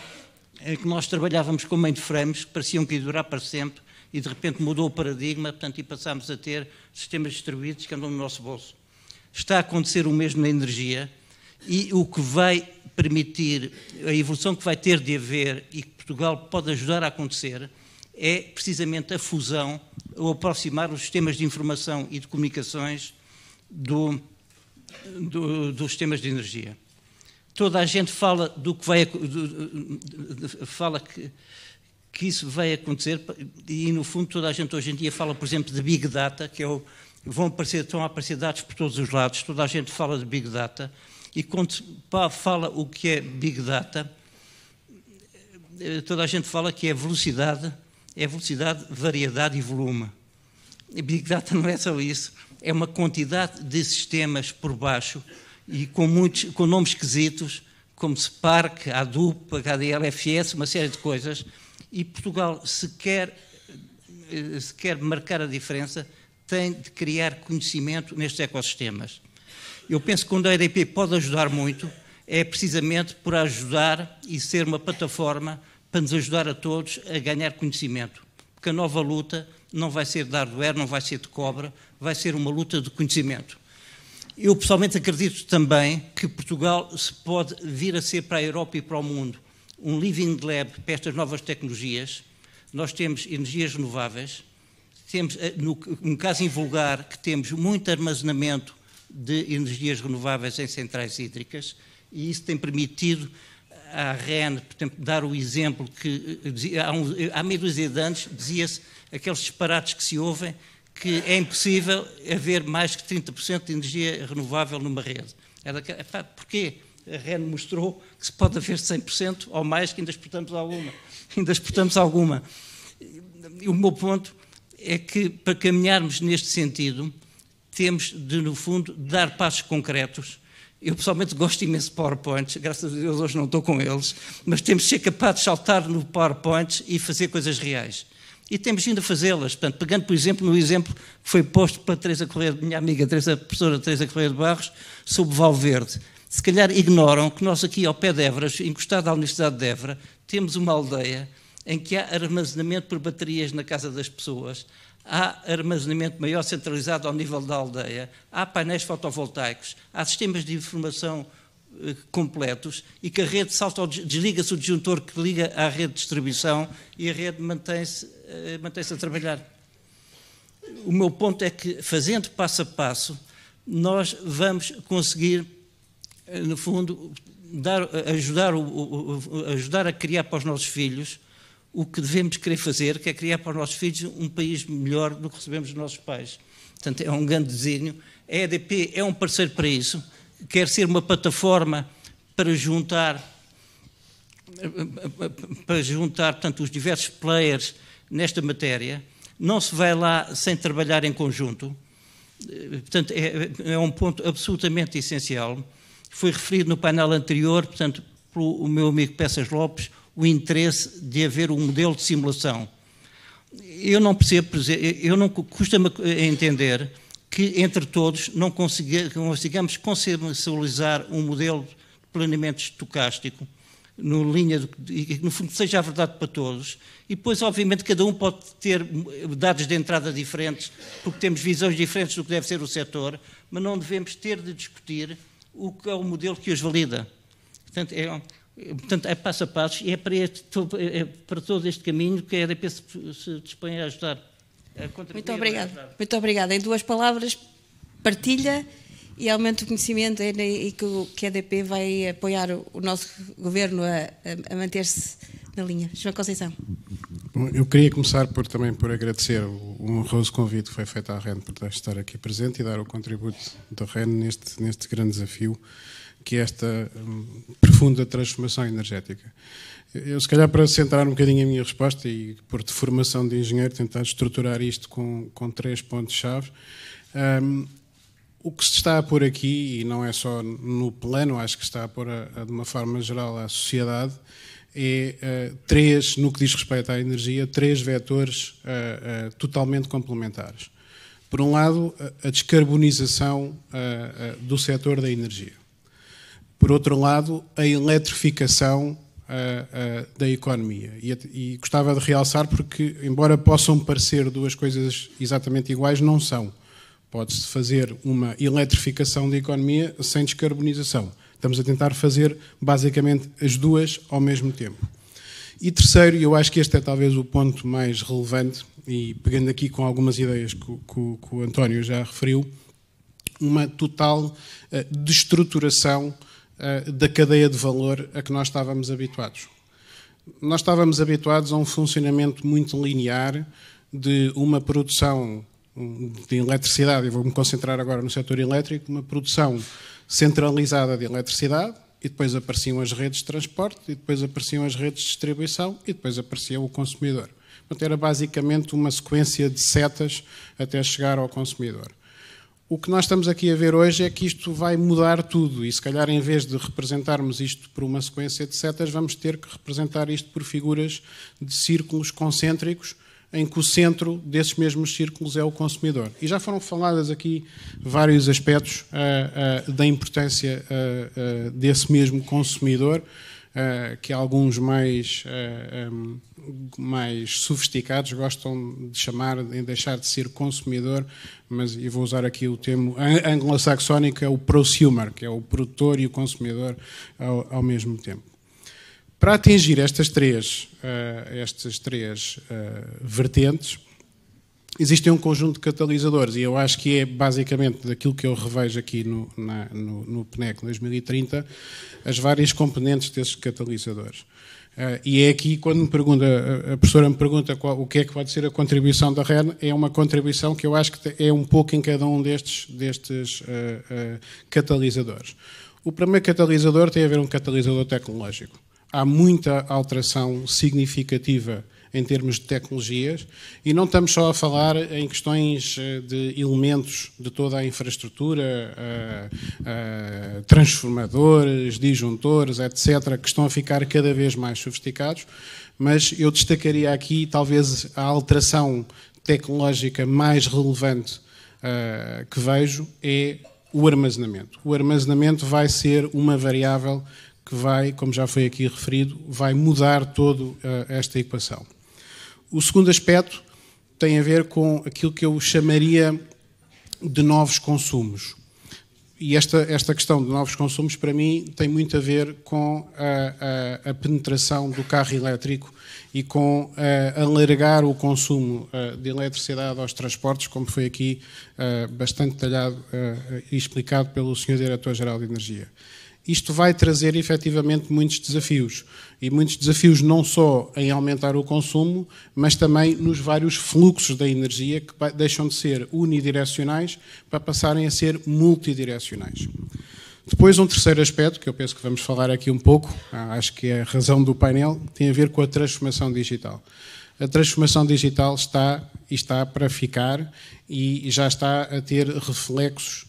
em que nós trabalhávamos com mainframes, que pareciam que ia durar para sempre, e de repente mudou o paradigma, portanto, e passámos a ter sistemas distribuídos que andam no nosso bolso. Está a acontecer o mesmo na energia, e o que vai permitir, a evolução que vai ter de haver e que Portugal pode ajudar a acontecer, é precisamente a fusão ou aproximar os sistemas de informação e de comunicações do, do, dos sistemas de energia. Toda a gente fala do que vai do, fala que, que isso vai acontecer e no fundo toda a gente hoje em dia fala, por exemplo, de big data, que é o, vão aparecer, estão a aparecer dados por todos os lados, toda a gente fala de big data e quando fala o que é big data, eh, toda a gente fala que é velocidade é velocidade, variedade e volume. E Big Data não é só isso, é uma quantidade de sistemas por baixo e com, muitos, com nomes esquisitos, como Spark, Hadoop, HDLFS, uma série de coisas. E Portugal, se quer, eh, se quer marcar a diferença, tem de criar conhecimento nestes ecossistemas. Eu penso que onde a EDP pode ajudar muito é precisamente por ajudar e ser uma plataforma para nos ajudar a todos a ganhar conhecimento. Porque a nova luta não vai ser de hardware, não vai ser de cobra, vai ser uma luta de conhecimento. Eu pessoalmente acredito também que Portugal se pode vir a ser para a Europa e para o mundo um living lab para estas novas tecnologias. Nós temos energias renováveis, temos, eh, no, caso invulgar, que temos muito armazenamento de energias renováveis em centrais hídricas e isso tem permitido à REN, por exemplo, dar o exemplo que eh, há, um, eh, há meia dúzia de anos dizia-se aqueles disparates que se ouvem que é impossível haver mais que 30% de energia renovável numa rede. É Era, é porquê? A REN mostrou que se pode haver 100% ou mais que ainda exportamos alguma. Ainda exportamos alguma. O meu ponto é que para caminharmos neste sentido, temos de, no fundo, dar passos concretos eu pessoalmente gosto imenso de PowerPoint, graças a Deus hoje não estou com eles, mas temos de ser capazes de saltar no PowerPoint e fazer coisas reais. E temos vindo a fazê-las. Portanto, pegando, por exemplo, no exemplo que foi posto para Teresa Correia, minha amiga Teresa, professora Teresa Correia de Barros, sobre Valverde. Se calhar ignoram que nós aqui ao pé de Évora, encostado à Universidade de Évora, temos uma aldeia em que há armazenamento por baterias na casa das pessoas, há armazenamento maior centralizado ao nível da aldeia, há painéis fotovoltaicos, há sistemas de informação eh, completos e que a rede salta, desliga-se o disjuntor que liga à rede de distribuição e a rede mantém-se eh, mantém a trabalhar. O meu ponto é que, fazendo passo a passo, nós vamos conseguir, eh, no fundo, dar, ajudar, o, o, ajudar a criar para os nossos filhos o que devemos querer fazer, que é criar para os nossos filhos um país melhor do que recebemos dos nossos pais. Portanto, é um grande desígnio. A EDP é um parceiro para isso, quer ser uma plataforma para juntar para juntar tanto os diversos players nesta matéria, não se vai lá sem trabalhar em conjunto. Portanto, é, é um ponto absolutamente essencial. Foi referido no painel anterior, portanto, pelo meu amigo Peças Lopes, o interesse de haver um modelo de simulação. Eu não percebo, eu não custa-me entender que entre todos não consigamos consensualizar um modelo de planeamento estocástico no linha no fundo seja a verdade para todos e depois obviamente cada um pode ter dados de entrada diferentes porque temos visões diferentes do que deve ser o setor mas não devemos ter de discutir o que é o modelo que os valida portanto é, Portanto, é passo a passo e é para, este, é, é para todo este caminho que a EDP se, se dispõe a ajudar. A Muito obrigada. Muito obrigada. Em duas palavras, partilha e aumento o conhecimento é, né, e que, a EDP vai apoiar o nosso governo a, a manter-se na linha. João Conceição. Bom, eu queria começar por, também por agradecer o honroso convite que foi feito à REN por estar aqui presente e dar o contributo da REN neste, neste grande desafio que é esta hum, profunda transformação energética. Eu, se calhar, para centrar um bocadinho a minha resposta e, por formação de engenheiro, tentar estruturar isto com, com três pontos-chave. Um, o que se está a pôr aqui, e não é só no plano, acho que está a pôr a, a, de uma forma geral à sociedade, é uh, três, no que diz respeito à energia, três vetores uh, uh, totalmente complementares. Por um lado, a descarbonização do setor da energia por outro lado, a eletrificação uh, uh, da economia. E, e, gostava de realçar porque, embora possam parecer duas coisas exatamente iguais, não são. Pode-se fazer uma eletrificação da economia sem descarbonização. Estamos a tentar fazer basicamente as duas ao mesmo tempo. E terceiro, e eu acho que este é talvez o ponto mais relevante, e pegando aqui com algumas ideias que, que, que o António já referiu, uma total uh, destruturação eh, da cadeia de valor a que nós estávamos habituados. Nós estávamos habituados a um funcionamento muito linear de uma produção hum, de eletricidade, e vou-me concentrar agora no setor elétrico, uma produção centralizada de eletricidade, e depois apareciam as redes de transporte, e depois apareciam as redes de distribuição, e depois aparecia o consumidor. Portanto, era basicamente uma sequência de setas até chegar ao consumidor. O que nós estamos aqui a ver hoje é que isto vai mudar tudo, e se calhar, em vez de representarmos isto por uma sequência de setas, vamos ter que representar isto por figuras de círculos concêntricos, em que o centro desses mesmos círculos é o consumidor. E já foram faladas aqui vários aspectos ah, ah, da importância ah, desse mesmo consumidor, que alguns mais. Um, mais sofisticados gostam de chamar, em deixar de ser consumidor, mas eu vou usar aqui o termo anglo-saxónico, é o prosumer, que é o produtor e o consumidor ao, ao mesmo tempo. Para atingir estas três, uh, estas três uh, vertentes, existem um conjunto de catalisadores, e eu acho que é basicamente daquilo que eu revejo aqui no, na, no, no PNEC 2030, as várias componentes desses catalisadores. Uh, e é aqui quando me pergunta, eh, a professora me pergunta qual, o que é que pode ser a contribuição da REN, é uma contribuição que eu acho que é um pouco em cada um destes, destes uh, uh, catalisadores. O primeiro catalisador tem a ver um catalisador tecnológico. Há muita alteração significativa em termos de tecnologias, e não estamos só a falar em questões eh, de elementos de toda a infraestrutura, uh, uh, transformadores, disjuntores, etc., que estão a ficar cada vez mais sofisticados, mas eu destacaria aqui talvez a alteração tecnológica mais relevante uh, que vejo é o armazenamento. O armazenamento vai ser uma variável que vai, como já foi aqui referido, vai mudar toda esta equação. O segundo aspecto tem a ver com aquilo que eu chamaria de novos consumos. E esta, esta questão de novos consumos, para mim, tem muito a ver com a, a, a penetração do carro elétrico e com alargar o consumo eh, de eletricidade aos transportes, como foi aqui eh, bastante detalhado eh, e explicado pelo Sr. Diretor-Geral de Energia. Isto vai trazer efetivamente muitos desafios e muitos desafios não só em aumentar o consumo, mas também nos vários fluxos da energia que deixam de ser unidirecionais para passarem a ser multidirecionais. Depois, um terceiro aspecto, que eu penso que vamos falar aqui um pouco, ah, acho que é a razão do painel, tem a ver com a transformação digital a transformação digital está e está para ficar e já está a ter reflexos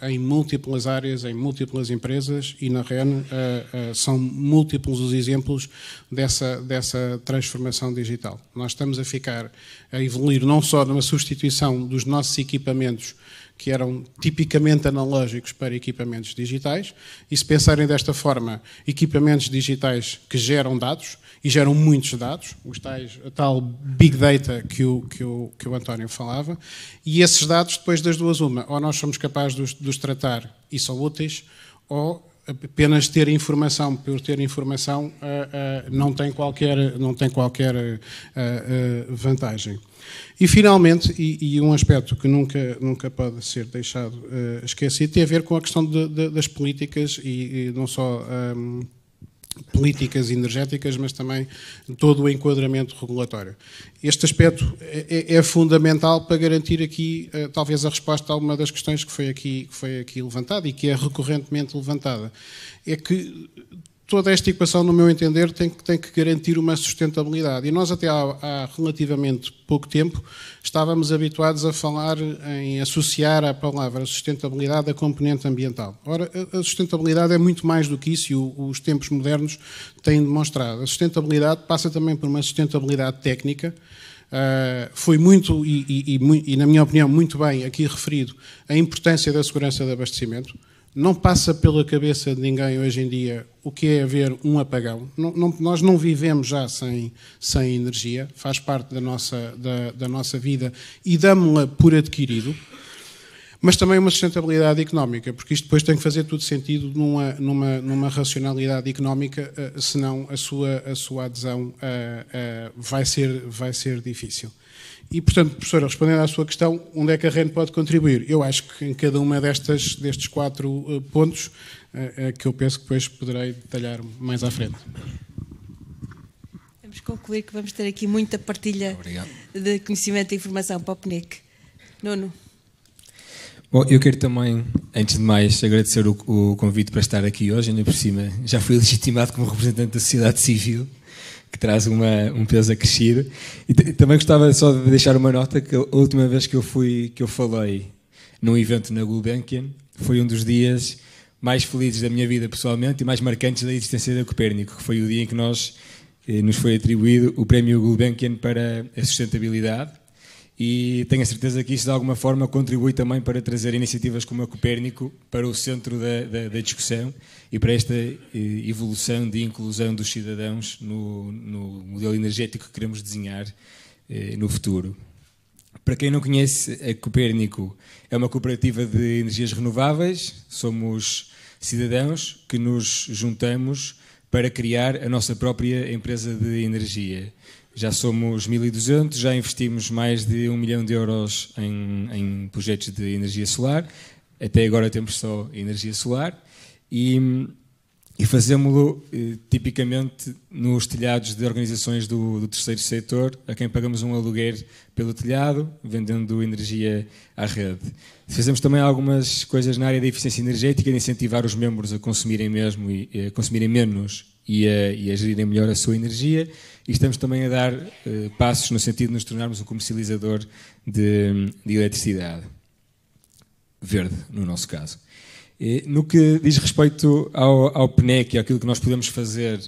uh, em múltiplas áreas, em múltiplas empresas e na REN uh, uh, são múltiplos os exemplos dessa, dessa transformação digital. Nós estamos a ficar, a evoluir não só numa substituição dos nossos equipamentos que eram tipicamente analógicos para equipamentos digitais e se pensarem desta forma, equipamentos digitais que geram dados, e geram muitos dados, os tais, a tal big data que o, que, o, que o António falava, e esses dados, depois das duas, uma, ou nós somos capazes de os, de os tratar e são úteis, ou apenas ter informação por ter informação eh, eh, não tem qualquer não tem qualquer eh, vantagem e finalmente e, um aspecto que nunca nunca pode ser deixado esquecido tem a ver com a questão de, de, das políticas e, não só ehm, políticas energéticas, mas também todo o enquadramento regulatório. Este aspecto é, é, é fundamental para garantir aqui, eh, talvez, a resposta a uma das questões que foi, aqui, que foi aqui levantada e que é recorrentemente levantada. É que toda esta equação, no meu entender, tem que, tem que garantir uma sustentabilidade. E nós, até há, há, relativamente pouco tempo, estávamos habituados a falar em associar a palavra sustentabilidade a componente ambiental. Ora, a sustentabilidade é muito mais do que isso e o, os tempos modernos têm demonstrado. A sustentabilidade passa também por uma sustentabilidade técnica. Uh, foi muito, e, e, e, e, na minha opinião, muito bem aqui referido, a importância da segurança de abastecimento não passa pela cabeça de ninguém hoje em dia o que é haver um apagão. Não, não, nós não vivemos já sem, sem energia, faz parte da nossa, da, da nossa vida e damos-la por adquirido, mas também uma sustentabilidade económica, porque isto depois tem que fazer tudo sentido numa, numa, numa racionalidade económica, eh, senão a sua, a sua adesão eh, eh, vai, ser, vai ser difícil. E, portanto, professora, respondendo à sua questão, onde é que a REN pode contribuir? Eu acho que em cada uma destas, destes quatro eh, pontos, eh, é que eu penso que depois poderei detalhar mais à frente. Vamos concluir que vamos ter aqui muita partilha Obrigado. de conhecimento e informação para o PNIC. Nuno. Bom, eu quero também, antes de mais, agradecer o, o convite para estar aqui hoje, ainda por cima já fui legitimado como representante da sociedade civil que traz uma, um peso acrescido. E também gostava só de deixar uma nota que a última vez que eu fui que eu falei num evento na Gulbenkian foi um dos dias mais felizes da minha vida pessoalmente e mais marcantes da existência da Copérnico, que foi o dia em que nós eh, nos foi atribuído o prémio Gulbenkian para a sustentabilidade e tenho a certeza que isso de alguma forma contribui também para trazer iniciativas como a Copérnico para o centro da, da, da discussão e para esta eh, evolução de inclusão dos cidadãos no, no modelo energético que queremos desenhar eh, no futuro. Para quem não conhece, a Copérnico é uma cooperativa de energias renováveis, somos cidadãos que nos juntamos para criar a nossa própria empresa de energia. Já somos 1.200, já investimos mais de 1 milhão de euros em, em projetos de energia solar. Até agora temos só energia solar. E, e fazemos-lo eh, tipicamente nos telhados de organizações do, do, terceiro setor, a quem pagamos um aluguer pelo telhado, vendendo energia à rede. Fazemos também algumas coisas na área da eficiência energética, de incentivar os membros a consumirem mesmo e a eh, consumirem menos e a, e a gerirem melhor a sua energia. E estamos também a dar uh, passos no sentido de nos tornarmos um comercializador de, de eletricidade verde, no nosso caso. E, no que diz respeito ao, ao PNEC e àquilo que nós podemos fazer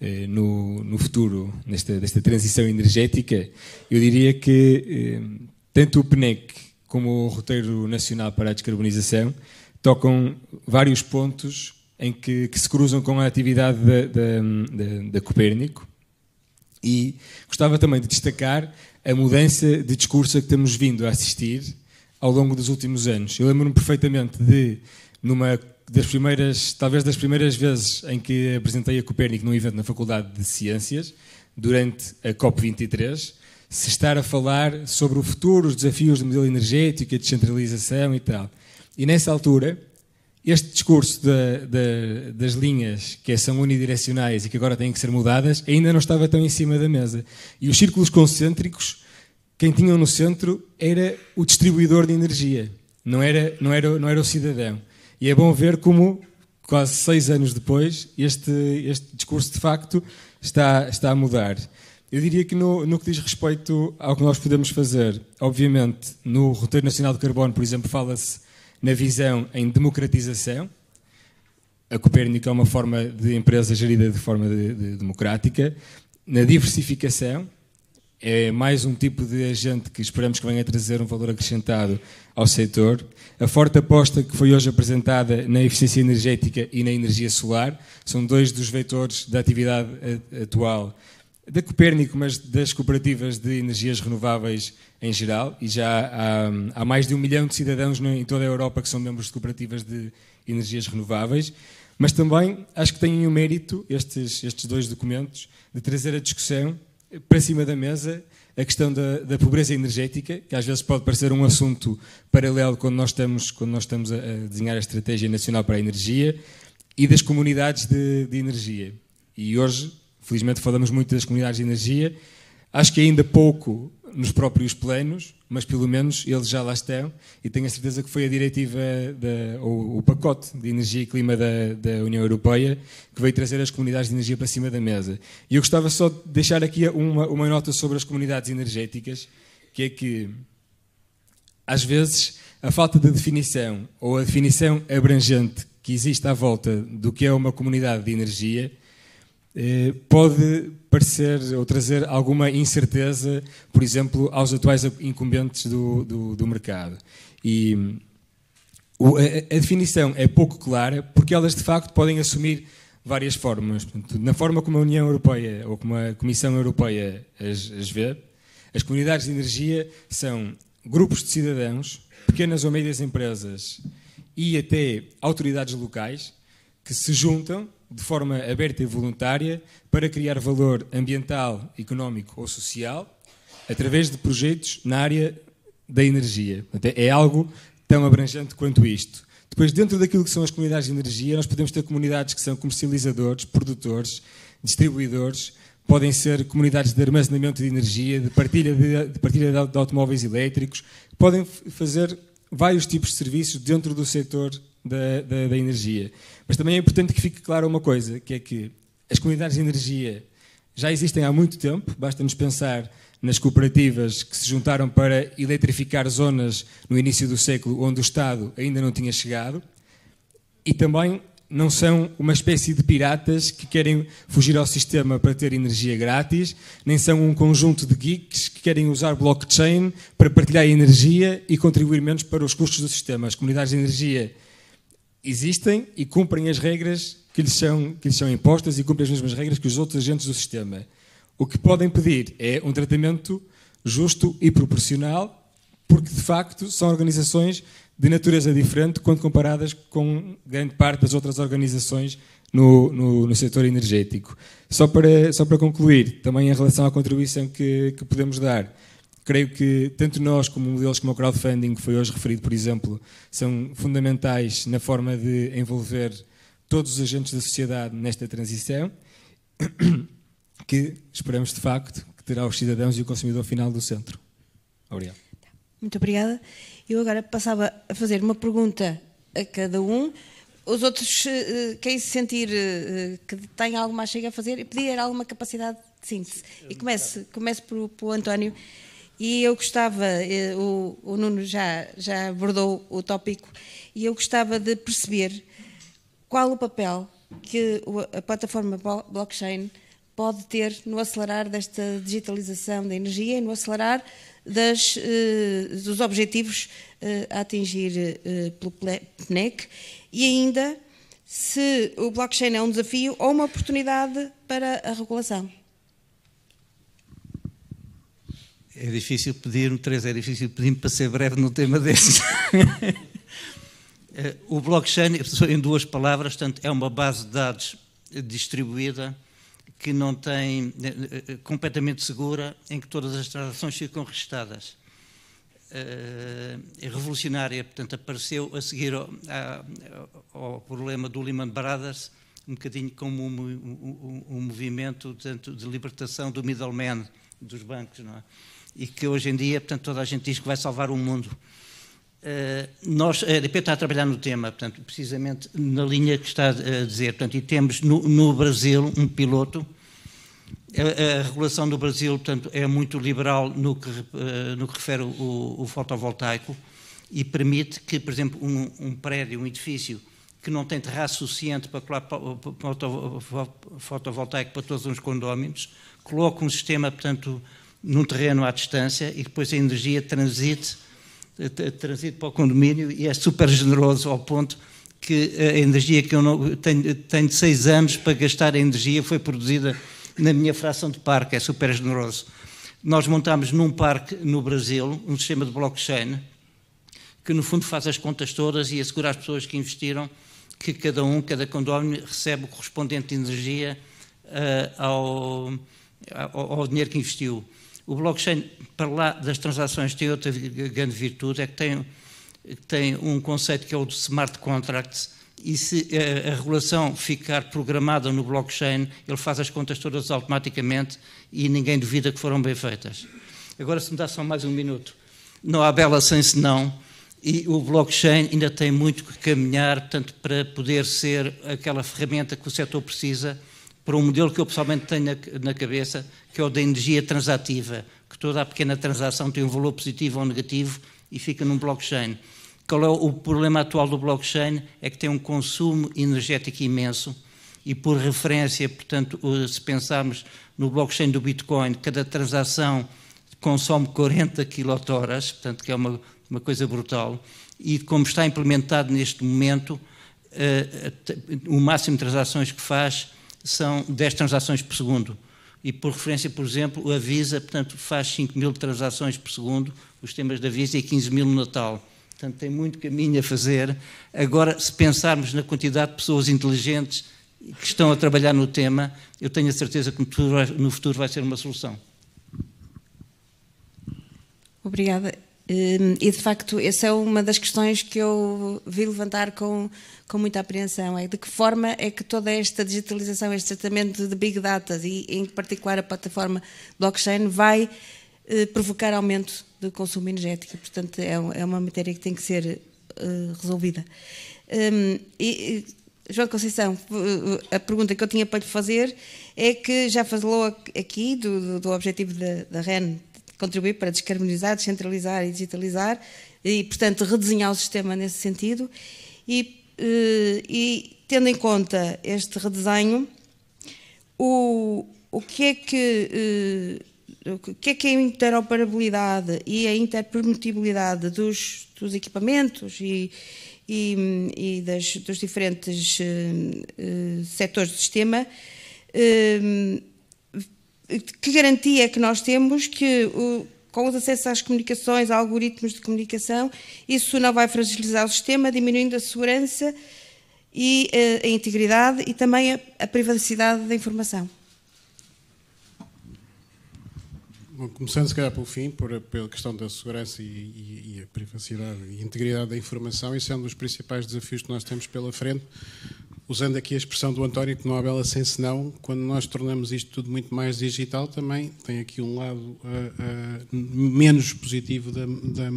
eh, no, no, futuro, nesta transição energética, eu diria que eh, tanto o PNEC como o Roteiro Nacional para a Descarbonização tocam vários pontos em que, que se cruzam com a atividade da Copérnico. E gostava também de destacar a mudança de discurso a que temos vindo a assistir ao longo dos últimos anos. Eu lembro-me perfeitamente de, numa das primeiras, talvez das primeiras vezes em que apresentei a Copérnico num evento na Faculdade de Ciências, durante a COP23, se estar a falar sobre o futuro, os desafios do modelo energético, a descentralização e tal. E nessa altura, este discurso das linhas que são unidirecionais e que agora têm que ser mudadas ainda não estava tão em cima da mesa. E os círculos concêntricos, quem tinham no centro era o distribuidor de energia, não era, não era, não era o cidadão. E é bom ver como, quase seis anos depois, este, este discurso de facto está, está a mudar. Eu diria que no, no, que diz respeito ao que nós podemos fazer, obviamente, no roteiro nacional de carbono, por exemplo, fala-se na visão em democratização. A Copérnico é uma forma de empresa gerida de forma de, de democrática. Na diversificação, é mais um tipo de agente que esperamos que venha a trazer um valor acrescentado ao setor. A forte aposta que foi hoje apresentada na eficiência energética e na energia solar são dois dos vetores da atividade atual da Copérnico, mas das cooperativas de energias renováveis em geral, e já há, há mais de um milhão de cidadãos em toda a Europa que são membros de cooperativas de energias renováveis, mas também acho que têm o um mérito, estes, estes dois documentos, de trazer a discussão para cima da mesa a questão da, da, pobreza energética, que às vezes pode parecer um assunto paralelo quando nós estamos, quando nós estamos a, desenhar a Estratégia Nacional para a Energia, e das comunidades de, de energia. E hoje Felizmente falamos muito das comunidades de energia. Acho que ainda pouco nos próprios planos, mas pelo menos eles já lá estão e tenho a certeza que foi a diretiva ou o pacote de energia e clima da, da, União Europeia que veio trazer as comunidades de energia para cima da mesa. E eu gostava só de deixar aqui uma, uma nota sobre as comunidades energéticas, que é que às vezes a falta de definição ou a definição abrangente que existe à volta do que é uma comunidade de energia eh, pode parecer ou trazer alguma incerteza, por exemplo, aos atuais incumbentes do, do, do mercado. E a, a definição é pouco clara porque elas de facto podem assumir várias formas. Portanto, na forma como a União Europeia ou como a Comissão Europeia as, as vê, as comunidades de energia são grupos de cidadãos, pequenas ou médias empresas e até autoridades locais que se juntam de forma aberta e voluntária para criar valor ambiental, económico ou social através de projetos na área da energia. É algo tão abrangente quanto isto. Depois, dentro daquilo que são as comunidades de energia, nós podemos ter comunidades que são comercializadores, produtores, distribuidores, podem ser comunidades de armazenamento de energia, de partilha de, de partilha de automóveis elétricos, podem fazer vários tipos de serviços dentro do setor da, da, da energia. Mas também é importante que fique clara uma coisa, que é que as comunidades de energia já existem há muito tempo, basta-nos pensar nas cooperativas que se juntaram para eletrificar zonas no início do século onde o Estado ainda não tinha chegado, e também não são uma espécie de piratas que querem fugir ao sistema para ter energia grátis, nem são um conjunto de geeks que querem usar blockchain para partilhar energia e contribuir menos para os custos do sistema. As comunidades de energia existem e cumprem as regras que lhes são, que lhes são impostas e cumprem as mesmas regras que os outros agentes do sistema. O que podem pedir é um tratamento justo e proporcional, porque de facto são organizações de natureza diferente quando comparadas com grande parte das outras organizações no, no, no setor energético. Só para, só para concluir, também em relação à contribuição que, que podemos dar creio que tanto nós como modelos como o crowdfunding, que foi hoje referido, por exemplo, são fundamentais na forma de envolver todos os agentes da sociedade nesta transição, que esperamos de facto que terá os cidadãos e o consumidor final do centro. Obrigado. Muito obrigada. Eu agora passava a fazer uma pergunta a cada um. Os outros, eh, eh, quem se sentir eh, que tem algo mais chega a fazer, pedir alguma capacidade de síntese. E comece, comece por, por António. E eu gostava, eh, o, o Nuno já, já abordou o tópico, e eu gostava de perceber qual o papel que a plataforma blockchain pode ter no acelerar desta digitalização da energia e no acelerar das, eh, dos objetivos eh, a atingir pelo PNEC e ainda se o blockchain é um desafio ou uma oportunidade para a regulação. É difícil pedir-me, Teresa, é difícil pedir-me para ser breve num tema desse. Eh, o blockchain, em duas palavras, tanto é uma base de dados distribuída que não tem, eh, eh, completamente segura, em que todas as transações ficam registadas. É revolucionária, portanto, apareceu a seguir ao, ao problema do Lehman Brothers, um bocadinho como um, um, um movimento portanto, de libertação do middleman dos bancos, não é? e que hoje em dia, portanto, toda a gente diz que vai salvar o mundo. Uh, nós, eh, a EDP está a trabalhar no tema, portanto, precisamente na linha que está eh, a dizer. Portanto, e temos no, no Brasil um piloto. A, a, regulação do Brasil, portanto, é muito liberal no que, uh, no que refere o, o, fotovoltaico e permite que, por exemplo, um, um, prédio, um edifício que não tem terraço suficiente para colar fotovoltaico para todos os condóminos, coloque um sistema, portanto, num terreno à distância e depois a energia transite, eh, transite para o condomínio e é super generoso ao ponto que eh, a energia que eu não, tenho, tenho seis anos para gastar a energia foi produzida na minha fração de parque, é super generoso. Nós montámos num parque no Brasil um sistema de blockchain que no fundo faz as contas todas e assegura às pessoas que investiram que cada um, cada condomínio recebe o correspondente energia uh, ao, ao, ao dinheiro que investiu. O blockchain, para lá das transações, tem outra grande virtude, é que tem, tem um conceito que é o de smart contracts, e se a, eh, a regulação ficar programada no blockchain, ele faz as contas todas automaticamente e ninguém duvida que foram bem feitas. Agora, se me dá só mais um minuto. Não há bela sem senão, e o blockchain ainda tem muito que caminhar, tanto para poder ser aquela ferramenta que o setor precisa para um modelo que eu pessoalmente tenho na, na, cabeça, que é o da energia transativa, que toda a pequena transação tem um valor positivo ou negativo e fica num blockchain. Qual é o problema atual do blockchain? É que tem um consumo energético imenso e por referência, portanto, se pensarmos no blockchain do Bitcoin, cada transação consome 40 kWh, portanto, que é uma, uma coisa brutal, e como está implementado neste momento, uh, o máximo de transações que faz são 10 transações por segundo. E por referência, por exemplo, a Visa, portanto, faz 5 mil transações por segundo, os temas da Visa, e 15 mil no Natal. Portanto, tem muito caminho a fazer. Agora, se pensarmos na quantidade de pessoas inteligentes que estão a trabalhar no tema, eu tenho a certeza que no futuro vai ser uma solução. Obrigada. Hum, e de facto, essa é uma das questões que eu vi levantar com, com muita apreensão: é de que forma é que toda esta digitalização, este tratamento de Big Data e, em particular, a plataforma blockchain, vai eh, provocar aumento do consumo energético. Portanto, é, é uma matéria que tem que ser eh, resolvida. Um, e, João Conceição, eh, eh, a pergunta que eu tinha para lhe fazer é que já falou aqui do, do, do objetivo da REN contribuir para descarbonizar, descentralizar e digitalizar e, portanto, redesenhar o sistema nesse sentido. E, eh, e tendo em conta este redesenho, o, o que é que eh, o que é que é a interoperabilidade e a interpermutibilidade dos, dos equipamentos e, e, e das, dos diferentes uh, setores do sistema uh, que garantia é que nós temos que o, com os acessos às comunicações, a algoritmos de comunicação, isso não vai fragilizar o sistema, diminuindo a segurança e eh, a integridade e também a, a privacidade da informação? Bom, começando se calhar pelo fim, por, pela questão da segurança e, e, e a privacidade e integridade da informação, isso é um dos principais desafios que nós temos pela frente usando aqui a expressão do António que não há bela sem senão, quando nós tornamos isto tudo muito mais digital, também tem aqui um lado uh, uh, menos positivo da, da,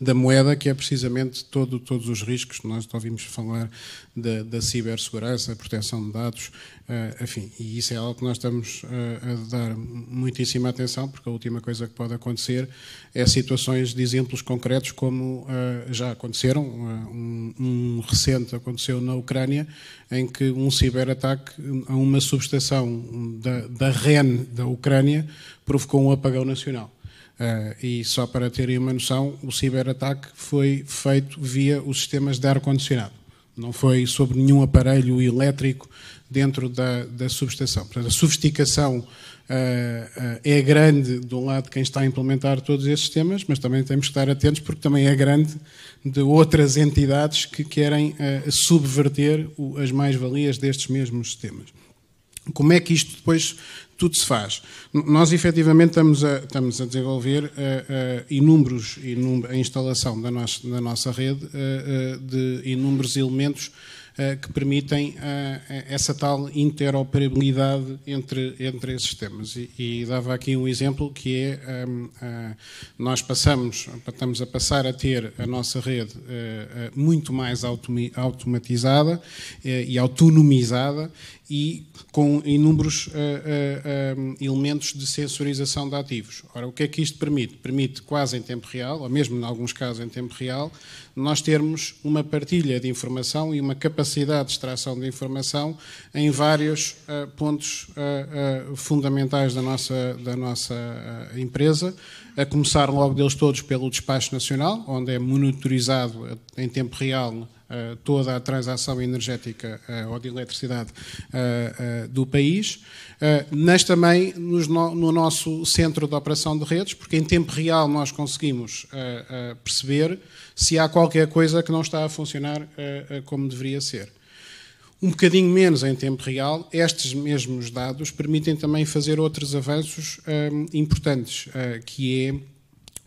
da, moeda, que é precisamente todo, todos os riscos. Nós ouvimos falar da, da cibersegurança, proteção de dados, uh, enfim, e isso é algo que nós estamos a dar muitíssima atenção, porque a última coisa que pode acontecer é situações de exemplos concretos, como já aconteceram, um, um recente aconteceu na Ucrânia em que um ciberataque a uma subestação da, da REN da Ucrânia provocou um apagão nacional. Uh, e só para terem uma noção, o ciberataque foi feito via os sistemas de ar-condicionado. Não foi sobre nenhum aparelho elétrico dentro da, da subestação. Portanto, a sofisticação eh, eh, é grande de um lado quem está a implementar todos esses temas, mas também temos que estar atentos porque também é grande de outras entidades que querem eh, subverter as mais-valias destes mesmos sistemas. Como é que isto depois tudo se faz. Nós, efetivamente, estamos a, estamos a desenvolver uh, uh, inúmeros, inúmeros, a instalação da nossa, da nossa rede uh, de inúmeros elementos eh, que permitem eh, eh, essa tal interoperabilidade entre, entre esses sistemas. E, e dava aqui um exemplo que é ehm, nós passamos, estamos a passar a ter a nossa rede muito mais automatizada e autonomizada e com inúmeros uh, uh, elementos de sensorização de ativos. Ora, o que é que isto permite? Permite quase em tempo real, ou mesmo em alguns casos em tempo real, nós termos uma partilha de informação e uma capacidade de extração de informação em vários uh, pontos fundamentais da nossa, da nossa empresa, a começar logo deles todos pelo despacho nacional, onde é monitorizado em tempo real eh, toda a transação energética eh, ou de eletricidade eh, do país, mas também no nosso centro de operação de redes, porque em tempo real nós conseguimos perceber se há qualquer coisa que não está a funcionar como deveria ser um bocadinho menos em tempo real, estes mesmos dados permitem também fazer outros avanços importantes, que é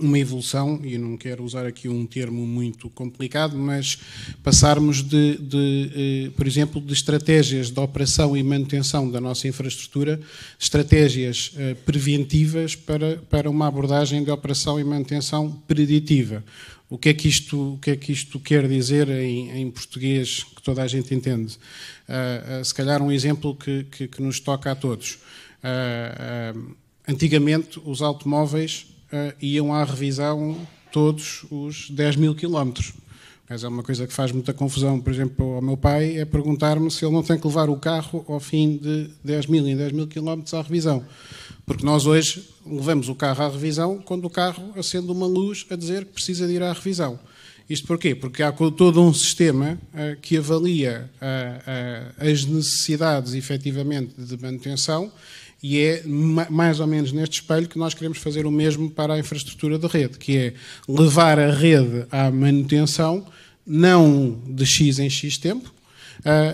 uma evolução, e não quero usar aqui um termo muito complicado, mas passarmos de, de, eh, por exemplo, de estratégias de operação e manutenção da nossa infraestrutura, estratégias eh, preventivas para, para uma abordagem de operação e manutenção preditiva. O que é que isto, o que é que isto quer dizer em, em português que toda a gente entende? Ah, ah, se calhar um exemplo que, que, que nos toca a todos. Ah, antigamente, os automóveis eh, iam à revisão todos os 10 mil quilómetros. Mas é uma coisa que faz muita confusão, por exemplo, ao meu pai, é perguntar-me se ele não tem que levar o carro ao fim de 10 mil em 10 mil quilómetros à revisão. Porque nós hoje levamos o carro à revisão quando o carro acende uma luz a dizer que precisa de ir à revisão. Isto porquê? Porque há todo um sistema uh, que avalia uh, as necessidades efetivamente de manutenção e é mais ou menos neste espelho que nós queremos fazer o mesmo para a infraestrutura de rede, que é levar a rede à manutenção, não de X em X tempo,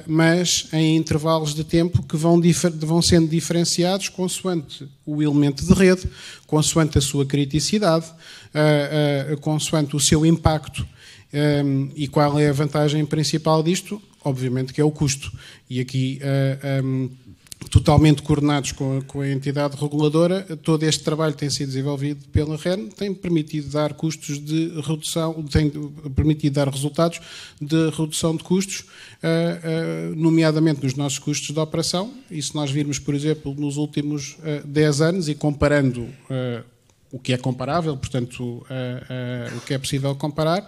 mas em intervalos de tempo que vão, vão sendo diferenciados consoante o elemento de rede, consoante a sua criticidade, consoante o seu impacto um, e qual é a vantagem principal disto? Obviamente que é o custo. E aqui. Uh, ah, um, totalmente coordenados com a, com a, entidade reguladora, todo este trabalho tem sido desenvolvido pela REN, tem permitido dar custos de redução, tem permitido dar resultados de redução de custos, uh, uh, nomeadamente nos nossos custos de operação, e se nós virmos, por exemplo, nos últimos uh, 10 anos e comparando o que é comparável, portanto, o que é possível comparar,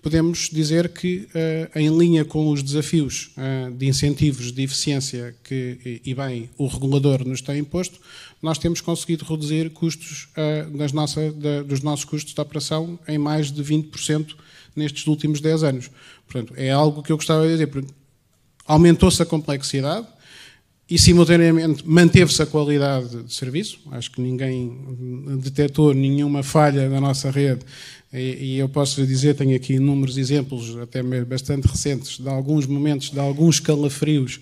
podemos dizer que, eh, em linha com os desafios eh, de incentivos de eficiência que, e bem, o regulador nos tem imposto, nós temos conseguido reduzir custos das eh, nossa, da, dos nossos custos de operação em mais de 20% nestes últimos 10 anos. Portanto, é algo que eu gostava de dizer. Aumentou-se a complexidade, e simultaneamente manteve-se a qualidade de serviço. Acho que ninguém detectou nenhuma falha na nossa rede. E, eu posso dizer, tenho aqui inúmeros exemplos, até bastante recentes, de alguns momentos, de alguns calafrios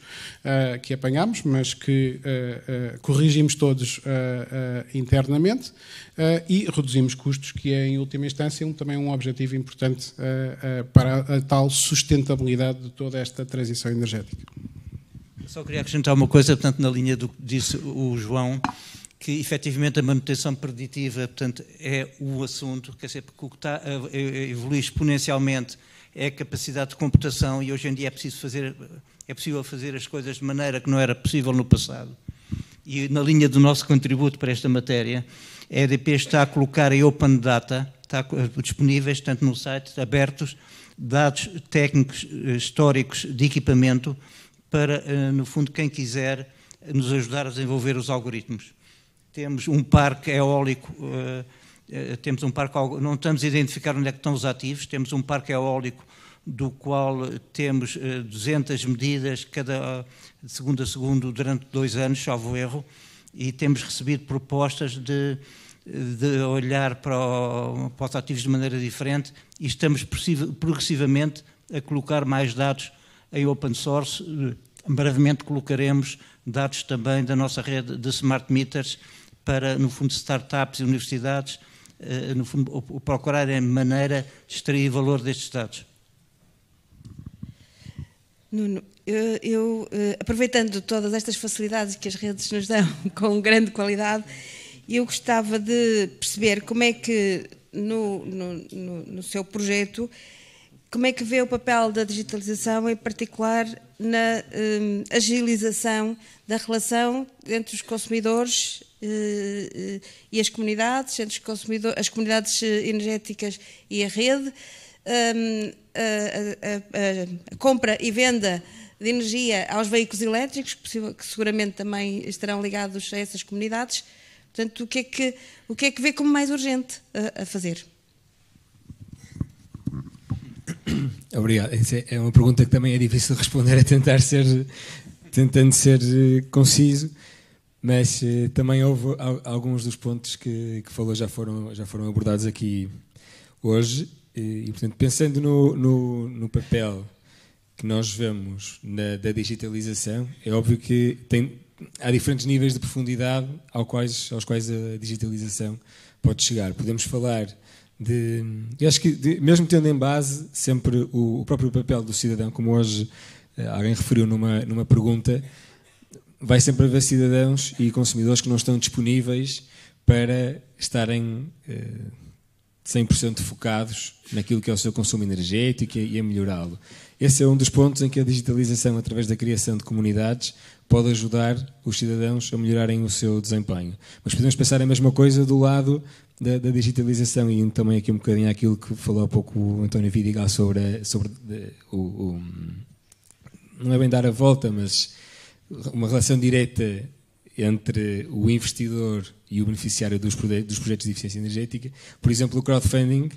uh, que apanhámos, mas que uh, uh, corrigimos todos internamente e reduzimos custos, que é, em última instância, um, também um objetivo importante para a tal sustentabilidade de toda esta transição energética. Só queria acrescentar uma coisa, portanto, na linha do que disse o João, que efetivamente a manutenção preditiva portanto, é o assunto, quer dizer, porque o que está a evoluir exponencialmente é a capacidade de computação e hoje em dia é preciso fazer, é possível fazer as coisas de maneira que não era possível no passado. E na linha do nosso contributo para esta matéria, a EDP está a colocar em open data, está disponíveis tanto no site, abertos, dados técnicos eh, históricos de equipamento, para, eh, no fundo, quem quiser eh, nos ajudar a desenvolver os algoritmos. Temos um parque eólico, eh, temos um parque, não estamos a identificar onde é que estão os ativos, temos um parque eólico do qual temos 200 medidas cada segundo a segundo durante dois anos, salvo erro, e temos recebido propostas de, de olhar para, o, para os ativos de maneira diferente e estamos progressivamente a colocar mais dados em open source. Eh, brevemente colocaremos dados também da nossa rede de smart meters para, no fundo, startups e universidades, eh, no fundo, procurarem é maneira de extrair valor destes dados. Nuno, eu, eu, eh, aproveitando todas estas facilidades que as redes nos dão com grande qualidade, eu gostava de perceber como é que no, no, no seu projeto como é que vê o papel da digitalização, em particular na hum, agilização da relação entre os consumidores eh, eh, e as comunidades, entre os consumidores, as comunidades eh, energéticas e a rede? Hum, a, a, a, a compra e venda de energia aos veículos elétricos, que seguramente também estarão ligados a essas comunidades. Portanto, o que é que, o que, é que vê como mais urgente a, a fazer? Obrigado. É, é uma pergunta que também é difícil de responder, a tentar ser, tentando ser eh, conciso, mas eh, também houve alguns dos pontos que, que falou já foram, já foram abordados aqui hoje. Eh, e, portanto, pensando no, no, no papel que nós vemos na, da digitalização, é óbvio que tem, há diferentes níveis de profundidade ao quais, aos quais a digitalização pode chegar. Podemos falar de eu acho que de, mesmo tendo em base sempre o, o, próprio papel do cidadão, como hoje eh, alguém referiu numa, numa pergunta, vai sempre haver cidadãos e consumidores que não estão disponíveis para estarem eh, 100% focados naquilo que é o seu consumo energético e a melhorá-lo. Esse é um dos pontos em que a digitalização, através da criação de comunidades, pode ajudar os cidadãos a melhorarem o seu desempenho. Mas podemos pensar a mesma coisa do lado da, da digitalização e também aqui um bocadinho aquilo que falou há pouco o António Vidigal sobre, sobre de, o, o, Não é bem dar a volta, mas uma relação direta entre o investidor e o beneficiário dos, projetos de eficiência energética. Por exemplo, o crowdfunding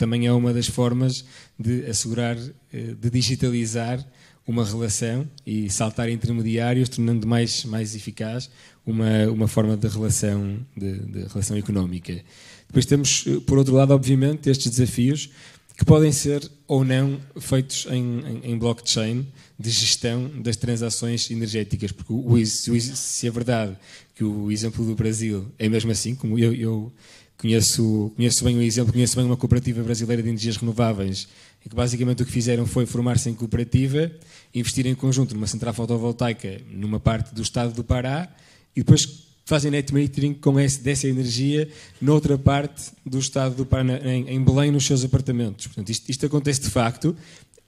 também é uma das formas de assegurar, eh, de digitalizar uma relação e saltar intermediários, tornando mais, mais eficaz uma, uma forma de relação, de, de relação económica. Depois temos, eh, por outro lado, obviamente, estes desafios que podem ser ou não feitos em, em, em blockchain de gestão das transações energéticas, porque o, o, se é verdade que o exemplo do Brasil é mesmo assim, como eu, eu Conheço, conheço bem o exemplo, conheço bem uma cooperativa brasileira de energias renováveis, em que basicamente o que fizeram foi formar-se em cooperativa, investir em conjunto numa central fotovoltaica numa parte do estado do Pará e depois fazem net metering com esse, dessa energia noutra parte do estado do Pará em, em Belém, nos seus apartamentos. Portanto, isto, isto, acontece de facto,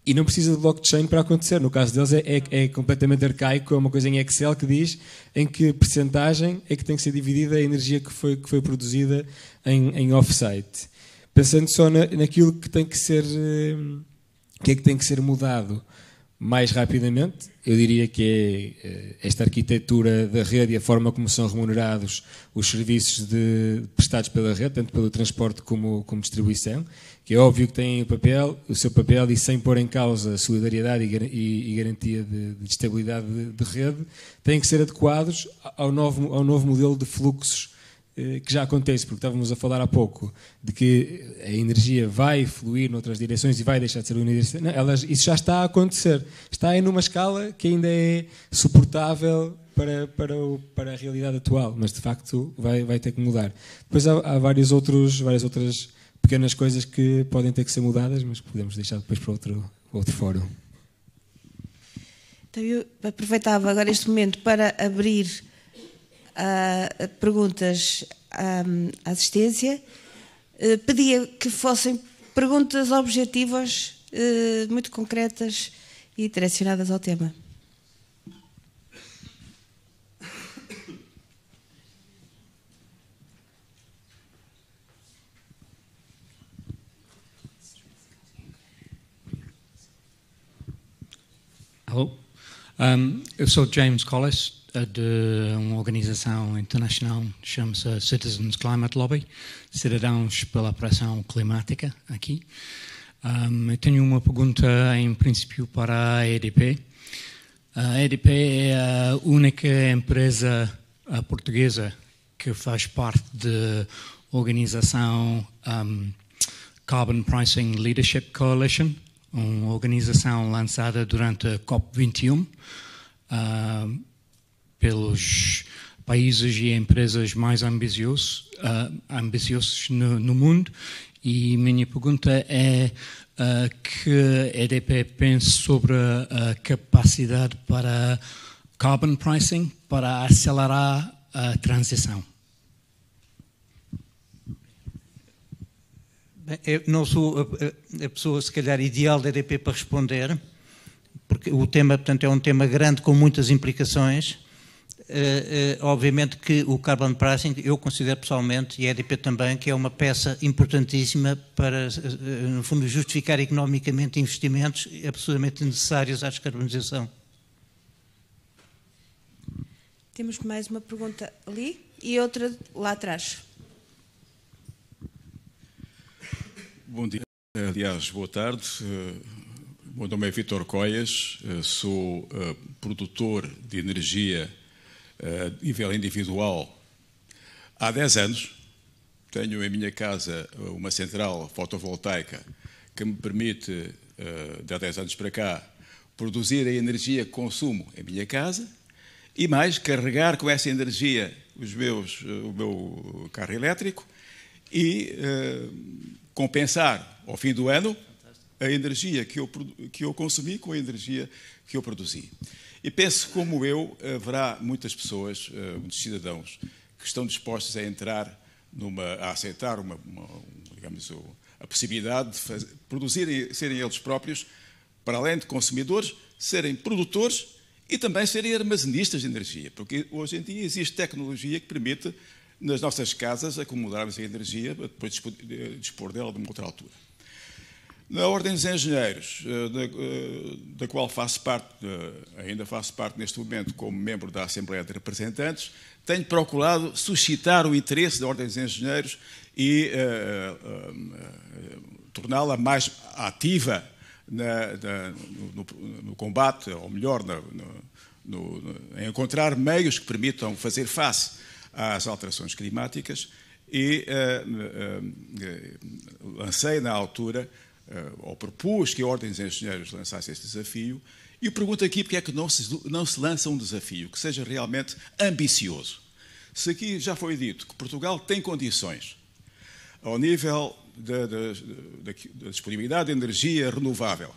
e não precisa de blockchain para acontecer. No caso deles é, é, é completamente arcaico, é uma coisa em Excel que diz em que percentagem é que tem que ser dividida a energia que foi, que foi produzida em, em off-site. Pensando só na, naquilo que tem que ser hum, que é que tem que ser mudado mais rapidamente, eu diria que é eh, esta arquitetura da rede e a forma como são remunerados os serviços de, prestados pela rede, tanto pelo transporte como, como distribuição que é óbvio que têm o, papel, o seu papel e sem pôr em causa a solidariedade e, garantia de, de estabilidade de, de, rede, têm que ser adequados ao novo, ao novo modelo de fluxos eh, que já acontece, porque estávamos a falar há pouco de que a energia vai fluir noutras direções e vai deixar de ser unidirecional. isso já está a acontecer. Está em uma escala que ainda é suportável para, para, o, para a realidade atual, mas de facto vai, vai ter que mudar. Depois há, há vários outros, várias outras pequenas coisas que podem ter que ser mudadas, mas podemos deixar depois para outro, outro fórum. Então eu aproveitava agora este momento para abrir uh, perguntas ah, à assistência. Uh, pedia que fossem perguntas objetivas, uh, muito concretas e direcionadas ao tema. Hello. Um, eu sou James Collis, eh, de uma organização internacional que chama-se Citizens Climate Lobby, Cidadãos pela Pressão Climática, aqui. Um, eu tenho uma pergunta, em princípio, para a EDP. A EDP é a única empresa portuguesa que faz parte da organização um, Carbon Pricing Leadership Coalition, uma organização lançada durante a COP21 uh, ah, pelos países e empresas mais ambiciosos, uh, ah, ambiciosos no, no, mundo. E minha pergunta é uh, que a EDP pensa sobre a capacidade para carbon pricing para acelerar a transição. Eu não sou a, a, pessoa, se calhar, ideal da EDP para responder, porque o tema, portanto, é um tema grande com muitas implicações. Uh, uh, obviamente que o carbon pricing eu considero pessoalmente e a EDP também que é uma peça importantíssima para uh, no fundo justificar economicamente investimentos absolutamente necessários à descarbonização. Temos mais uma pergunta ali e outra lá atrás. Bom dia, aliás, boa tarde. O eh, meu nome é Vitor Coias, eh, sou eh, produtor de energia a nível individual há 10 anos. Tenho em minha casa uma central fotovoltaica que me permite, de há 10 anos para cá, produzir a energia que consumo em minha casa e mais carregar com essa energia os meus, o meu carro elétrico e uh, compensar ao fim do ano a energia que eu, que eu consumi com a energia que eu produzi. E penso como eu, haverá muitas pessoas, eh, muitos cidadãos, que estão dispostos a entrar numa, a aceitar uma, uma, digamos, a possibilidade de fazer, produzirem, serem eles próprios, para além de consumidores, serem produtores e também serem armazenistas de energia, porque hoje em dia existe tecnologia que permite nas nossas casas, acomodarmos a energia para depois eh, dispor dela de uma outra altura. Na Ordem dos Engenheiros, eh, eh, da, qual faço parte, ainda faço parte neste momento como membro da Assembleia de Representantes, tenho procurado suscitar o interesse da Ordem dos Engenheiros e uh, uh, uh, torná-la mais ativa na, na, no, no, combate, ou melhor, na, no, no, encontrar meios que permitam fazer face às alterações climáticas e uh, uh, lancei na altura, uh, ou propus que a Ordem dos Engenheiros lançasse este desafio, e pergunto aqui porque é que não se, não se lança um desafio que seja realmente ambicioso. Se aqui já foi dito que Portugal tem condições, ao nível da, da, da, da disponibilidade de energia renovável,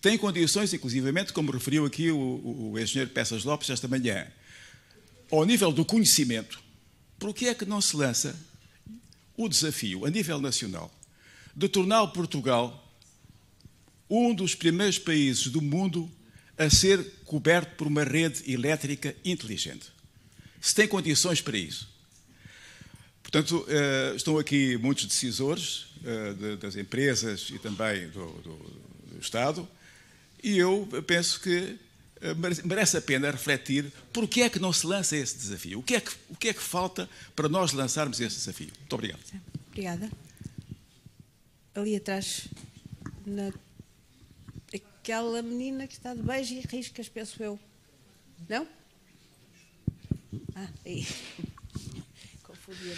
tem condições, inclusivamente, como referiu aqui o, o engenheiro Peças Lopes esta manhã, ao nível do conhecimento, por que é que não se lança o desafio, a nível nacional, de tornar o Portugal um dos primeiros países do mundo a ser coberto por uma rede elétrica inteligente? Se tem condições para isso. Portanto, eh, estão aqui muitos decisores eh, das empresas e também do, do, do Estado, e eu penso que eh, merece a pena refletir que é que não se lança esse desafio. O que é que, o que, é que falta para nós lançarmos esse desafio? Muito obrigado. Obrigada. Ali atrás, na... aquela menina que está de beijo e riscas, penso eu. Não? Ah, aí. Confundi a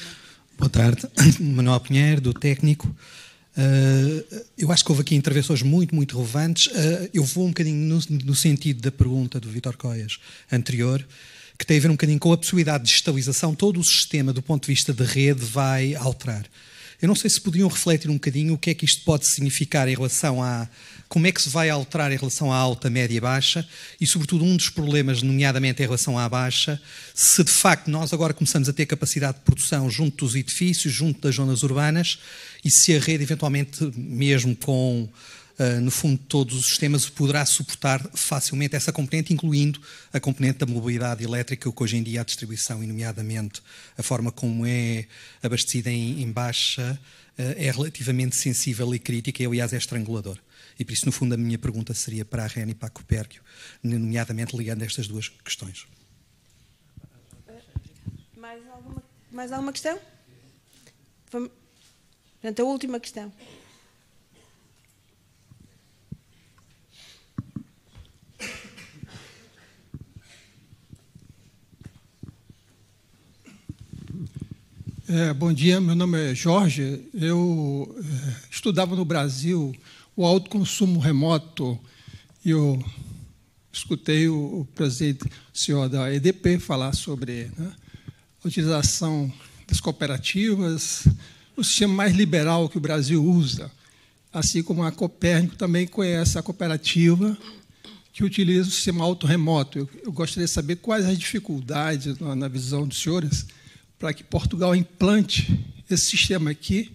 Boa tarde. Manuel Pinheiro, do Técnico. Uh, eu acho que houve aqui intervenções muito, muito relevantes. Uh, eu vou um bocadinho no, no sentido da pergunta do Vitor Coias anterior, que tem a ver um bocadinho com a possibilidade de digitalização. Todo o sistema, do ponto de vista de rede, vai alterar. Eu não sei se podiam refletir um bocadinho o que é que isto pode significar em relação à, como é que se vai alterar em relação à alta, média e baixa, e sobretudo um dos problemas, nomeadamente em relação à baixa, se de facto nós agora começamos a ter capacidade de produção junto dos edifícios, junto das zonas urbanas, e se a rede eventualmente, mesmo com, eh, no fundo, todos os sistemas, poderá suportar facilmente essa componente, incluindo a componente da mobilidade elétrica, que hoje em dia é a distribuição, e nomeadamente a forma como é abastecida em, em baixa, eh, é relativamente sensível e crítica e, aliás, é estrangulador. E por isso, no fundo, a minha pergunta seria para a REN e para a Copérgio, nomeadamente ligando estas duas questões. Eh, mais alguma, mais alguma questão? Portanto, a última questão. É, bom dia, meu nome é Jorge. Eu é, estudava no Brasil o autoconsumo remoto. Eu escutei o, o presidente, o senhor da EDP, falar sobre né, a utilização das cooperativas, o sistema mais liberal que o Brasil usa, assim como a Copérnico também conhece a cooperativa que utiliza o sistema autorremoto. Eu, eu gostaria de saber quais as dificuldades, na, na visão dos senhores, para que Portugal implante esse sistema aqui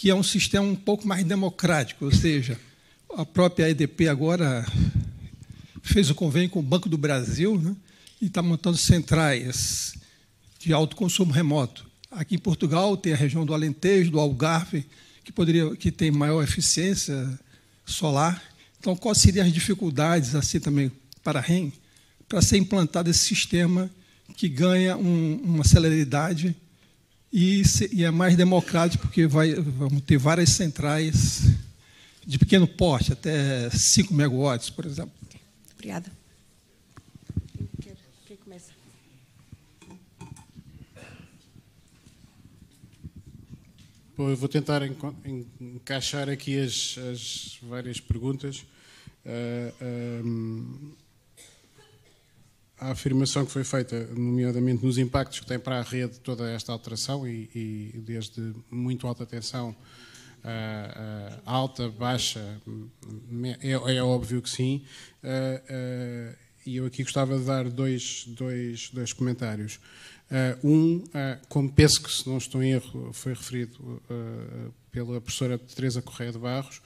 que é um sistema um pouco mais democrático, ou seja, a própria EDP agora fez o convênio com o Banco do Brasil né, e está montando centrais de alto consumo remoto. Aqui em Portugal tem a região do Alentejo, do Algarve, que poderia que tem maior eficiência solar. Então, quais seriam as dificuldades assim também para a REM para ser implantado esse sistema que ganha um, uma celeridade e, e é mais democrático porque vai, vamos ter várias centrais de pequeno porte, até 5 megawatts, por exemplo. Obrigada. Quem começa? eu vou tentar encaixar aqui as, as várias perguntas. Ah, ah, hum, a afirmação que foi feita, nomeadamente nos impactos que tem para a rede toda esta alteração, e, e desde muito alta tensão ah, ah, alta, baixa, é, é, óbvio que sim. Ah, e eu aqui gostava de dar dois, dois, dois comentários. Uh, um, uh, como penso que, se não estou em erro, foi referido uh, pela professora Teresa Correia de Barros,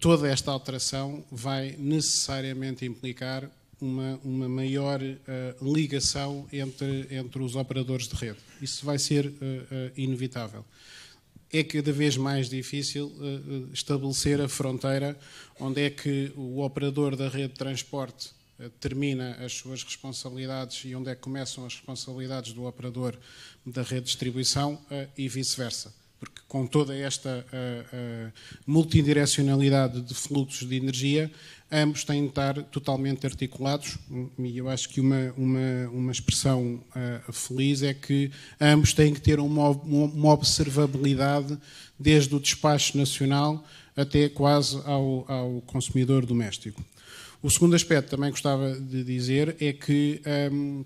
toda esta alteração vai necessariamente implicar uma, uma maior uh, ligação entre, entre os operadores de rede. Isso vai ser uh, inevitável. É cada vez mais difícil uh, estabelecer a fronteira onde é que o operador da rede de transporte termina as suas responsabilidades e onde é que começam as responsabilidades do operador da rede de distribuição e vice-versa porque com toda esta uh, uh, multidirecionalidade de fluxos de energia ambos têm de estar totalmente articulados e eu acho que uma, uma, uma expressão uh, feliz é que ambos têm que ter uma, uma observabilidade desde o despacho nacional até quase ao, ao consumidor doméstico. O segundo aspecto também gostava de dizer é que um,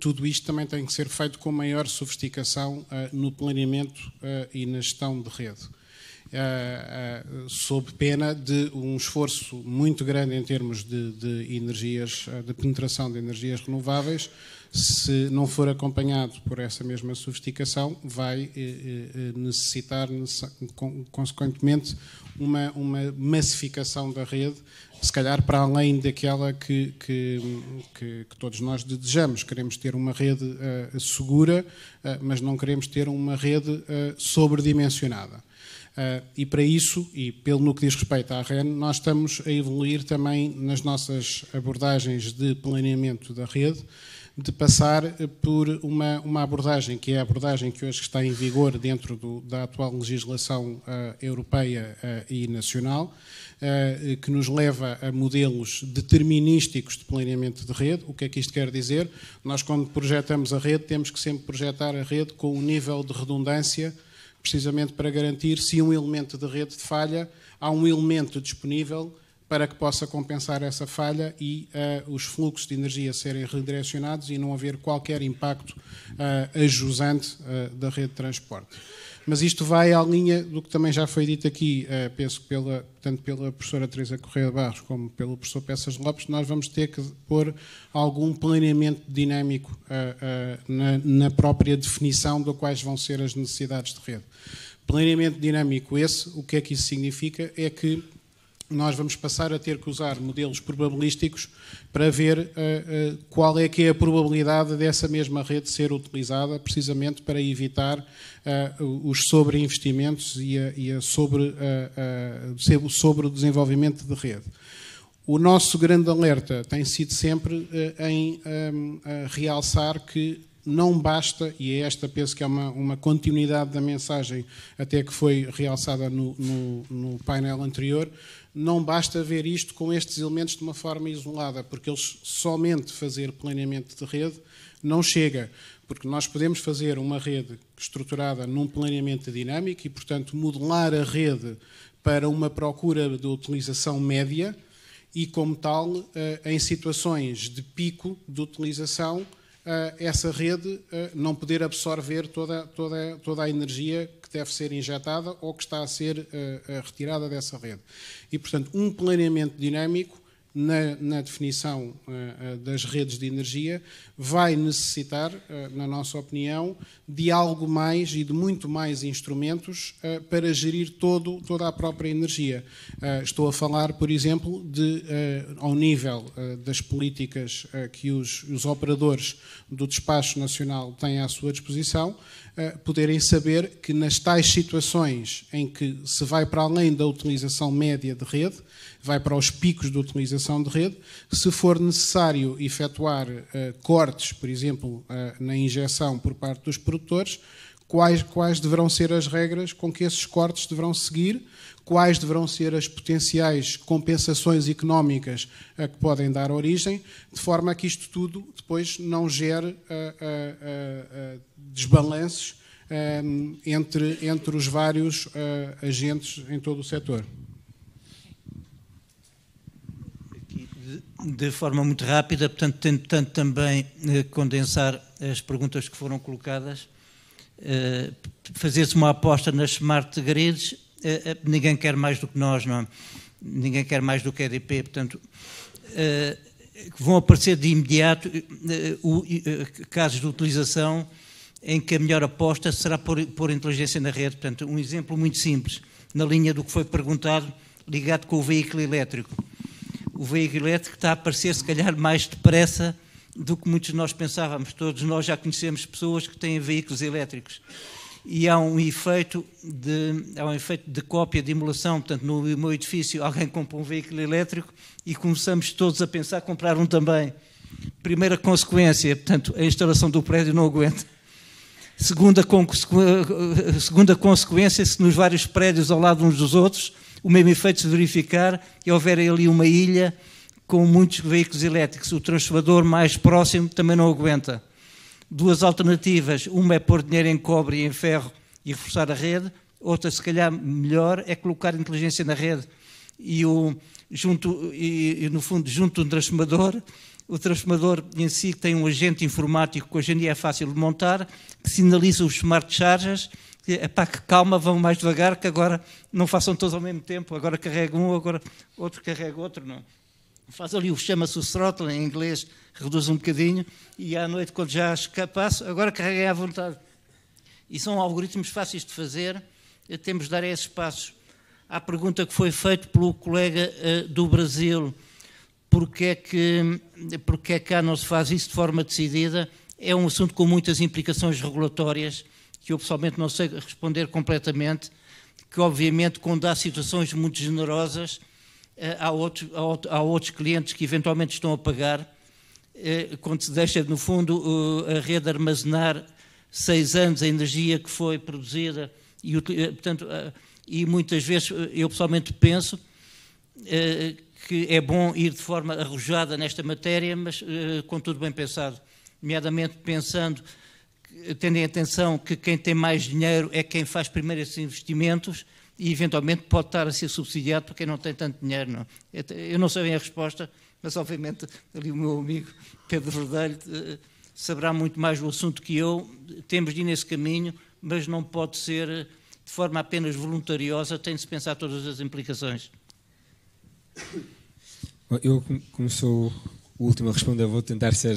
tudo isto também tem que ser feito com maior sofisticação uh, no planeamento uh, e na gestão de rede uh, uh, sob pena de um esforço muito grande em termos de, de energias, eh, de penetração de energias renováveis, se não for acompanhado por essa mesma sofisticação, vai necessitar, consequentemente, uma, uma, massificação da rede, se calhar para além daquela que, que, que, que todos nós desejamos. Queremos ter uma rede segura, mas não queremos ter uma rede sobredimensionada. Eh, e para isso, e pelo no que diz respeito à REN, nós estamos a evoluir também nas nossas abordagens de planeamento da rede, de passar eh, por uma, uma abordagem, que é a abordagem que hoje está em vigor dentro do, da atual legislação uh, europeia uh, e nacional, uh, que nos leva a modelos determinísticos de planeamento de rede. O que é que isto quer dizer? Nós, quando projetamos a rede, temos que sempre projetar a rede com um nível de redundância precisamente para garantir se um elemento de rede de falha há um elemento disponível para que possa compensar essa falha e uh, os fluxos de energia serem redirecionados e não haver qualquer impacto uh, ajusante uh, da rede de transporte. Mas isto vai à linha do que também já foi dito aqui, eh, penso que pela, tanto pela professora Teresa Correia Barros como pelo professor Peças Lopes, nós vamos ter que pôr algum planeamento dinâmico eh, eh, na, na própria definição de quais vão ser as necessidades de rede. Planeamento dinâmico esse, o que é que isso significa? É que nós vamos passar a ter que usar modelos probabilísticos para ver uh, uh, qual é que é a probabilidade dessa mesma rede ser utilizada, precisamente para evitar uh, os sobreinvestimentos e, a, e a sobre, o sobredesenvolvimento de rede. O nosso grande alerta tem sido sempre em um, realçar que não basta, e é esta, penso que é uma, uma continuidade da mensagem, até que foi realçada no, no, no painel anterior, não basta ver isto com estes elementos de uma forma isolada, porque eles somente fazer planeamento de rede não chega, porque nós podemos fazer uma rede estruturada num planeamento dinâmico e, portanto, modelar a rede para uma procura de utilização média e, como tal, eh, em situações de pico de utilização, eh, essa rede eh, não poder absorver toda, toda, toda a energia deve ser injetada ou que está a ser uh, retirada dessa rede. E, portanto, um planeamento dinâmico na, na definição uh, das redes de energia vai necessitar, uh, na nossa opinião, de algo mais e de muito mais instrumentos para gerir todo, toda a própria energia. estou a falar, por exemplo, de, ao nível das políticas que os, os operadores do Despacho Nacional têm à sua disposição eh, poderem saber que nas tais situações em que se vai para além da utilização média de rede, vai para os picos de utilização de rede, se for necessário efetuar eh, cortes, por exemplo, eh, na injeção por parte dos produtores, quais, quais deverão ser as regras com que esses cortes deverão seguir quais deverão ser as potenciais compensações económicas a eh, que podem dar origem, de forma a que isto tudo depois não gere eh, eh, desbalances entre, entre os vários agentes em todo o setor. de forma muito rápida, portanto, tentando também condensar as perguntas que foram colocadas, fazer-se uma aposta nas smart grids eh, eh, ninguém quer mais do que nós, não é? ninguém quer mais do que a EDP, portanto, eh, vão aparecer de imediato casos de utilização em que a melhor aposta será pôr, inteligência na rede. Portanto, um exemplo muito simples, na linha do que foi perguntado, ligado com o veículo elétrico. O veículo elétrico está a aparecer, se calhar, mais depressa do que muitos de nós pensávamos. Todos nós já conhecemos pessoas que têm veículos elétricos e há um efeito de, há um efeito de cópia, de emulação. Portanto, no meu edifício alguém compra um veículo elétrico e começamos todos a pensar comprar um também. Primeira consequência, portanto, a instalação do prédio não aguenta. Segunda, segunda consequência, se nos vários prédios ao lado uns dos outros o mesmo efeito se verificar e houver ali uma ilha com muitos veículos elétricos, o transformador mais próximo também não aguenta duas alternativas. Uma é pôr dinheiro em cobre e em ferro e reforçar a rede. Outra, se calhar melhor, é colocar inteligência na rede. E, o, junto, e, e no fundo, junto um transformador, o transformador em si tem um agente informático que hoje em dia é fácil de montar, que sinaliza os smart chargers, que é pá, que calma, vão mais devagar, que agora não façam todos ao mesmo tempo, agora carrega um, agora outro carrega outro, não. É? faz ali o chama-se o throttle em inglês, reduz um bocadinho, e à noite, quando já passo, agora carreguei à vontade. E são algoritmos fáceis de fazer, eh, temos de dar esses passos. À pergunta que foi feita pelo colega uh, do Brasil, porque é, que, porque é que cá não se faz isso de forma decidida, é um assunto com muitas implicações regulatórias, que eu pessoalmente não sei responder completamente, que obviamente quando há situações muito generosas, há, outros, há outros clientes que eventualmente estão a pagar eh, quando se deixa, no fundo, a rede armazenar seis anos a energia que foi produzida e, eh, portanto, eh, e muitas vezes eu pessoalmente penso que é bom ir de forma arrojada nesta matéria, mas contudo bem pensado, nomeadamente pensando, tendo em atenção que quem tem mais dinheiro é quem faz primeiro esses investimentos, e eventualmente pode estar a ser subsidiado por quem não tem tanto dinheiro. Não. É? Eu não sei bem a resposta, mas obviamente ali o meu amigo Pedro Verdelho eh, saberá muito mais do assunto que eu. Temos de ir nesse caminho, mas não pode ser eh, de forma apenas voluntariosa, tem de se pensar todas as implicações. Eu, como sou o último a responder, vou tentar ser.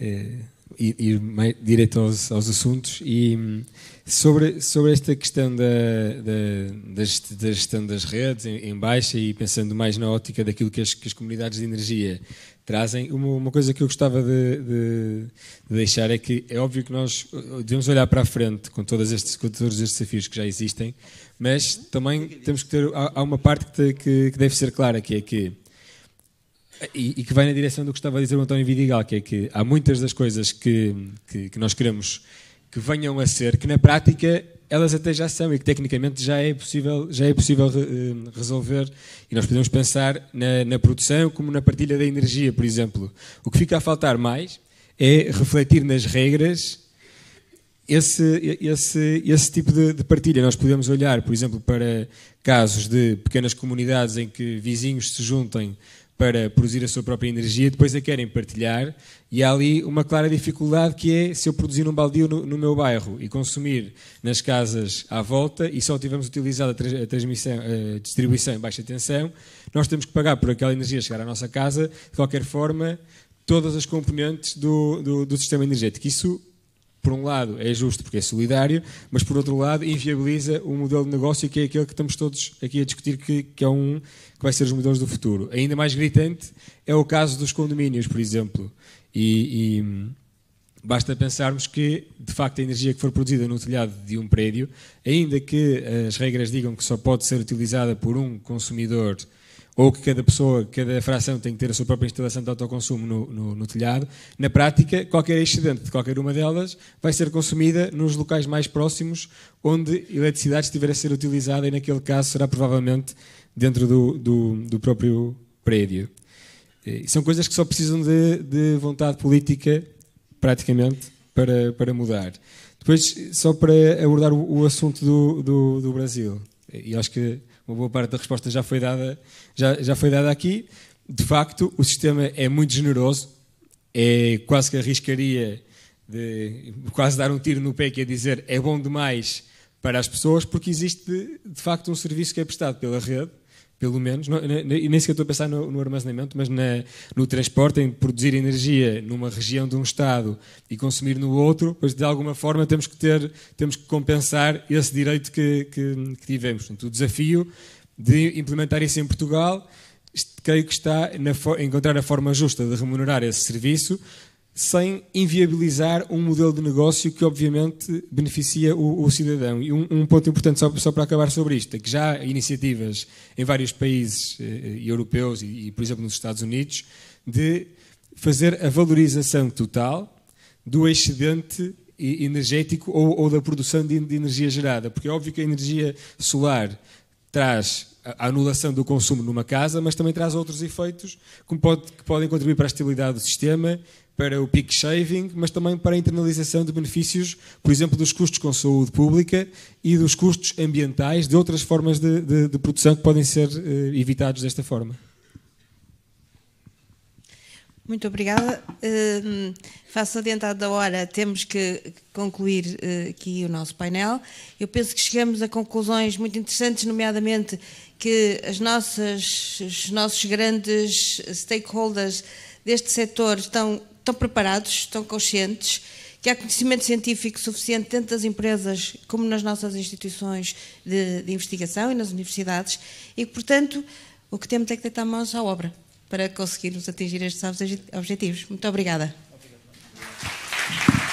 Eh, ir, ir mais direto aos, aos assuntos e hum, Sobre, sobre esta questão da, da, da, gestão das redes em, em, baixa e pensando mais na ótica daquilo que as, que as comunidades de energia trazem, uma, uma, coisa que eu gostava de, de, de, deixar é que é óbvio que nós eh, devemos olhar para a frente com, todas estes, com todos estes desafios que já existem, mas também temos que ter. Há, há uma parte que, que, que, deve ser clara, que é que. E, e, que vai na direção do que estava a dizer o António Vidigal, que é que há muitas das coisas que, que, que nós queremos que venham a ser, que na prática elas até já são e que tecnicamente já é possível, já é possível eh, resolver. E nós podemos pensar na, na produção como na partilha da energia, por exemplo. O que fica a faltar mais é refletir nas regras esse, esse, esse tipo de, de, partilha. Nós podemos olhar, por exemplo, para casos de pequenas comunidades em que vizinhos se juntem para produzir a sua própria energia, depois a querem partilhar, e há ali uma clara dificuldade que é se eu produzir um baldio no, no meu bairro e consumir nas casas à volta e só tivermos utilizado a, tra a transmissão, a distribuição em baixa tensão, nós temos que pagar por aquela energia chegar à nossa casa, de qualquer forma, todas as componentes do, do, do sistema energético. Isso por um lado, é justo porque é solidário, mas por outro lado, inviabiliza o modelo de negócio que é aquele que estamos todos aqui a discutir, que, que é um que vai ser os modelos do futuro. Ainda mais gritante é o caso dos condomínios, por exemplo. E, e basta pensarmos que, de facto, a energia que for produzida no telhado de um prédio, ainda que eh, as regras digam que só pode ser utilizada por um consumidor ou que cada pessoa, cada fração tem que ter a sua própria instalação de autoconsumo no, no, no, telhado, na prática, qualquer excedente de qualquer uma delas vai ser consumida nos locais mais próximos onde eletricidade estiver a ser utilizada e, naquele caso, será provavelmente dentro do, do, do próprio prédio. Eh, e são coisas que só precisam de, de vontade política, praticamente, para, para mudar. Depois, só para abordar o, o assunto do, do, do, Brasil, eh, e acho que uma boa parte da resposta já foi dada, já, já foi dada aqui. De facto, o sistema é muito generoso, é quase que arriscaria de quase dar um tiro no pé que é dizer é bom demais para as pessoas, porque existe de, de facto um serviço que é prestado pela rede pelo menos, e nem sequer estou a pensar no, no armazenamento, mas na, no transporte, em produzir energia numa região de um Estado e consumir no outro, pois de alguma forma temos que ter, temos que compensar esse direito que, que, que tivemos. Portanto, o desafio de implementar isso em Portugal, creio que está na encontrar a forma justa de remunerar esse serviço, sem inviabilizar um modelo de negócio que obviamente beneficia o, o cidadão. E um, um, ponto importante só, só para acabar sobre isto, é que já há iniciativas em vários países eh, eh europeus e, e, por exemplo, nos Estados Unidos, de fazer a valorização total do excedente energético ou, ou da produção de, de energia gerada. Porque é óbvio que a energia solar traz a anulação do consumo numa casa, mas também traz outros efeitos que, pode, que podem contribuir para a estabilidade do sistema para o peak shaving, mas também para a internalização de benefícios, por exemplo, dos custos com saúde pública e dos custos ambientais de outras formas de, de, de produção que podem ser eh, evitados desta forma. Muito obrigada. Uh, faço adiantado da hora, temos que concluir uh, aqui o nosso painel. Eu penso que chegamos a conclusões muito interessantes, nomeadamente que as nossas, os nossos grandes stakeholders deste setor estão estão preparados, estão conscientes que há conhecimento científico suficiente tanto das empresas como nas nossas instituições de, de investigação e nas universidades e que, portanto, o que temos é que deitar mãos à obra para conseguirmos atingir estes objetivos. Muito obrigada. Obrigado.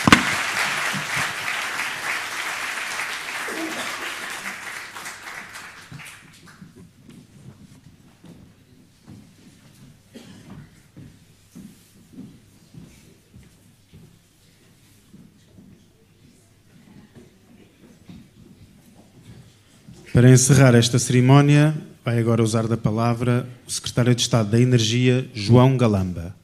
Para encerrar esta cerimónia, vai agora usar da palavra o Secretário de Estado da Energia, João Galamba.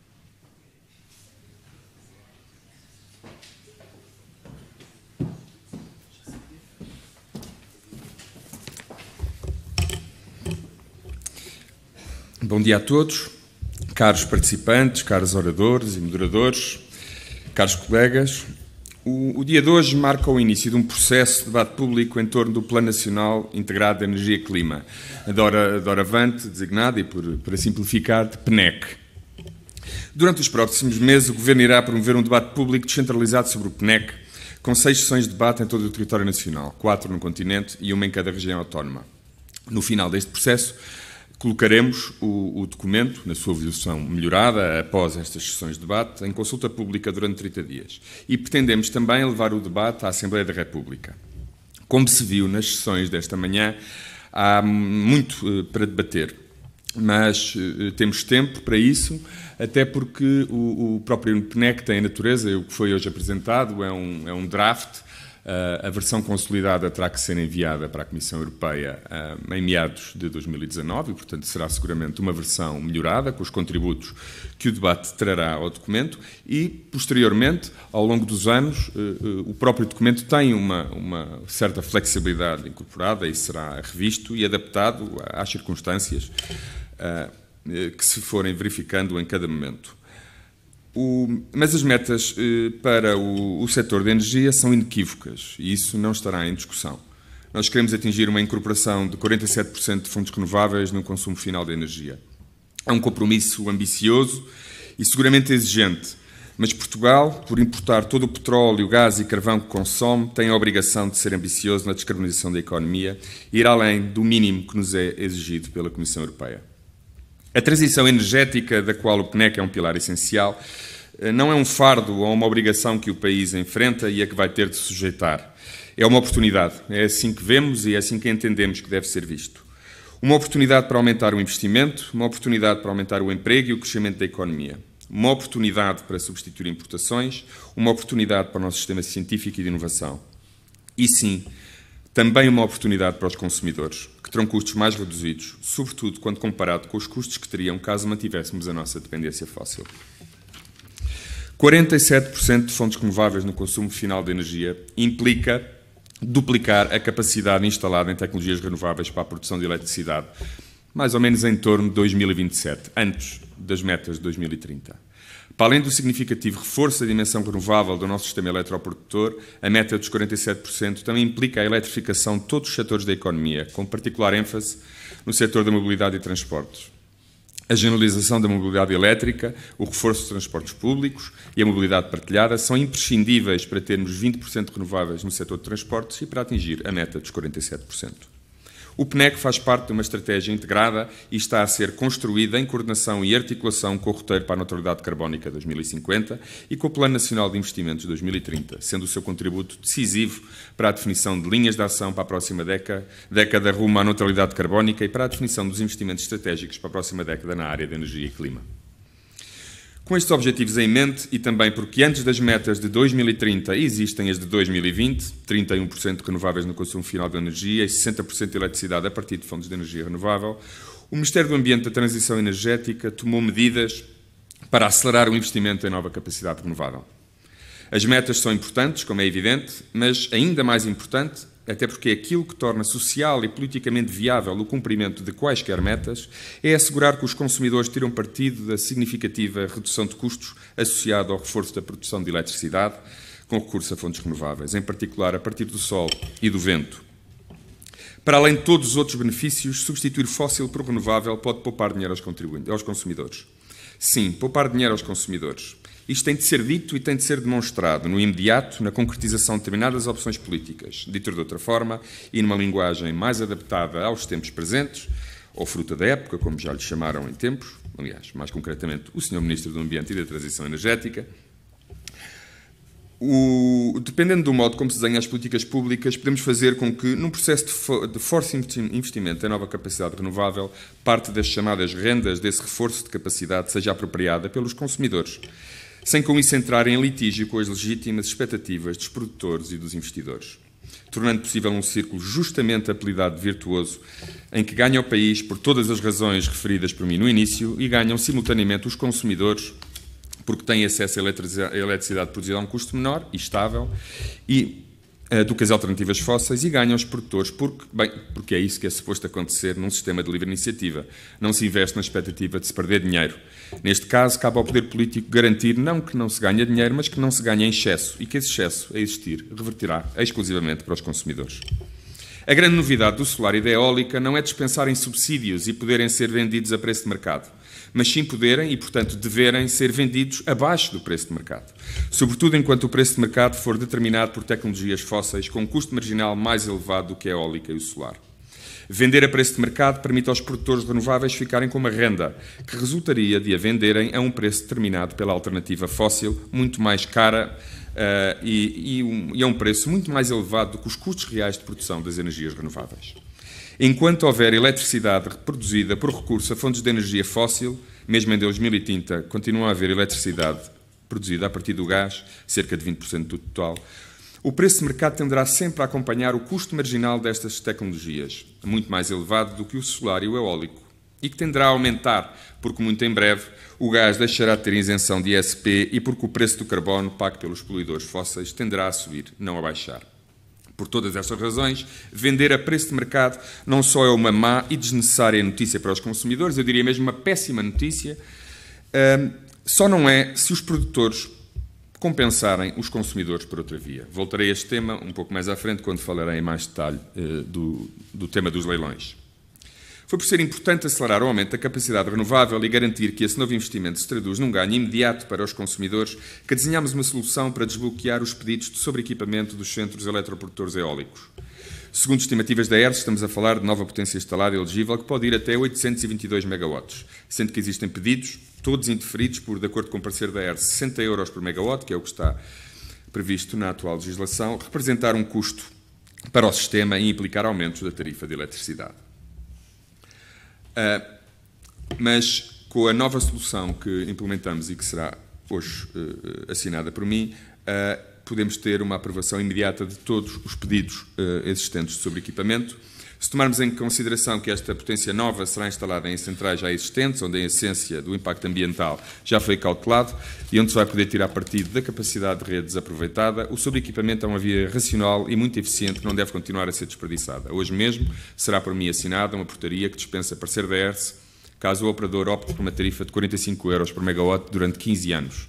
Bom dia a todos, caros participantes, caros oradores e moderadores, caros colegas. O, o, dia de hoje marca o início de um processo de debate público em torno do Plano Nacional Integrado de Energia e Clima, Dora, Dora Vante, designada e, por, para simplificar, de PNEC. Durante os próximos meses, o Governo irá promover um debate público descentralizado sobre o PNEC, com seis sessões de debate em todo o território nacional, quatro no continente e uma em cada região autónoma. No final deste processo, Colocaremos o, o, documento, na sua versão melhorada, após estas sessões de debate, em consulta pública durante 30 dias. E pretendemos também levar o debate à Assembleia da República. Como se viu nas sessões desta manhã, há muito eh, para debater, mas eh, temos tempo para isso, até porque o, o próprio PNEC tem a natureza, o que foi hoje apresentado, é um, é um draft eh, a versão consolidada terá que ser enviada para a Comissão Europeia eh, em meados de 2019 e, portanto, será seguramente uma versão melhorada, com os contributos que o debate trará ao documento e, posteriormente, ao longo dos anos, eh, o próprio documento tem uma, uma certa flexibilidade incorporada e será revisto e adaptado às circunstâncias que se forem verificando em cada momento. O, mas as metas eh, para o, o setor da energia são inequívocas e isso não estará em discussão. Nós queremos atingir uma incorporação de 47% de fontes renováveis no consumo final de energia. É um compromisso ambicioso e seguramente exigente, mas Portugal, por importar todo o petróleo, gás e carvão que consome, tem a obrigação de ser ambicioso na descarbonização da economia e ir além do mínimo que nos é exigido pela Comissão Europeia. A transição energética, da qual o PNEC é um pilar essencial, eh, não é um fardo ou uma obrigação que o país enfrenta e a que vai ter de sujeitar. É uma oportunidade. É assim que vemos e é assim que entendemos que deve ser visto. Uma oportunidade para aumentar o investimento, uma oportunidade para aumentar o emprego e o crescimento da economia. Uma oportunidade para substituir importações, uma oportunidade para o nosso sistema científico e de inovação. E sim, também uma oportunidade para os consumidores, que terão custos mais reduzidos, sobretudo quando comparado com os custos que teriam caso mantivéssemos a nossa dependência fóssil. 47% de fontes renováveis no consumo final de energia implica duplicar a capacidade instalada em tecnologias renováveis para a produção de eletricidade, mais ou menos em torno de 2027, antes das metas de 2030. Para além do significativo reforço da dimensão renovável do nosso sistema eletroprodutor, a meta dos 47% também implica a eletrificação de todos os setores da economia, com particular ênfase no setor da mobilidade e transportes. A generalização da mobilidade elétrica, o reforço dos transportes públicos e a mobilidade partilhada são imprescindíveis para termos 20% renováveis no setor de transportes e para atingir a meta dos 47%. O PNEC faz parte de uma estratégia integrada e está a ser construída em coordenação e articulação com o roteiro para a neutralidade carbónica 2050 e com o Plano Nacional de Investimentos 2030, sendo o seu contributo decisivo para a definição de linhas de ação para a próxima década, década rumo à neutralidade carbónica e para a definição dos investimentos estratégicos para a próxima década na área de energia e clima. Com estes objetivos em mente e também porque antes das metas de 2030 existem as de 2020, 31% renováveis no consumo final de energia e 60% de eletricidade a partir de fontes de energia renovável, o Ministério do Ambiente da Transição Energética tomou medidas para acelerar o investimento em nova capacidade renovável. As metas são importantes, como é evidente, mas ainda mais importante até porque aquilo que torna social e politicamente viável o cumprimento de quaisquer metas é assegurar que os consumidores tiram partido da significativa redução de custos associada ao reforço da produção de eletricidade com recurso a fontes renováveis, em particular a partir do sol e do vento. Para além de todos os outros benefícios, substituir fóssil por renovável pode poupar dinheiro aos, aos consumidores. Sim, poupar dinheiro aos consumidores. Isto tem de ser dito e tem de ser demonstrado no imediato, na concretização de determinadas opções políticas. Dito de outra forma, e numa linguagem mais adaptada aos tempos presentes, ou fruta da época, como já lhe chamaram em tempos, aliás, mais concretamente, o Sr. Ministro do Ambiente e da Transição Energética, o, dependendo do modo como se desenham as políticas públicas, podemos fazer com que, num processo de, de forte investimento em nova capacidade renovável, parte das chamadas rendas desse reforço de capacidade seja apropriada pelos consumidores sem com isso entrar em litígio com as legítimas expectativas dos produtores e dos investidores, tornando possível um círculo justamente apelidado de virtuoso, em que ganha o país por todas as razões referidas por mim no início e ganham simultaneamente os consumidores porque têm acesso à eletricidade produzida a um custo menor e estável e eh, do que as alternativas fósseis e ganham os produtores, porque, bem, porque é isso que é suposto acontecer num sistema de livre iniciativa. Não se investe na expectativa de se perder dinheiro, Neste caso, cabe ao poder político garantir não que não se ganha dinheiro, mas que não se ganha em excesso e que esse excesso a existir revertirá exclusivamente para os consumidores. A grande novidade do solar e da eólica não é dispensarem subsídios e poderem ser vendidos a preço de mercado, mas sim poderem e, portanto, deverem ser vendidos abaixo do preço de mercado, sobretudo enquanto o preço de mercado for determinado por tecnologias fósseis com um custo marginal mais elevado do que a eólica e o solar. Vender a preço de mercado permite aos produtores renováveis ficarem com uma renda, que resultaria de a venderem a um preço determinado pela alternativa fóssil, muito mais cara uh, e, e, um, e a um preço muito mais elevado do que os custos reais de produção das energias renováveis. Enquanto houver eletricidade produzida por recurso a fontes de energia fóssil, mesmo em 2030 continua a haver eletricidade produzida a partir do gás, cerca de 20% do total, o preço de mercado tenderá sempre a acompanhar o custo marginal destas tecnologias, muito mais elevado do que o solar e o eólico, e que tenderá a aumentar, porque muito em breve o gás deixará de ter isenção de ISP e porque o preço do carbono pago pelos poluidores fósseis tenderá a subir, não a baixar. Por todas estas razões, vender a preço de mercado não só é uma má e desnecessária notícia para os consumidores, eu diria mesmo uma péssima notícia, hum, só não é se os produtores compensarem os consumidores por outra via. Voltarei a este tema um pouco mais à frente, quando falarei em mais detalhe eh, do, do tema dos leilões. Foi por ser importante acelerar o aumento da capacidade renovável e garantir que esse novo investimento se traduz num ganho imediato para os consumidores que desenhámos uma solução para desbloquear os pedidos de sobreequipamento dos centros eletroprodutores eólicos. Segundo estimativas da ERS, estamos a falar de nova potência instalada elegível que pode ir até 822 megawatts, sendo que existem pedidos, todos indeferidos por, de acordo com o parecer da ERS, 60 euros por megawatt, que é o que está previsto na atual legislação, representar um custo para o sistema e implicar aumentos da tarifa de eletricidade. Uh, mas com a nova solução que implementamos e que será hoje uh, assinada por mim, uh, podemos ter uma aprovação imediata de todos os pedidos eh, existentes sobre equipamento. Se tomarmos em consideração que esta potência nova será instalada em centrais já existentes, onde a essência do impacto ambiental já foi calculado e onde se vai poder tirar partido da capacidade de rede desaproveitada, o sobreequipamento é uma via racional e muito eficiente que não deve continuar a ser desperdiçada. Hoje mesmo será por mim assinada uma portaria que dispensa parecer da ERSE caso o operador opte por uma tarifa de 45 euros por megawatt durante 15 anos.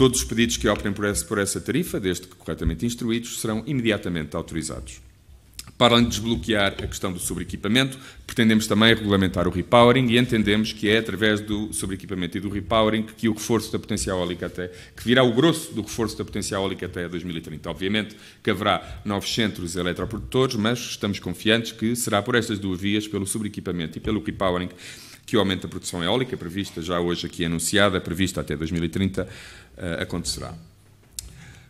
Todos os pedidos que optem por essa, tarifa, desde que corretamente instruídos, serão imediatamente autorizados. Para além de desbloquear a questão do sobreequipamento, pretendemos também regulamentar o repowering e entendemos que é através do sobreequipamento e do repowering que o reforço da potencial eólica até, que virá o grosso do reforço da potencial eólica até 2030. Obviamente que haverá novos centros eletroprodutores, mas estamos confiantes que será por estas duas vias, pelo sobreequipamento e pelo repowering, que o aumento da produção eólica, prevista já hoje aqui anunciada, prevista até 2030, eh, acontecerá.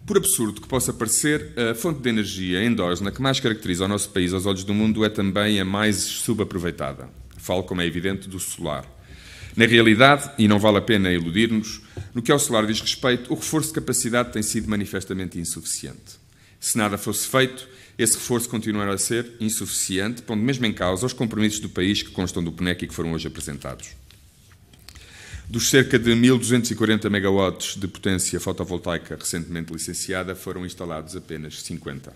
Por absurdo que possa parecer, a fonte de energia endógena que mais caracteriza o nosso país aos olhos do mundo é também a mais subaproveitada. Falo, como é evidente, do solar. Na realidade, e não vale a pena iludir-nos, no que ao solar diz respeito, o reforço de capacidade tem sido manifestamente insuficiente. Se nada fosse feito, esse reforço continuará a ser insuficiente, pondo mesmo em causa os compromissos do país que constam do PNEC e que foram hoje apresentados. Dos cerca de 1.240 megawatts de potência fotovoltaica recentemente licenciada, foram instalados apenas 50.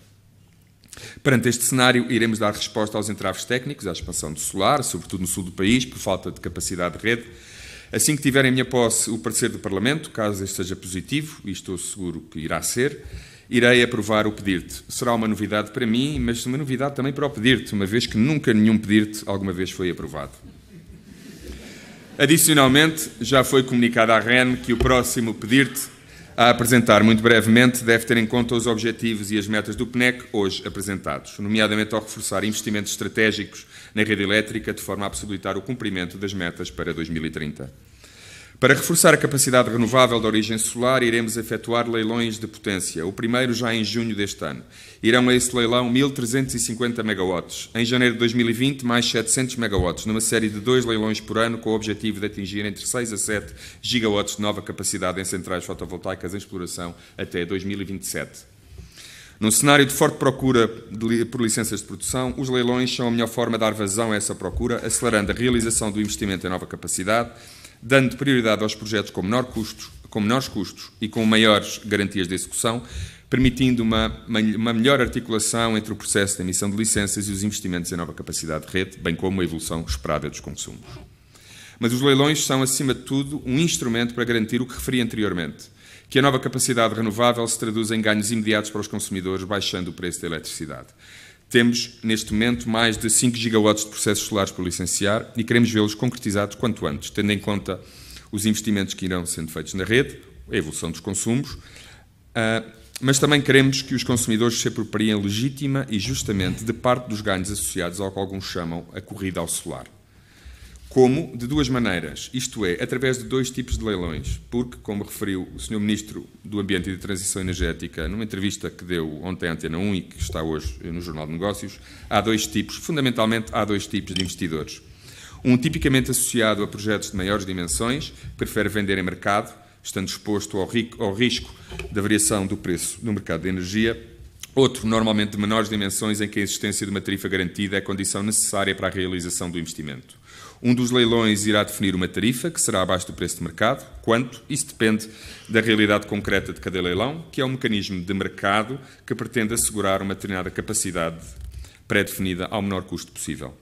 Perante este cenário, iremos dar resposta aos entraves técnicos à expansão do solar, sobretudo no sul do país, por falta de capacidade de rede. Assim que tiver em minha posse o parecer do Parlamento, caso este seja positivo, e estou seguro que irá ser, irei aprovar o pedir-te. Será uma novidade para mim, mas uma novidade também para o pedir-te, uma vez que nunca nenhum pedir-te alguma vez foi aprovado. Adicionalmente, já foi comunicado à REN que o próximo pedir-te a apresentar muito brevemente deve ter em conta os objetivos e as metas do PNEC hoje apresentados, nomeadamente ao reforçar investimentos estratégicos na rede elétrica de forma a possibilitar o cumprimento das metas para 2030. Para reforçar a capacidade renovável de origem solar, iremos efetuar leilões de potência, o primeiro já em junho deste ano. Irão a esse leilão 1.350 megawatts. Em janeiro de 2020, mais 700 megawatts, numa série de dois leilões por ano, com o objetivo de atingir entre 6 a 7 gigawatts de nova capacidade em centrais fotovoltaicas em exploração até 2027. Num cenário de forte procura por licenças de produção, os leilões são a melhor forma de dar vazão a essa procura, acelerando a realização do investimento em nova capacidade dando prioridade aos projetos com, menor custos, com menores custos e com maiores garantias de execução, permitindo uma, uma melhor articulação entre o processo de emissão de licenças e os investimentos em nova capacidade de rede, bem como a evolução esperada dos consumos. Mas os leilões são, acima de tudo, um instrumento para garantir o que referi anteriormente, que a nova capacidade renovável se traduz em ganhos imediatos para os consumidores, baixando o preço da eletricidade. Temos, neste momento, mais de 5 gigawatts de processos solares por licenciar e queremos vê-los concretizados quanto antes, tendo em conta os investimentos que irão sendo feitos na rede, a evolução dos consumos, ah, mas também queremos que os consumidores se apropriem legítima e justamente de parte dos ganhos associados ao que alguns chamam a corrida ao solar. Como? De duas maneiras, isto é, através de dois tipos de leilões, porque, como referiu o Sr. Ministro do Ambiente e da Transição Energética numa entrevista que deu ontem à Antena 1 e que está hoje no Jornal de Negócios, há dois tipos, fundamentalmente há dois tipos de investidores. Um tipicamente associado a projetos de maiores dimensões, prefere vender em mercado, estando exposto ao, rico, ao risco da variação do preço no mercado de energia, Outro, normalmente de menores dimensões, em que a existência de uma tarifa garantida é condição necessária para a realização do investimento. Um dos leilões irá definir uma tarifa, que será abaixo do preço de mercado. Quanto? Isso depende da realidade concreta de cada leilão, que é um mecanismo de mercado que pretende assegurar uma determinada capacidade pré-definida ao menor custo possível.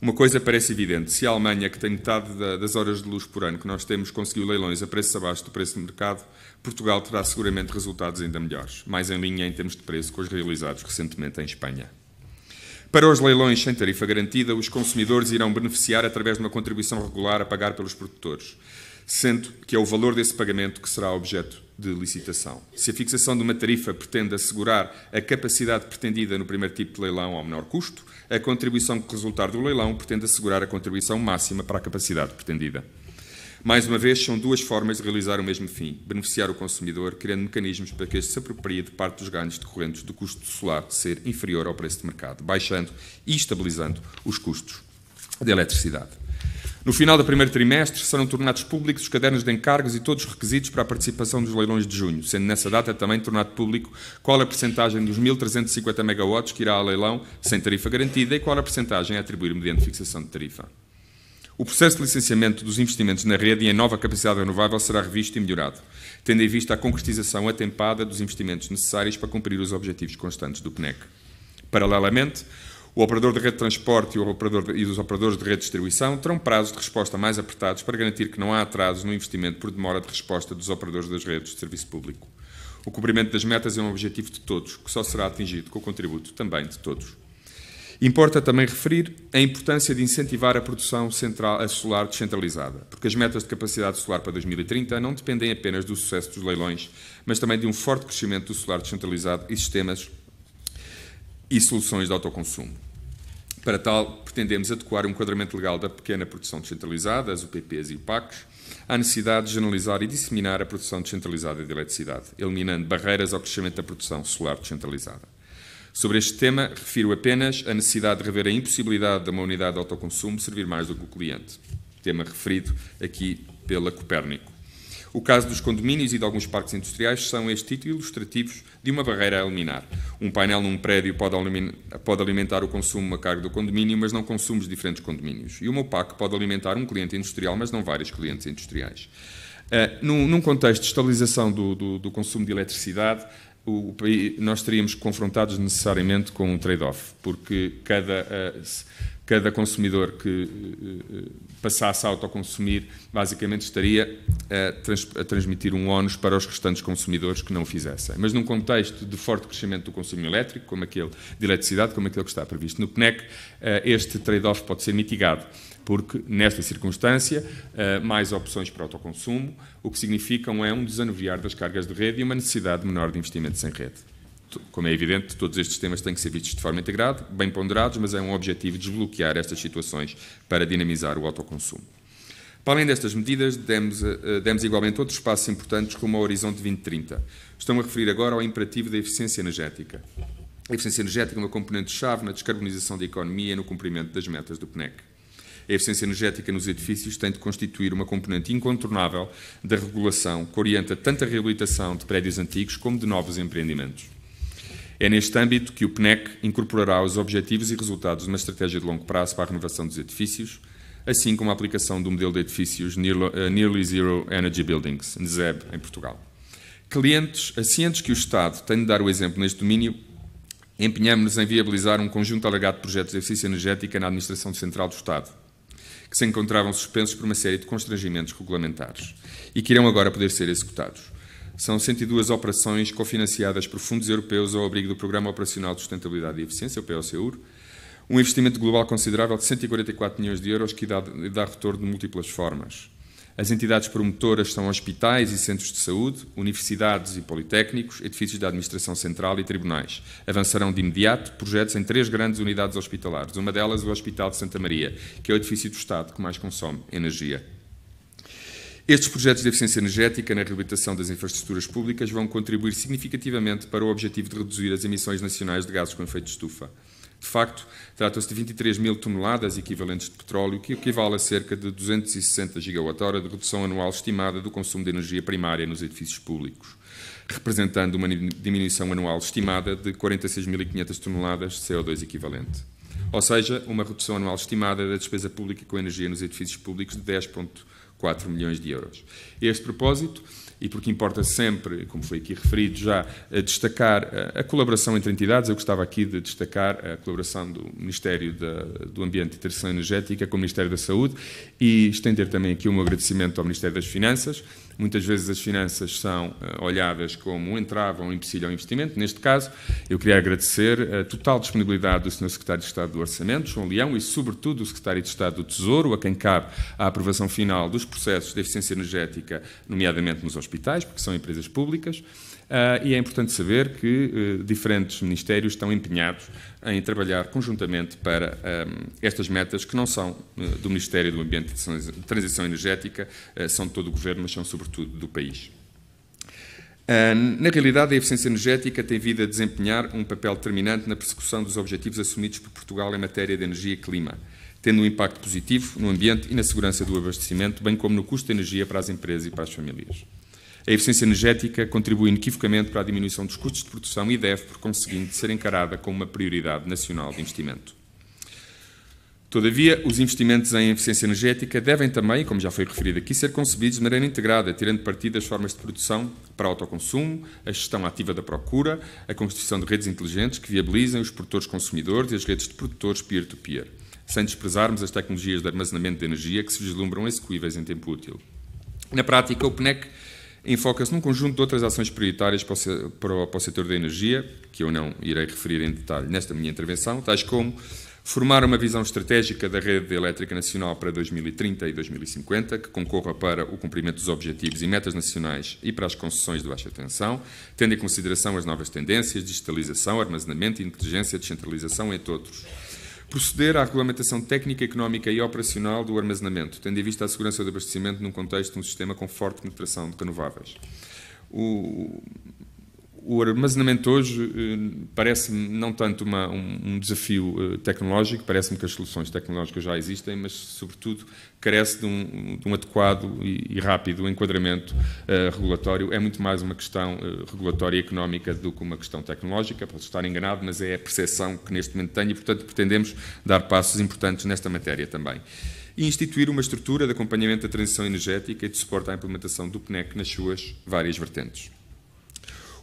Uma coisa parece evidente: se a Alemanha, que tem metade das horas de luz por ano que nós temos, conseguiu leilões a preços abaixo do preço de mercado, Portugal terá seguramente resultados ainda melhores, mais em linha em termos de preço com os realizados recentemente em Espanha. Para os leilões sem tarifa garantida, os consumidores irão beneficiar através de uma contribuição regular a pagar pelos produtores, sendo que é o valor desse pagamento que será objeto de licitação. Se a fixação de uma tarifa pretende assegurar a capacidade pretendida no primeiro tipo de leilão ao menor custo, a contribuição que resultar do leilão pretende assegurar a contribuição máxima para a capacidade pretendida. Mais uma vez, são duas formas de realizar o mesmo fim: beneficiar o consumidor, criando mecanismos para que este se aproprie de parte dos ganhos decorrentes do custo solar ser inferior ao preço de mercado, baixando e estabilizando os custos de eletricidade. No final do primeiro trimestre, serão tornados públicos os cadernos de encargos e todos os requisitos para a participação dos leilões de junho, sendo nessa data também tornado público qual a percentagem dos 1.350 megawatts que irá a leilão sem tarifa garantida e qual a percentagem a atribuir mediante fixação de tarifa. O processo de licenciamento dos investimentos na rede e em nova capacidade renovável será revisto e melhorado, tendo em vista a concretização atempada dos investimentos necessários para cumprir os objetivos constantes do PNEC. Paralelamente, o operador de rede de transporte e, operador de, e os operadores de rede de distribuição terão prazos de resposta mais apertados para garantir que não há atrasos no investimento por demora de resposta dos operadores das redes de serviço público. O cumprimento das metas é um objetivo de todos, que só será atingido com o contributo também de todos. Importa também referir a importância de incentivar a produção central, a solar descentralizada, porque as metas de capacidade solar para 2030 não dependem apenas do sucesso dos leilões, mas também de um forte crescimento do solar descentralizado e sistemas e soluções de autoconsumo. Para tal, pretendemos adequar o um enquadramento legal da pequena produção descentralizada, as UPPs e PACs, à necessidade de generalizar e disseminar a produção descentralizada de eletricidade, eliminando barreiras ao crescimento da produção solar descentralizada. Sobre este tema, refiro apenas a necessidade de rever a impossibilidade de uma unidade de autoconsumo servir mais do que o cliente, tema referido aqui pela Copérnico. O caso dos condomínios e de alguns parques industriais são este título ilustrativos de uma barreira a eliminar. Um painel num prédio pode alimentar o consumo a cargo do condomínio, mas não consumos de diferentes condomínios. E uma opaco pode alimentar um cliente industrial, mas não vários clientes industriais. Uh, num, num, contexto de estabilização do, do, do consumo de eletricidade, o, nós teríamos confrontados necessariamente com um trade-off, porque cada, eh, cada consumidor que eh, eh, passasse a autoconsumir basicamente estaria a, trans, a transmitir um ónus para os restantes consumidores que não o fizessem. Mas num contexto de forte crescimento do consumo elétrico, como aquele de eletricidade, como aquele que está previsto no PNEC, este trade-off pode ser mitigado porque nesta circunstância eh, mais opções para autoconsumo, o que significam é um desanuviar das cargas de rede e uma necessidade menor de investimentos em rede. Como é evidente, todos estes temas têm que ser vistos de forma integrada, bem ponderados, mas é um objetivo desbloquear estas situações para dinamizar o autoconsumo. Para além destas medidas, demos, eh, eh, demos igualmente outros passos importantes como o Horizonte 2030. Estão a referir agora ao imperativo da eficiência energética. A eficiência energética é uma componente-chave na descarbonização da economia e no cumprimento das metas do PNEC. A eficiência energética nos edifícios tem de constituir uma componente incontornável da regulação que orienta tanto a reabilitação de prédios antigos como de novos empreendimentos. É neste âmbito que o PNEC incorporará os objetivos e resultados de uma estratégia de longo prazo para a renovação dos edifícios, assim como a aplicação do modelo de edifícios eh, Nearly Zero Energy Buildings, NZEB, em Portugal. Clientes, assentes que o Estado tem de dar o exemplo neste domínio, empenhamos-nos em viabilizar um conjunto alargado de projetos de eficiência energética na Administração Central do Estado, que se encontravam suspensos por uma série de constrangimentos regulamentares e que irão agora poder ser executados. São 102 operações cofinanciadas por fundos europeus ao abrigo do Programa Operacional de Sustentabilidade e Eficiência, o POCUR, um investimento global considerável de 144 milhões de euros que dá, dá retorno de múltiplas formas. As entidades promotoras são hospitais e centros de saúde, universidades e politécnicos, edifícios da administração central e tribunais. Avançarão de imediato projetos em três grandes unidades hospitalares, uma delas o Hospital de Santa Maria, que é o edifício do Estado que mais consome energia. Estes projetos de eficiência energética na reabilitação das infraestruturas públicas vão contribuir significativamente para o objetivo de reduzir as emissões nacionais de gases com efeito de estufa. De facto, trata-se de 23 mil toneladas equivalentes de petróleo, que equivale a cerca de 260 gigawatt-hora de redução anual estimada do consumo de energia primária nos edifícios públicos, representando uma diminuição anual estimada de 46.500 toneladas de CO2 equivalente. Ou seja, uma redução anual estimada da despesa pública com energia nos edifícios públicos de 10,4 milhões de euros. A este propósito, e porque importa sempre, como foi aqui referido já, eh, destacar eh, a colaboração entre entidades. Eu gostava aqui de destacar a colaboração do Ministério do Ambiente e Transição Energética com o Ministério da Saúde e estender também aqui o meu agradecimento ao Ministério das Finanças Muitas vezes as finanças são eh, olhadas como um entrave ou um empecilho ao investimento. Neste caso, eu queria agradecer a total disponibilidade do Sr. Secretário de Estado do Orçamento, João Leão, e sobretudo o Secretário de Estado do Tesouro, a quem cabe a aprovação final dos processos de eficiência energética, nomeadamente nos hospitais, porque são empresas públicas. Uh, e é importante saber que uh, diferentes ministérios estão empenhados em trabalhar conjuntamente para um, ah, estas metas que não são uh, do Ministério do Ambiente e Transição Energética, eh, são de todo o Governo, mas são sobretudo do país. Ah, na realidade, a eficiência energética tem vindo a desempenhar um papel determinante na persecução dos objetivos assumidos por Portugal em matéria de energia e clima, tendo um impacto positivo no ambiente e na segurança do abastecimento, bem como no custo de energia para as empresas e para as famílias. A eficiência energética contribui inequivocamente para a diminuição dos custos de produção e deve, por conseguinte, ser encarada como uma prioridade nacional de investimento. Todavia, os investimentos em eficiência energética devem também, como já foi referido aqui, ser concebidos de maneira integrada, tirando partido das formas de produção para autoconsumo, a gestão ativa da procura, a constituição de redes inteligentes que viabilizem os produtores consumidores e as redes de produtores peer-to-peer, -peer, sem desprezarmos as tecnologias de armazenamento de energia que se vislumbram execuíveis em tempo útil. Na prática, o PNEC enfoca-se num conjunto de outras ações prioritárias para o, para, o, para o, setor da energia, que eu não irei referir em detalhe nesta minha intervenção, tais como formar uma visão estratégica da rede elétrica nacional para 2030 e 2050, que concorra para o cumprimento dos objetivos e metas nacionais e para as concessões de baixa tensão, tendo em consideração as novas tendências, digitalização, armazenamento, inteligência, descentralização, entre outros proceder à regulamentação técnica, económica e operacional do armazenamento, tendo em vista a segurança do abastecimento num contexto de um sistema com forte penetração de renováveis. O, o armazenamento hoje eh, parece-me não tanto uma, um, um, desafio eh, tecnológico, parece-me que as soluções tecnológicas já existem, mas, sobretudo, carece de um, de um adequado e, e, rápido enquadramento uh, regulatório. É muito mais uma questão uh, regulatória e económica do que uma questão tecnológica. Posso estar enganado, mas é a percepção que neste momento tenho e, portanto, pretendemos dar passos importantes nesta matéria também e instituir uma estrutura de acompanhamento da transição energética e de suporte à implementação do PNEC nas suas várias vertentes.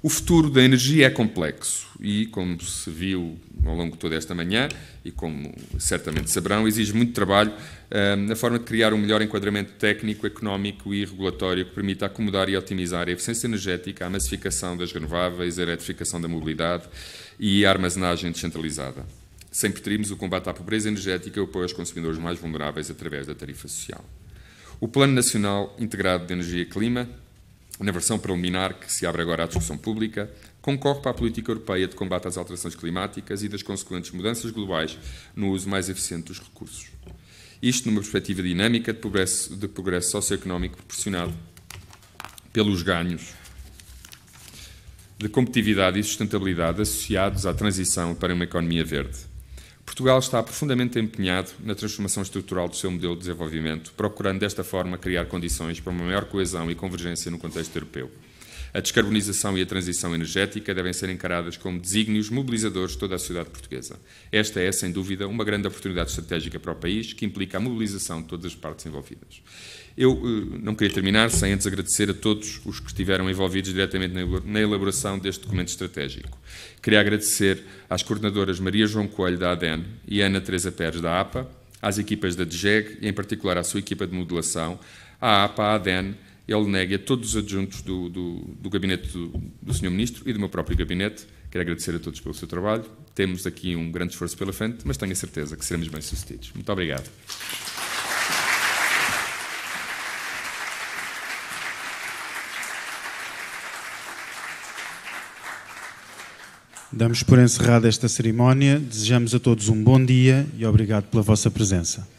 O futuro da energia é complexo e, como se viu ao longo de toda esta manhã e como certamente saberão, exige muito trabalho hum, eh, na forma de criar um melhor enquadramento técnico, económico e regulatório que permita acomodar e otimizar a eficiência energética, a massificação das renováveis, a eletrificação da mobilidade e a armazenagem descentralizada. Sempre teremos o combate à pobreza energética e o apoio aos consumidores mais vulneráveis através da tarifa social. O Plano Nacional Integrado de Energia e Clima, na versão preliminar que se abre agora à discussão pública, concorre para a política europeia de combate às alterações climáticas e das consequentes mudanças globais no uso mais eficiente dos recursos. Isto numa perspectiva dinâmica de progresso, de progresso socioeconómico proporcionado pelos ganhos de competitividade e sustentabilidade associados à transição para uma economia verde Portugal está profundamente empenhado na transformação estrutural do seu modelo de desenvolvimento, procurando desta forma criar condições para uma maior coesão e convergência no contexto europeu. A descarbonização e a transição energética devem ser encaradas como desígnios mobilizadores de toda a sociedade portuguesa. Esta é, sem dúvida, uma grande oportunidade estratégica para o país, que implica a mobilização de todas as partes envolvidas. Eu eh, não queria terminar sem antes agradecer a todos os que estiveram envolvidos diretamente na elaboração deste documento estratégico. Queria agradecer às coordenadoras Maria João Coelho, da ADEN, e Ana Teresa Pérez, da APA, às equipas da DGEG e, em particular, à sua equipa de modelação, à APA, à ADEN, ao LNEG a todos os adjuntos do, do, do gabinete do, do Sr. Ministro e do meu próprio gabinete. Quero agradecer a todos pelo seu trabalho. Temos aqui um grande esforço pela frente, mas tenho a certeza que seremos bem-sucedidos. Muito obrigado. Damos por encerrada esta cerimónia. Desejamos a todos um bom dia e obrigado pela vossa presença.